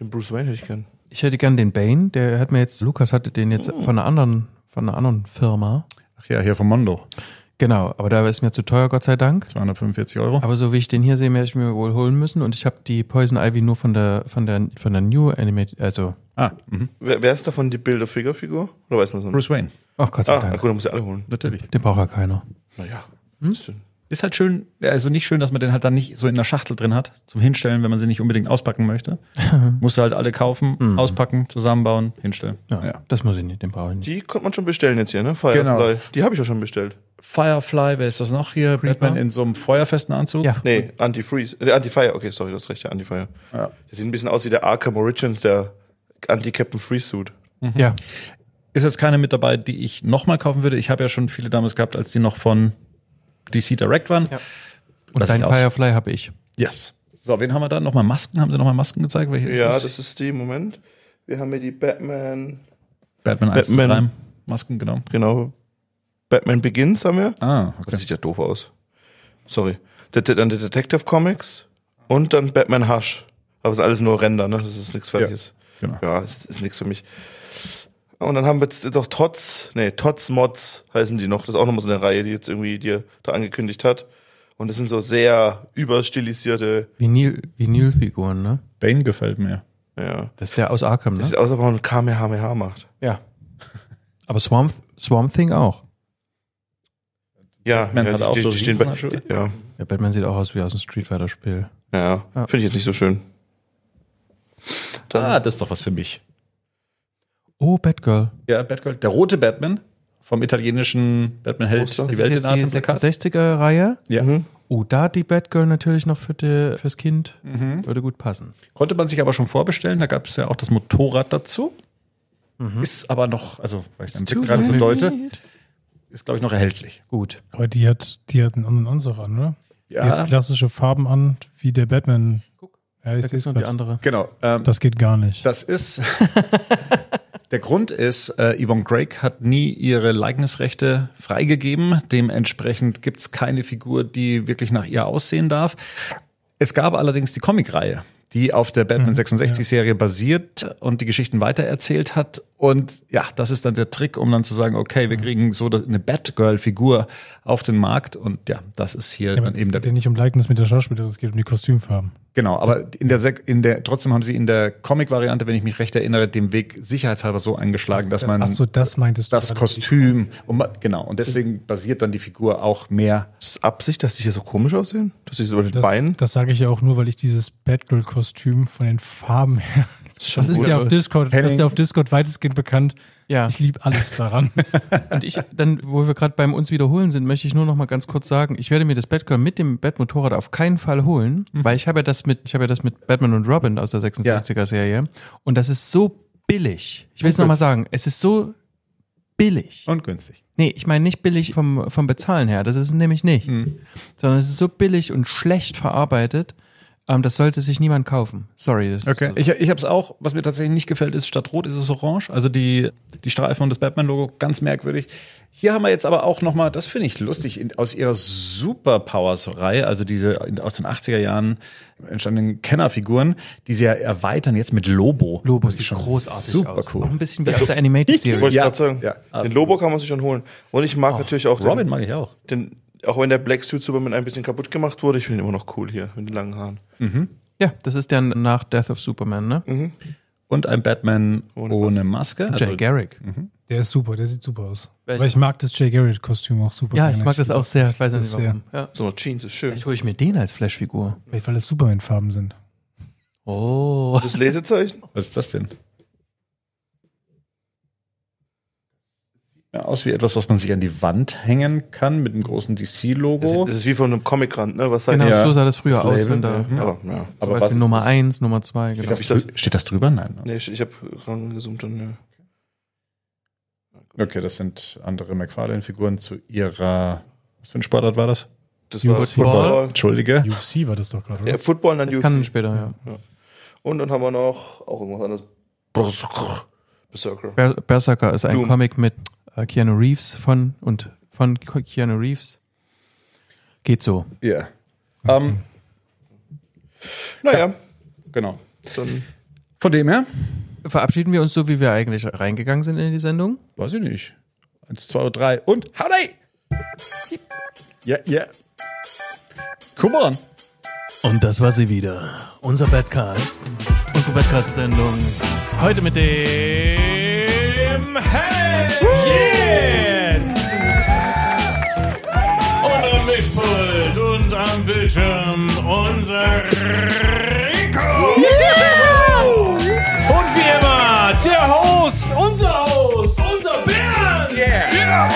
Den Bruce Wayne hätte ich gern. Ich hätte gern den Bane. Der hat mir jetzt, Lukas hatte den jetzt oh. von einer anderen, von einer anderen Firma. Ach ja, hier von Mondo. Genau, aber da ist mir zu teuer, Gott sei Dank. 245 Euro. Aber so wie ich den hier sehe, werde ich mir wohl holen müssen. Und ich habe die Poison Ivy nur von der, von der, von der New Animated, also. Ah, mhm. wer, wer, ist davon die Bilder Figure Figur? Oder weiß man so? Bruce Wayne. Ach Gott sei ah, Dank. Ah, gut, dann muss ich alle holen. Natürlich. Den, den braucht ja keiner. Naja. Hm? Ist halt schön, also nicht schön, dass man den halt dann nicht so in der Schachtel drin hat, zum Hinstellen, wenn man sie nicht unbedingt auspacken möchte. [LAUGHS] Musst du halt alle kaufen, mhm. auspacken, zusammenbauen, hinstellen. Ja, ja. Das muss ich nicht, den brauche ich nicht. Die konnte man schon bestellen jetzt hier, ne? Firefly. Genau. Die habe ich ja schon bestellt. Firefly, wer ist das noch hier? Creeper? Batman in so einem feuerfesten Anzug? Ja. Nee, Anti-Freeze. Äh, Anti-Fire, okay, sorry, das ist recht, ja, Anti-Fire. Ja. Der sieht ein bisschen aus wie der Arkham Origins, der Anti-Captain Freeze-Suit. Mhm. Ja. Ist jetzt keine mit dabei, die ich nochmal kaufen würde. Ich habe ja schon viele damals gehabt, als die noch von DC Direct waren. Ja. Und dein Firefly habe ich. Yes. So, wen haben wir da? Nochmal Masken? Haben sie nochmal Masken gezeigt? Welche ja, das? das? ist die, Moment. Wir haben hier die Batman. Batman 1 Batman, zu Masken, genau. Genau. Batman Begins haben wir. Ah, okay. Das sieht ja doof aus. Sorry. Dann die Detective Comics und dann Batman Hush. Aber es ist alles nur Render, ne? Das ist nichts Fertiges. Ja, genau. ja ist, ist nichts für mich. Und dann haben wir jetzt doch Tots, nee, Tots Mods heißen die noch. Das ist auch nochmal so eine Reihe, die jetzt irgendwie dir da angekündigt hat. Und das sind so sehr überstilisierte. Vinyl, Vinylfiguren, ne? Bane gefällt mir. Ja. Das ist der aus Arkham, ne? Das sieht aus, als ob man Kamehameha macht. Ja. Aber Swamp, Swamp Thing auch. Ja, Batman ja, hat die, auch die, so die stehen bei, ja. ja. Batman sieht auch aus wie aus einem Street Fighter Spiel. Ja, ja. finde ich jetzt nicht so schön. Dann, ah, das ist doch was für mich. Oh, Batgirl. Ja, Batgirl. Der rote Batman vom italienischen Batman-Held. Die Welt in Atem. die 66er-Reihe. Ja. Mhm. Uh, da die Batgirl natürlich noch für die, fürs Kind. Mhm. Würde gut passen. Konnte man sich aber schon vorbestellen. Da gab es ja auch das Motorrad dazu. Mhm. Ist aber noch, also, weil ich den gerade so deute, ist, glaube ich, noch erhältlich. Gut. Aber die hat, die hat einen anderen Ansatz an, oder? Ne? Ja. Die hat klassische Farben an, wie der Batman. Guck. Ja, ich sehe es die andere. Genau. Ähm, das geht gar nicht. Das ist, [LAUGHS] Der Grund ist, äh, Yvonne Craig hat nie ihre Likenessrechte freigegeben. Dementsprechend gibt es keine Figur, die wirklich nach ihr aussehen darf. Es gab allerdings die Comicreihe, die auf der Batman 66-Serie mhm, basiert und die Geschichten weitererzählt hat. Und ja, das ist dann der Trick, um dann zu sagen, okay, wir mhm. kriegen so eine Batgirl-Figur auf den Markt. Und ja, das ist hier ja, dann eben der. Es geht nicht um Likeness mit der Schauspielerin, es geht um die Kostümfarben. Genau, aber in der, in der trotzdem haben sie in der Comic-Variante, wenn ich mich recht erinnere, den Weg sicherheitshalber so eingeschlagen, dass man. Ach so, das meintest du. Das Kostüm. Und, genau, und deswegen basiert dann die Figur auch mehr. Ist Absicht, dass sie hier so komisch aussehen? Dass sie so über den das, Beinen? Das sage ich ja auch nur, weil ich dieses Batgirl-Kostüm von den Farben her ist das, ist ja auf also Discord, Henning. das ist ja auf Discord weitestgehend bekannt. Ja. Ich liebe alles daran. [LAUGHS] und ich, dann, wo wir gerade beim uns wiederholen sind, möchte ich nur noch mal ganz kurz sagen, ich werde mir das Batgirl mit dem Batmotorrad auf keinen Fall holen, mhm. weil ich habe ja das mit, ich habe ja das mit Batman und Robin aus der 66er Serie. Ja. Und das ist so billig. Ich will es nochmal sagen, es ist so billig. Und günstig. Nee, ich meine nicht billig vom, vom Bezahlen her, das ist es nämlich nicht. Mhm. Sondern es ist so billig und schlecht verarbeitet, ähm, das sollte sich niemand kaufen. Sorry. okay. So. Äh, ich, ich habe es auch, was mir tatsächlich nicht gefällt, ist statt rot ist es orange. Also die, die Streifen und das Batman-Logo, ganz merkwürdig. Hier haben wir jetzt aber auch nochmal, das finde ich lustig, in, aus ihrer Superpowers-Reihe, also diese aus den 80er Jahren entstandenen Kennerfiguren, die sie ja erweitern jetzt mit Lobo. Lobo sieht schon großartig super aus. cool. Auch ein bisschen wie aus der Animated [LAUGHS] Series. ich ja. sagen. Ja, den Lobo kann man sich schon holen. Und ich mag auch. Oh. natürlich auch Robin den, mag ich auch. Den, auch wenn der Black Suit Superman ein bisschen kaputt gemacht wurde, ich finde ihn immer noch cool hier mit den langen Haaren. Mhm. Ja, das ist dann nach Death of Superman, ne? Mhm. Und ein Batman ohne, ohne Maske. Jay also, Garrick. Mhm. Der ist super, der sieht super aus. Welch? Weil ich mag das Jay Garrick-Kostüm auch super. Ja, ich mag das auch sehr. Ich weiß nicht warum. Ja. So Jeans ist schön. Vielleicht hole ich mir den als Flash-Figur. weil das Superman-Farben sind. Oh. Das Lesezeichen? Was ist das denn? aus wie etwas, was man sich an die Wand hängen kann mit einem großen DC-Logo. Das ist wie von einem Comicrand, ne? Was genau, ja, so sah das früher das aus. wenn da, ja. Ja. Hm? ja. Aber was, Nummer 1, Nummer 2. Genau. Steht, das, steht das drüber? Nein. Ne? Nee, ich, ich habe rangezoomt und ja. Okay, das sind andere McFarlane-Figuren zu ihrer. Was für ein Sportart war das? Das war Football. Entschuldige. UFC war das doch gerade. Ja, Football und dann das UFC. Kann später, ja. Und dann haben wir noch auch irgendwas anderes. Berserker. Berserker. Berserker ist ein Doom. Comic mit äh, Keanu Reeves von und von Keanu Reeves. Geht so. Yeah. Um, naja, ja. genau. Dann von dem her. Verabschieden wir uns so, wie wir eigentlich reingegangen sind in die Sendung? Weiß ich nicht. Eins, zwei, drei und howdy! Ja, ja. Yeah. Come on! Und das war sie wieder. Unser Badcast. Unsere Badcast-Sendung. Heute mit dem im Haus. Yes! Und am Mischpult und am Bildschirm unser Rico. Yeah! Und wie immer, der Host, unser Host, unser Bernd. Yeah. yeah.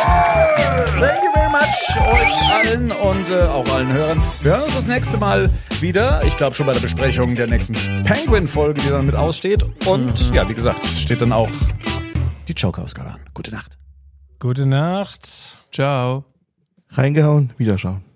Thank you very much euch allen und äh, auch allen Hörern. Wir hören uns das nächste Mal wieder. Ich glaube schon bei der Besprechung der nächsten Penguin-Folge, die dann mit aussteht. Und mhm. ja, wie gesagt, steht dann auch die Joker-Ausgabe an. Gute Nacht. Gute Nacht. Ciao. Reingehauen, wiederschauen.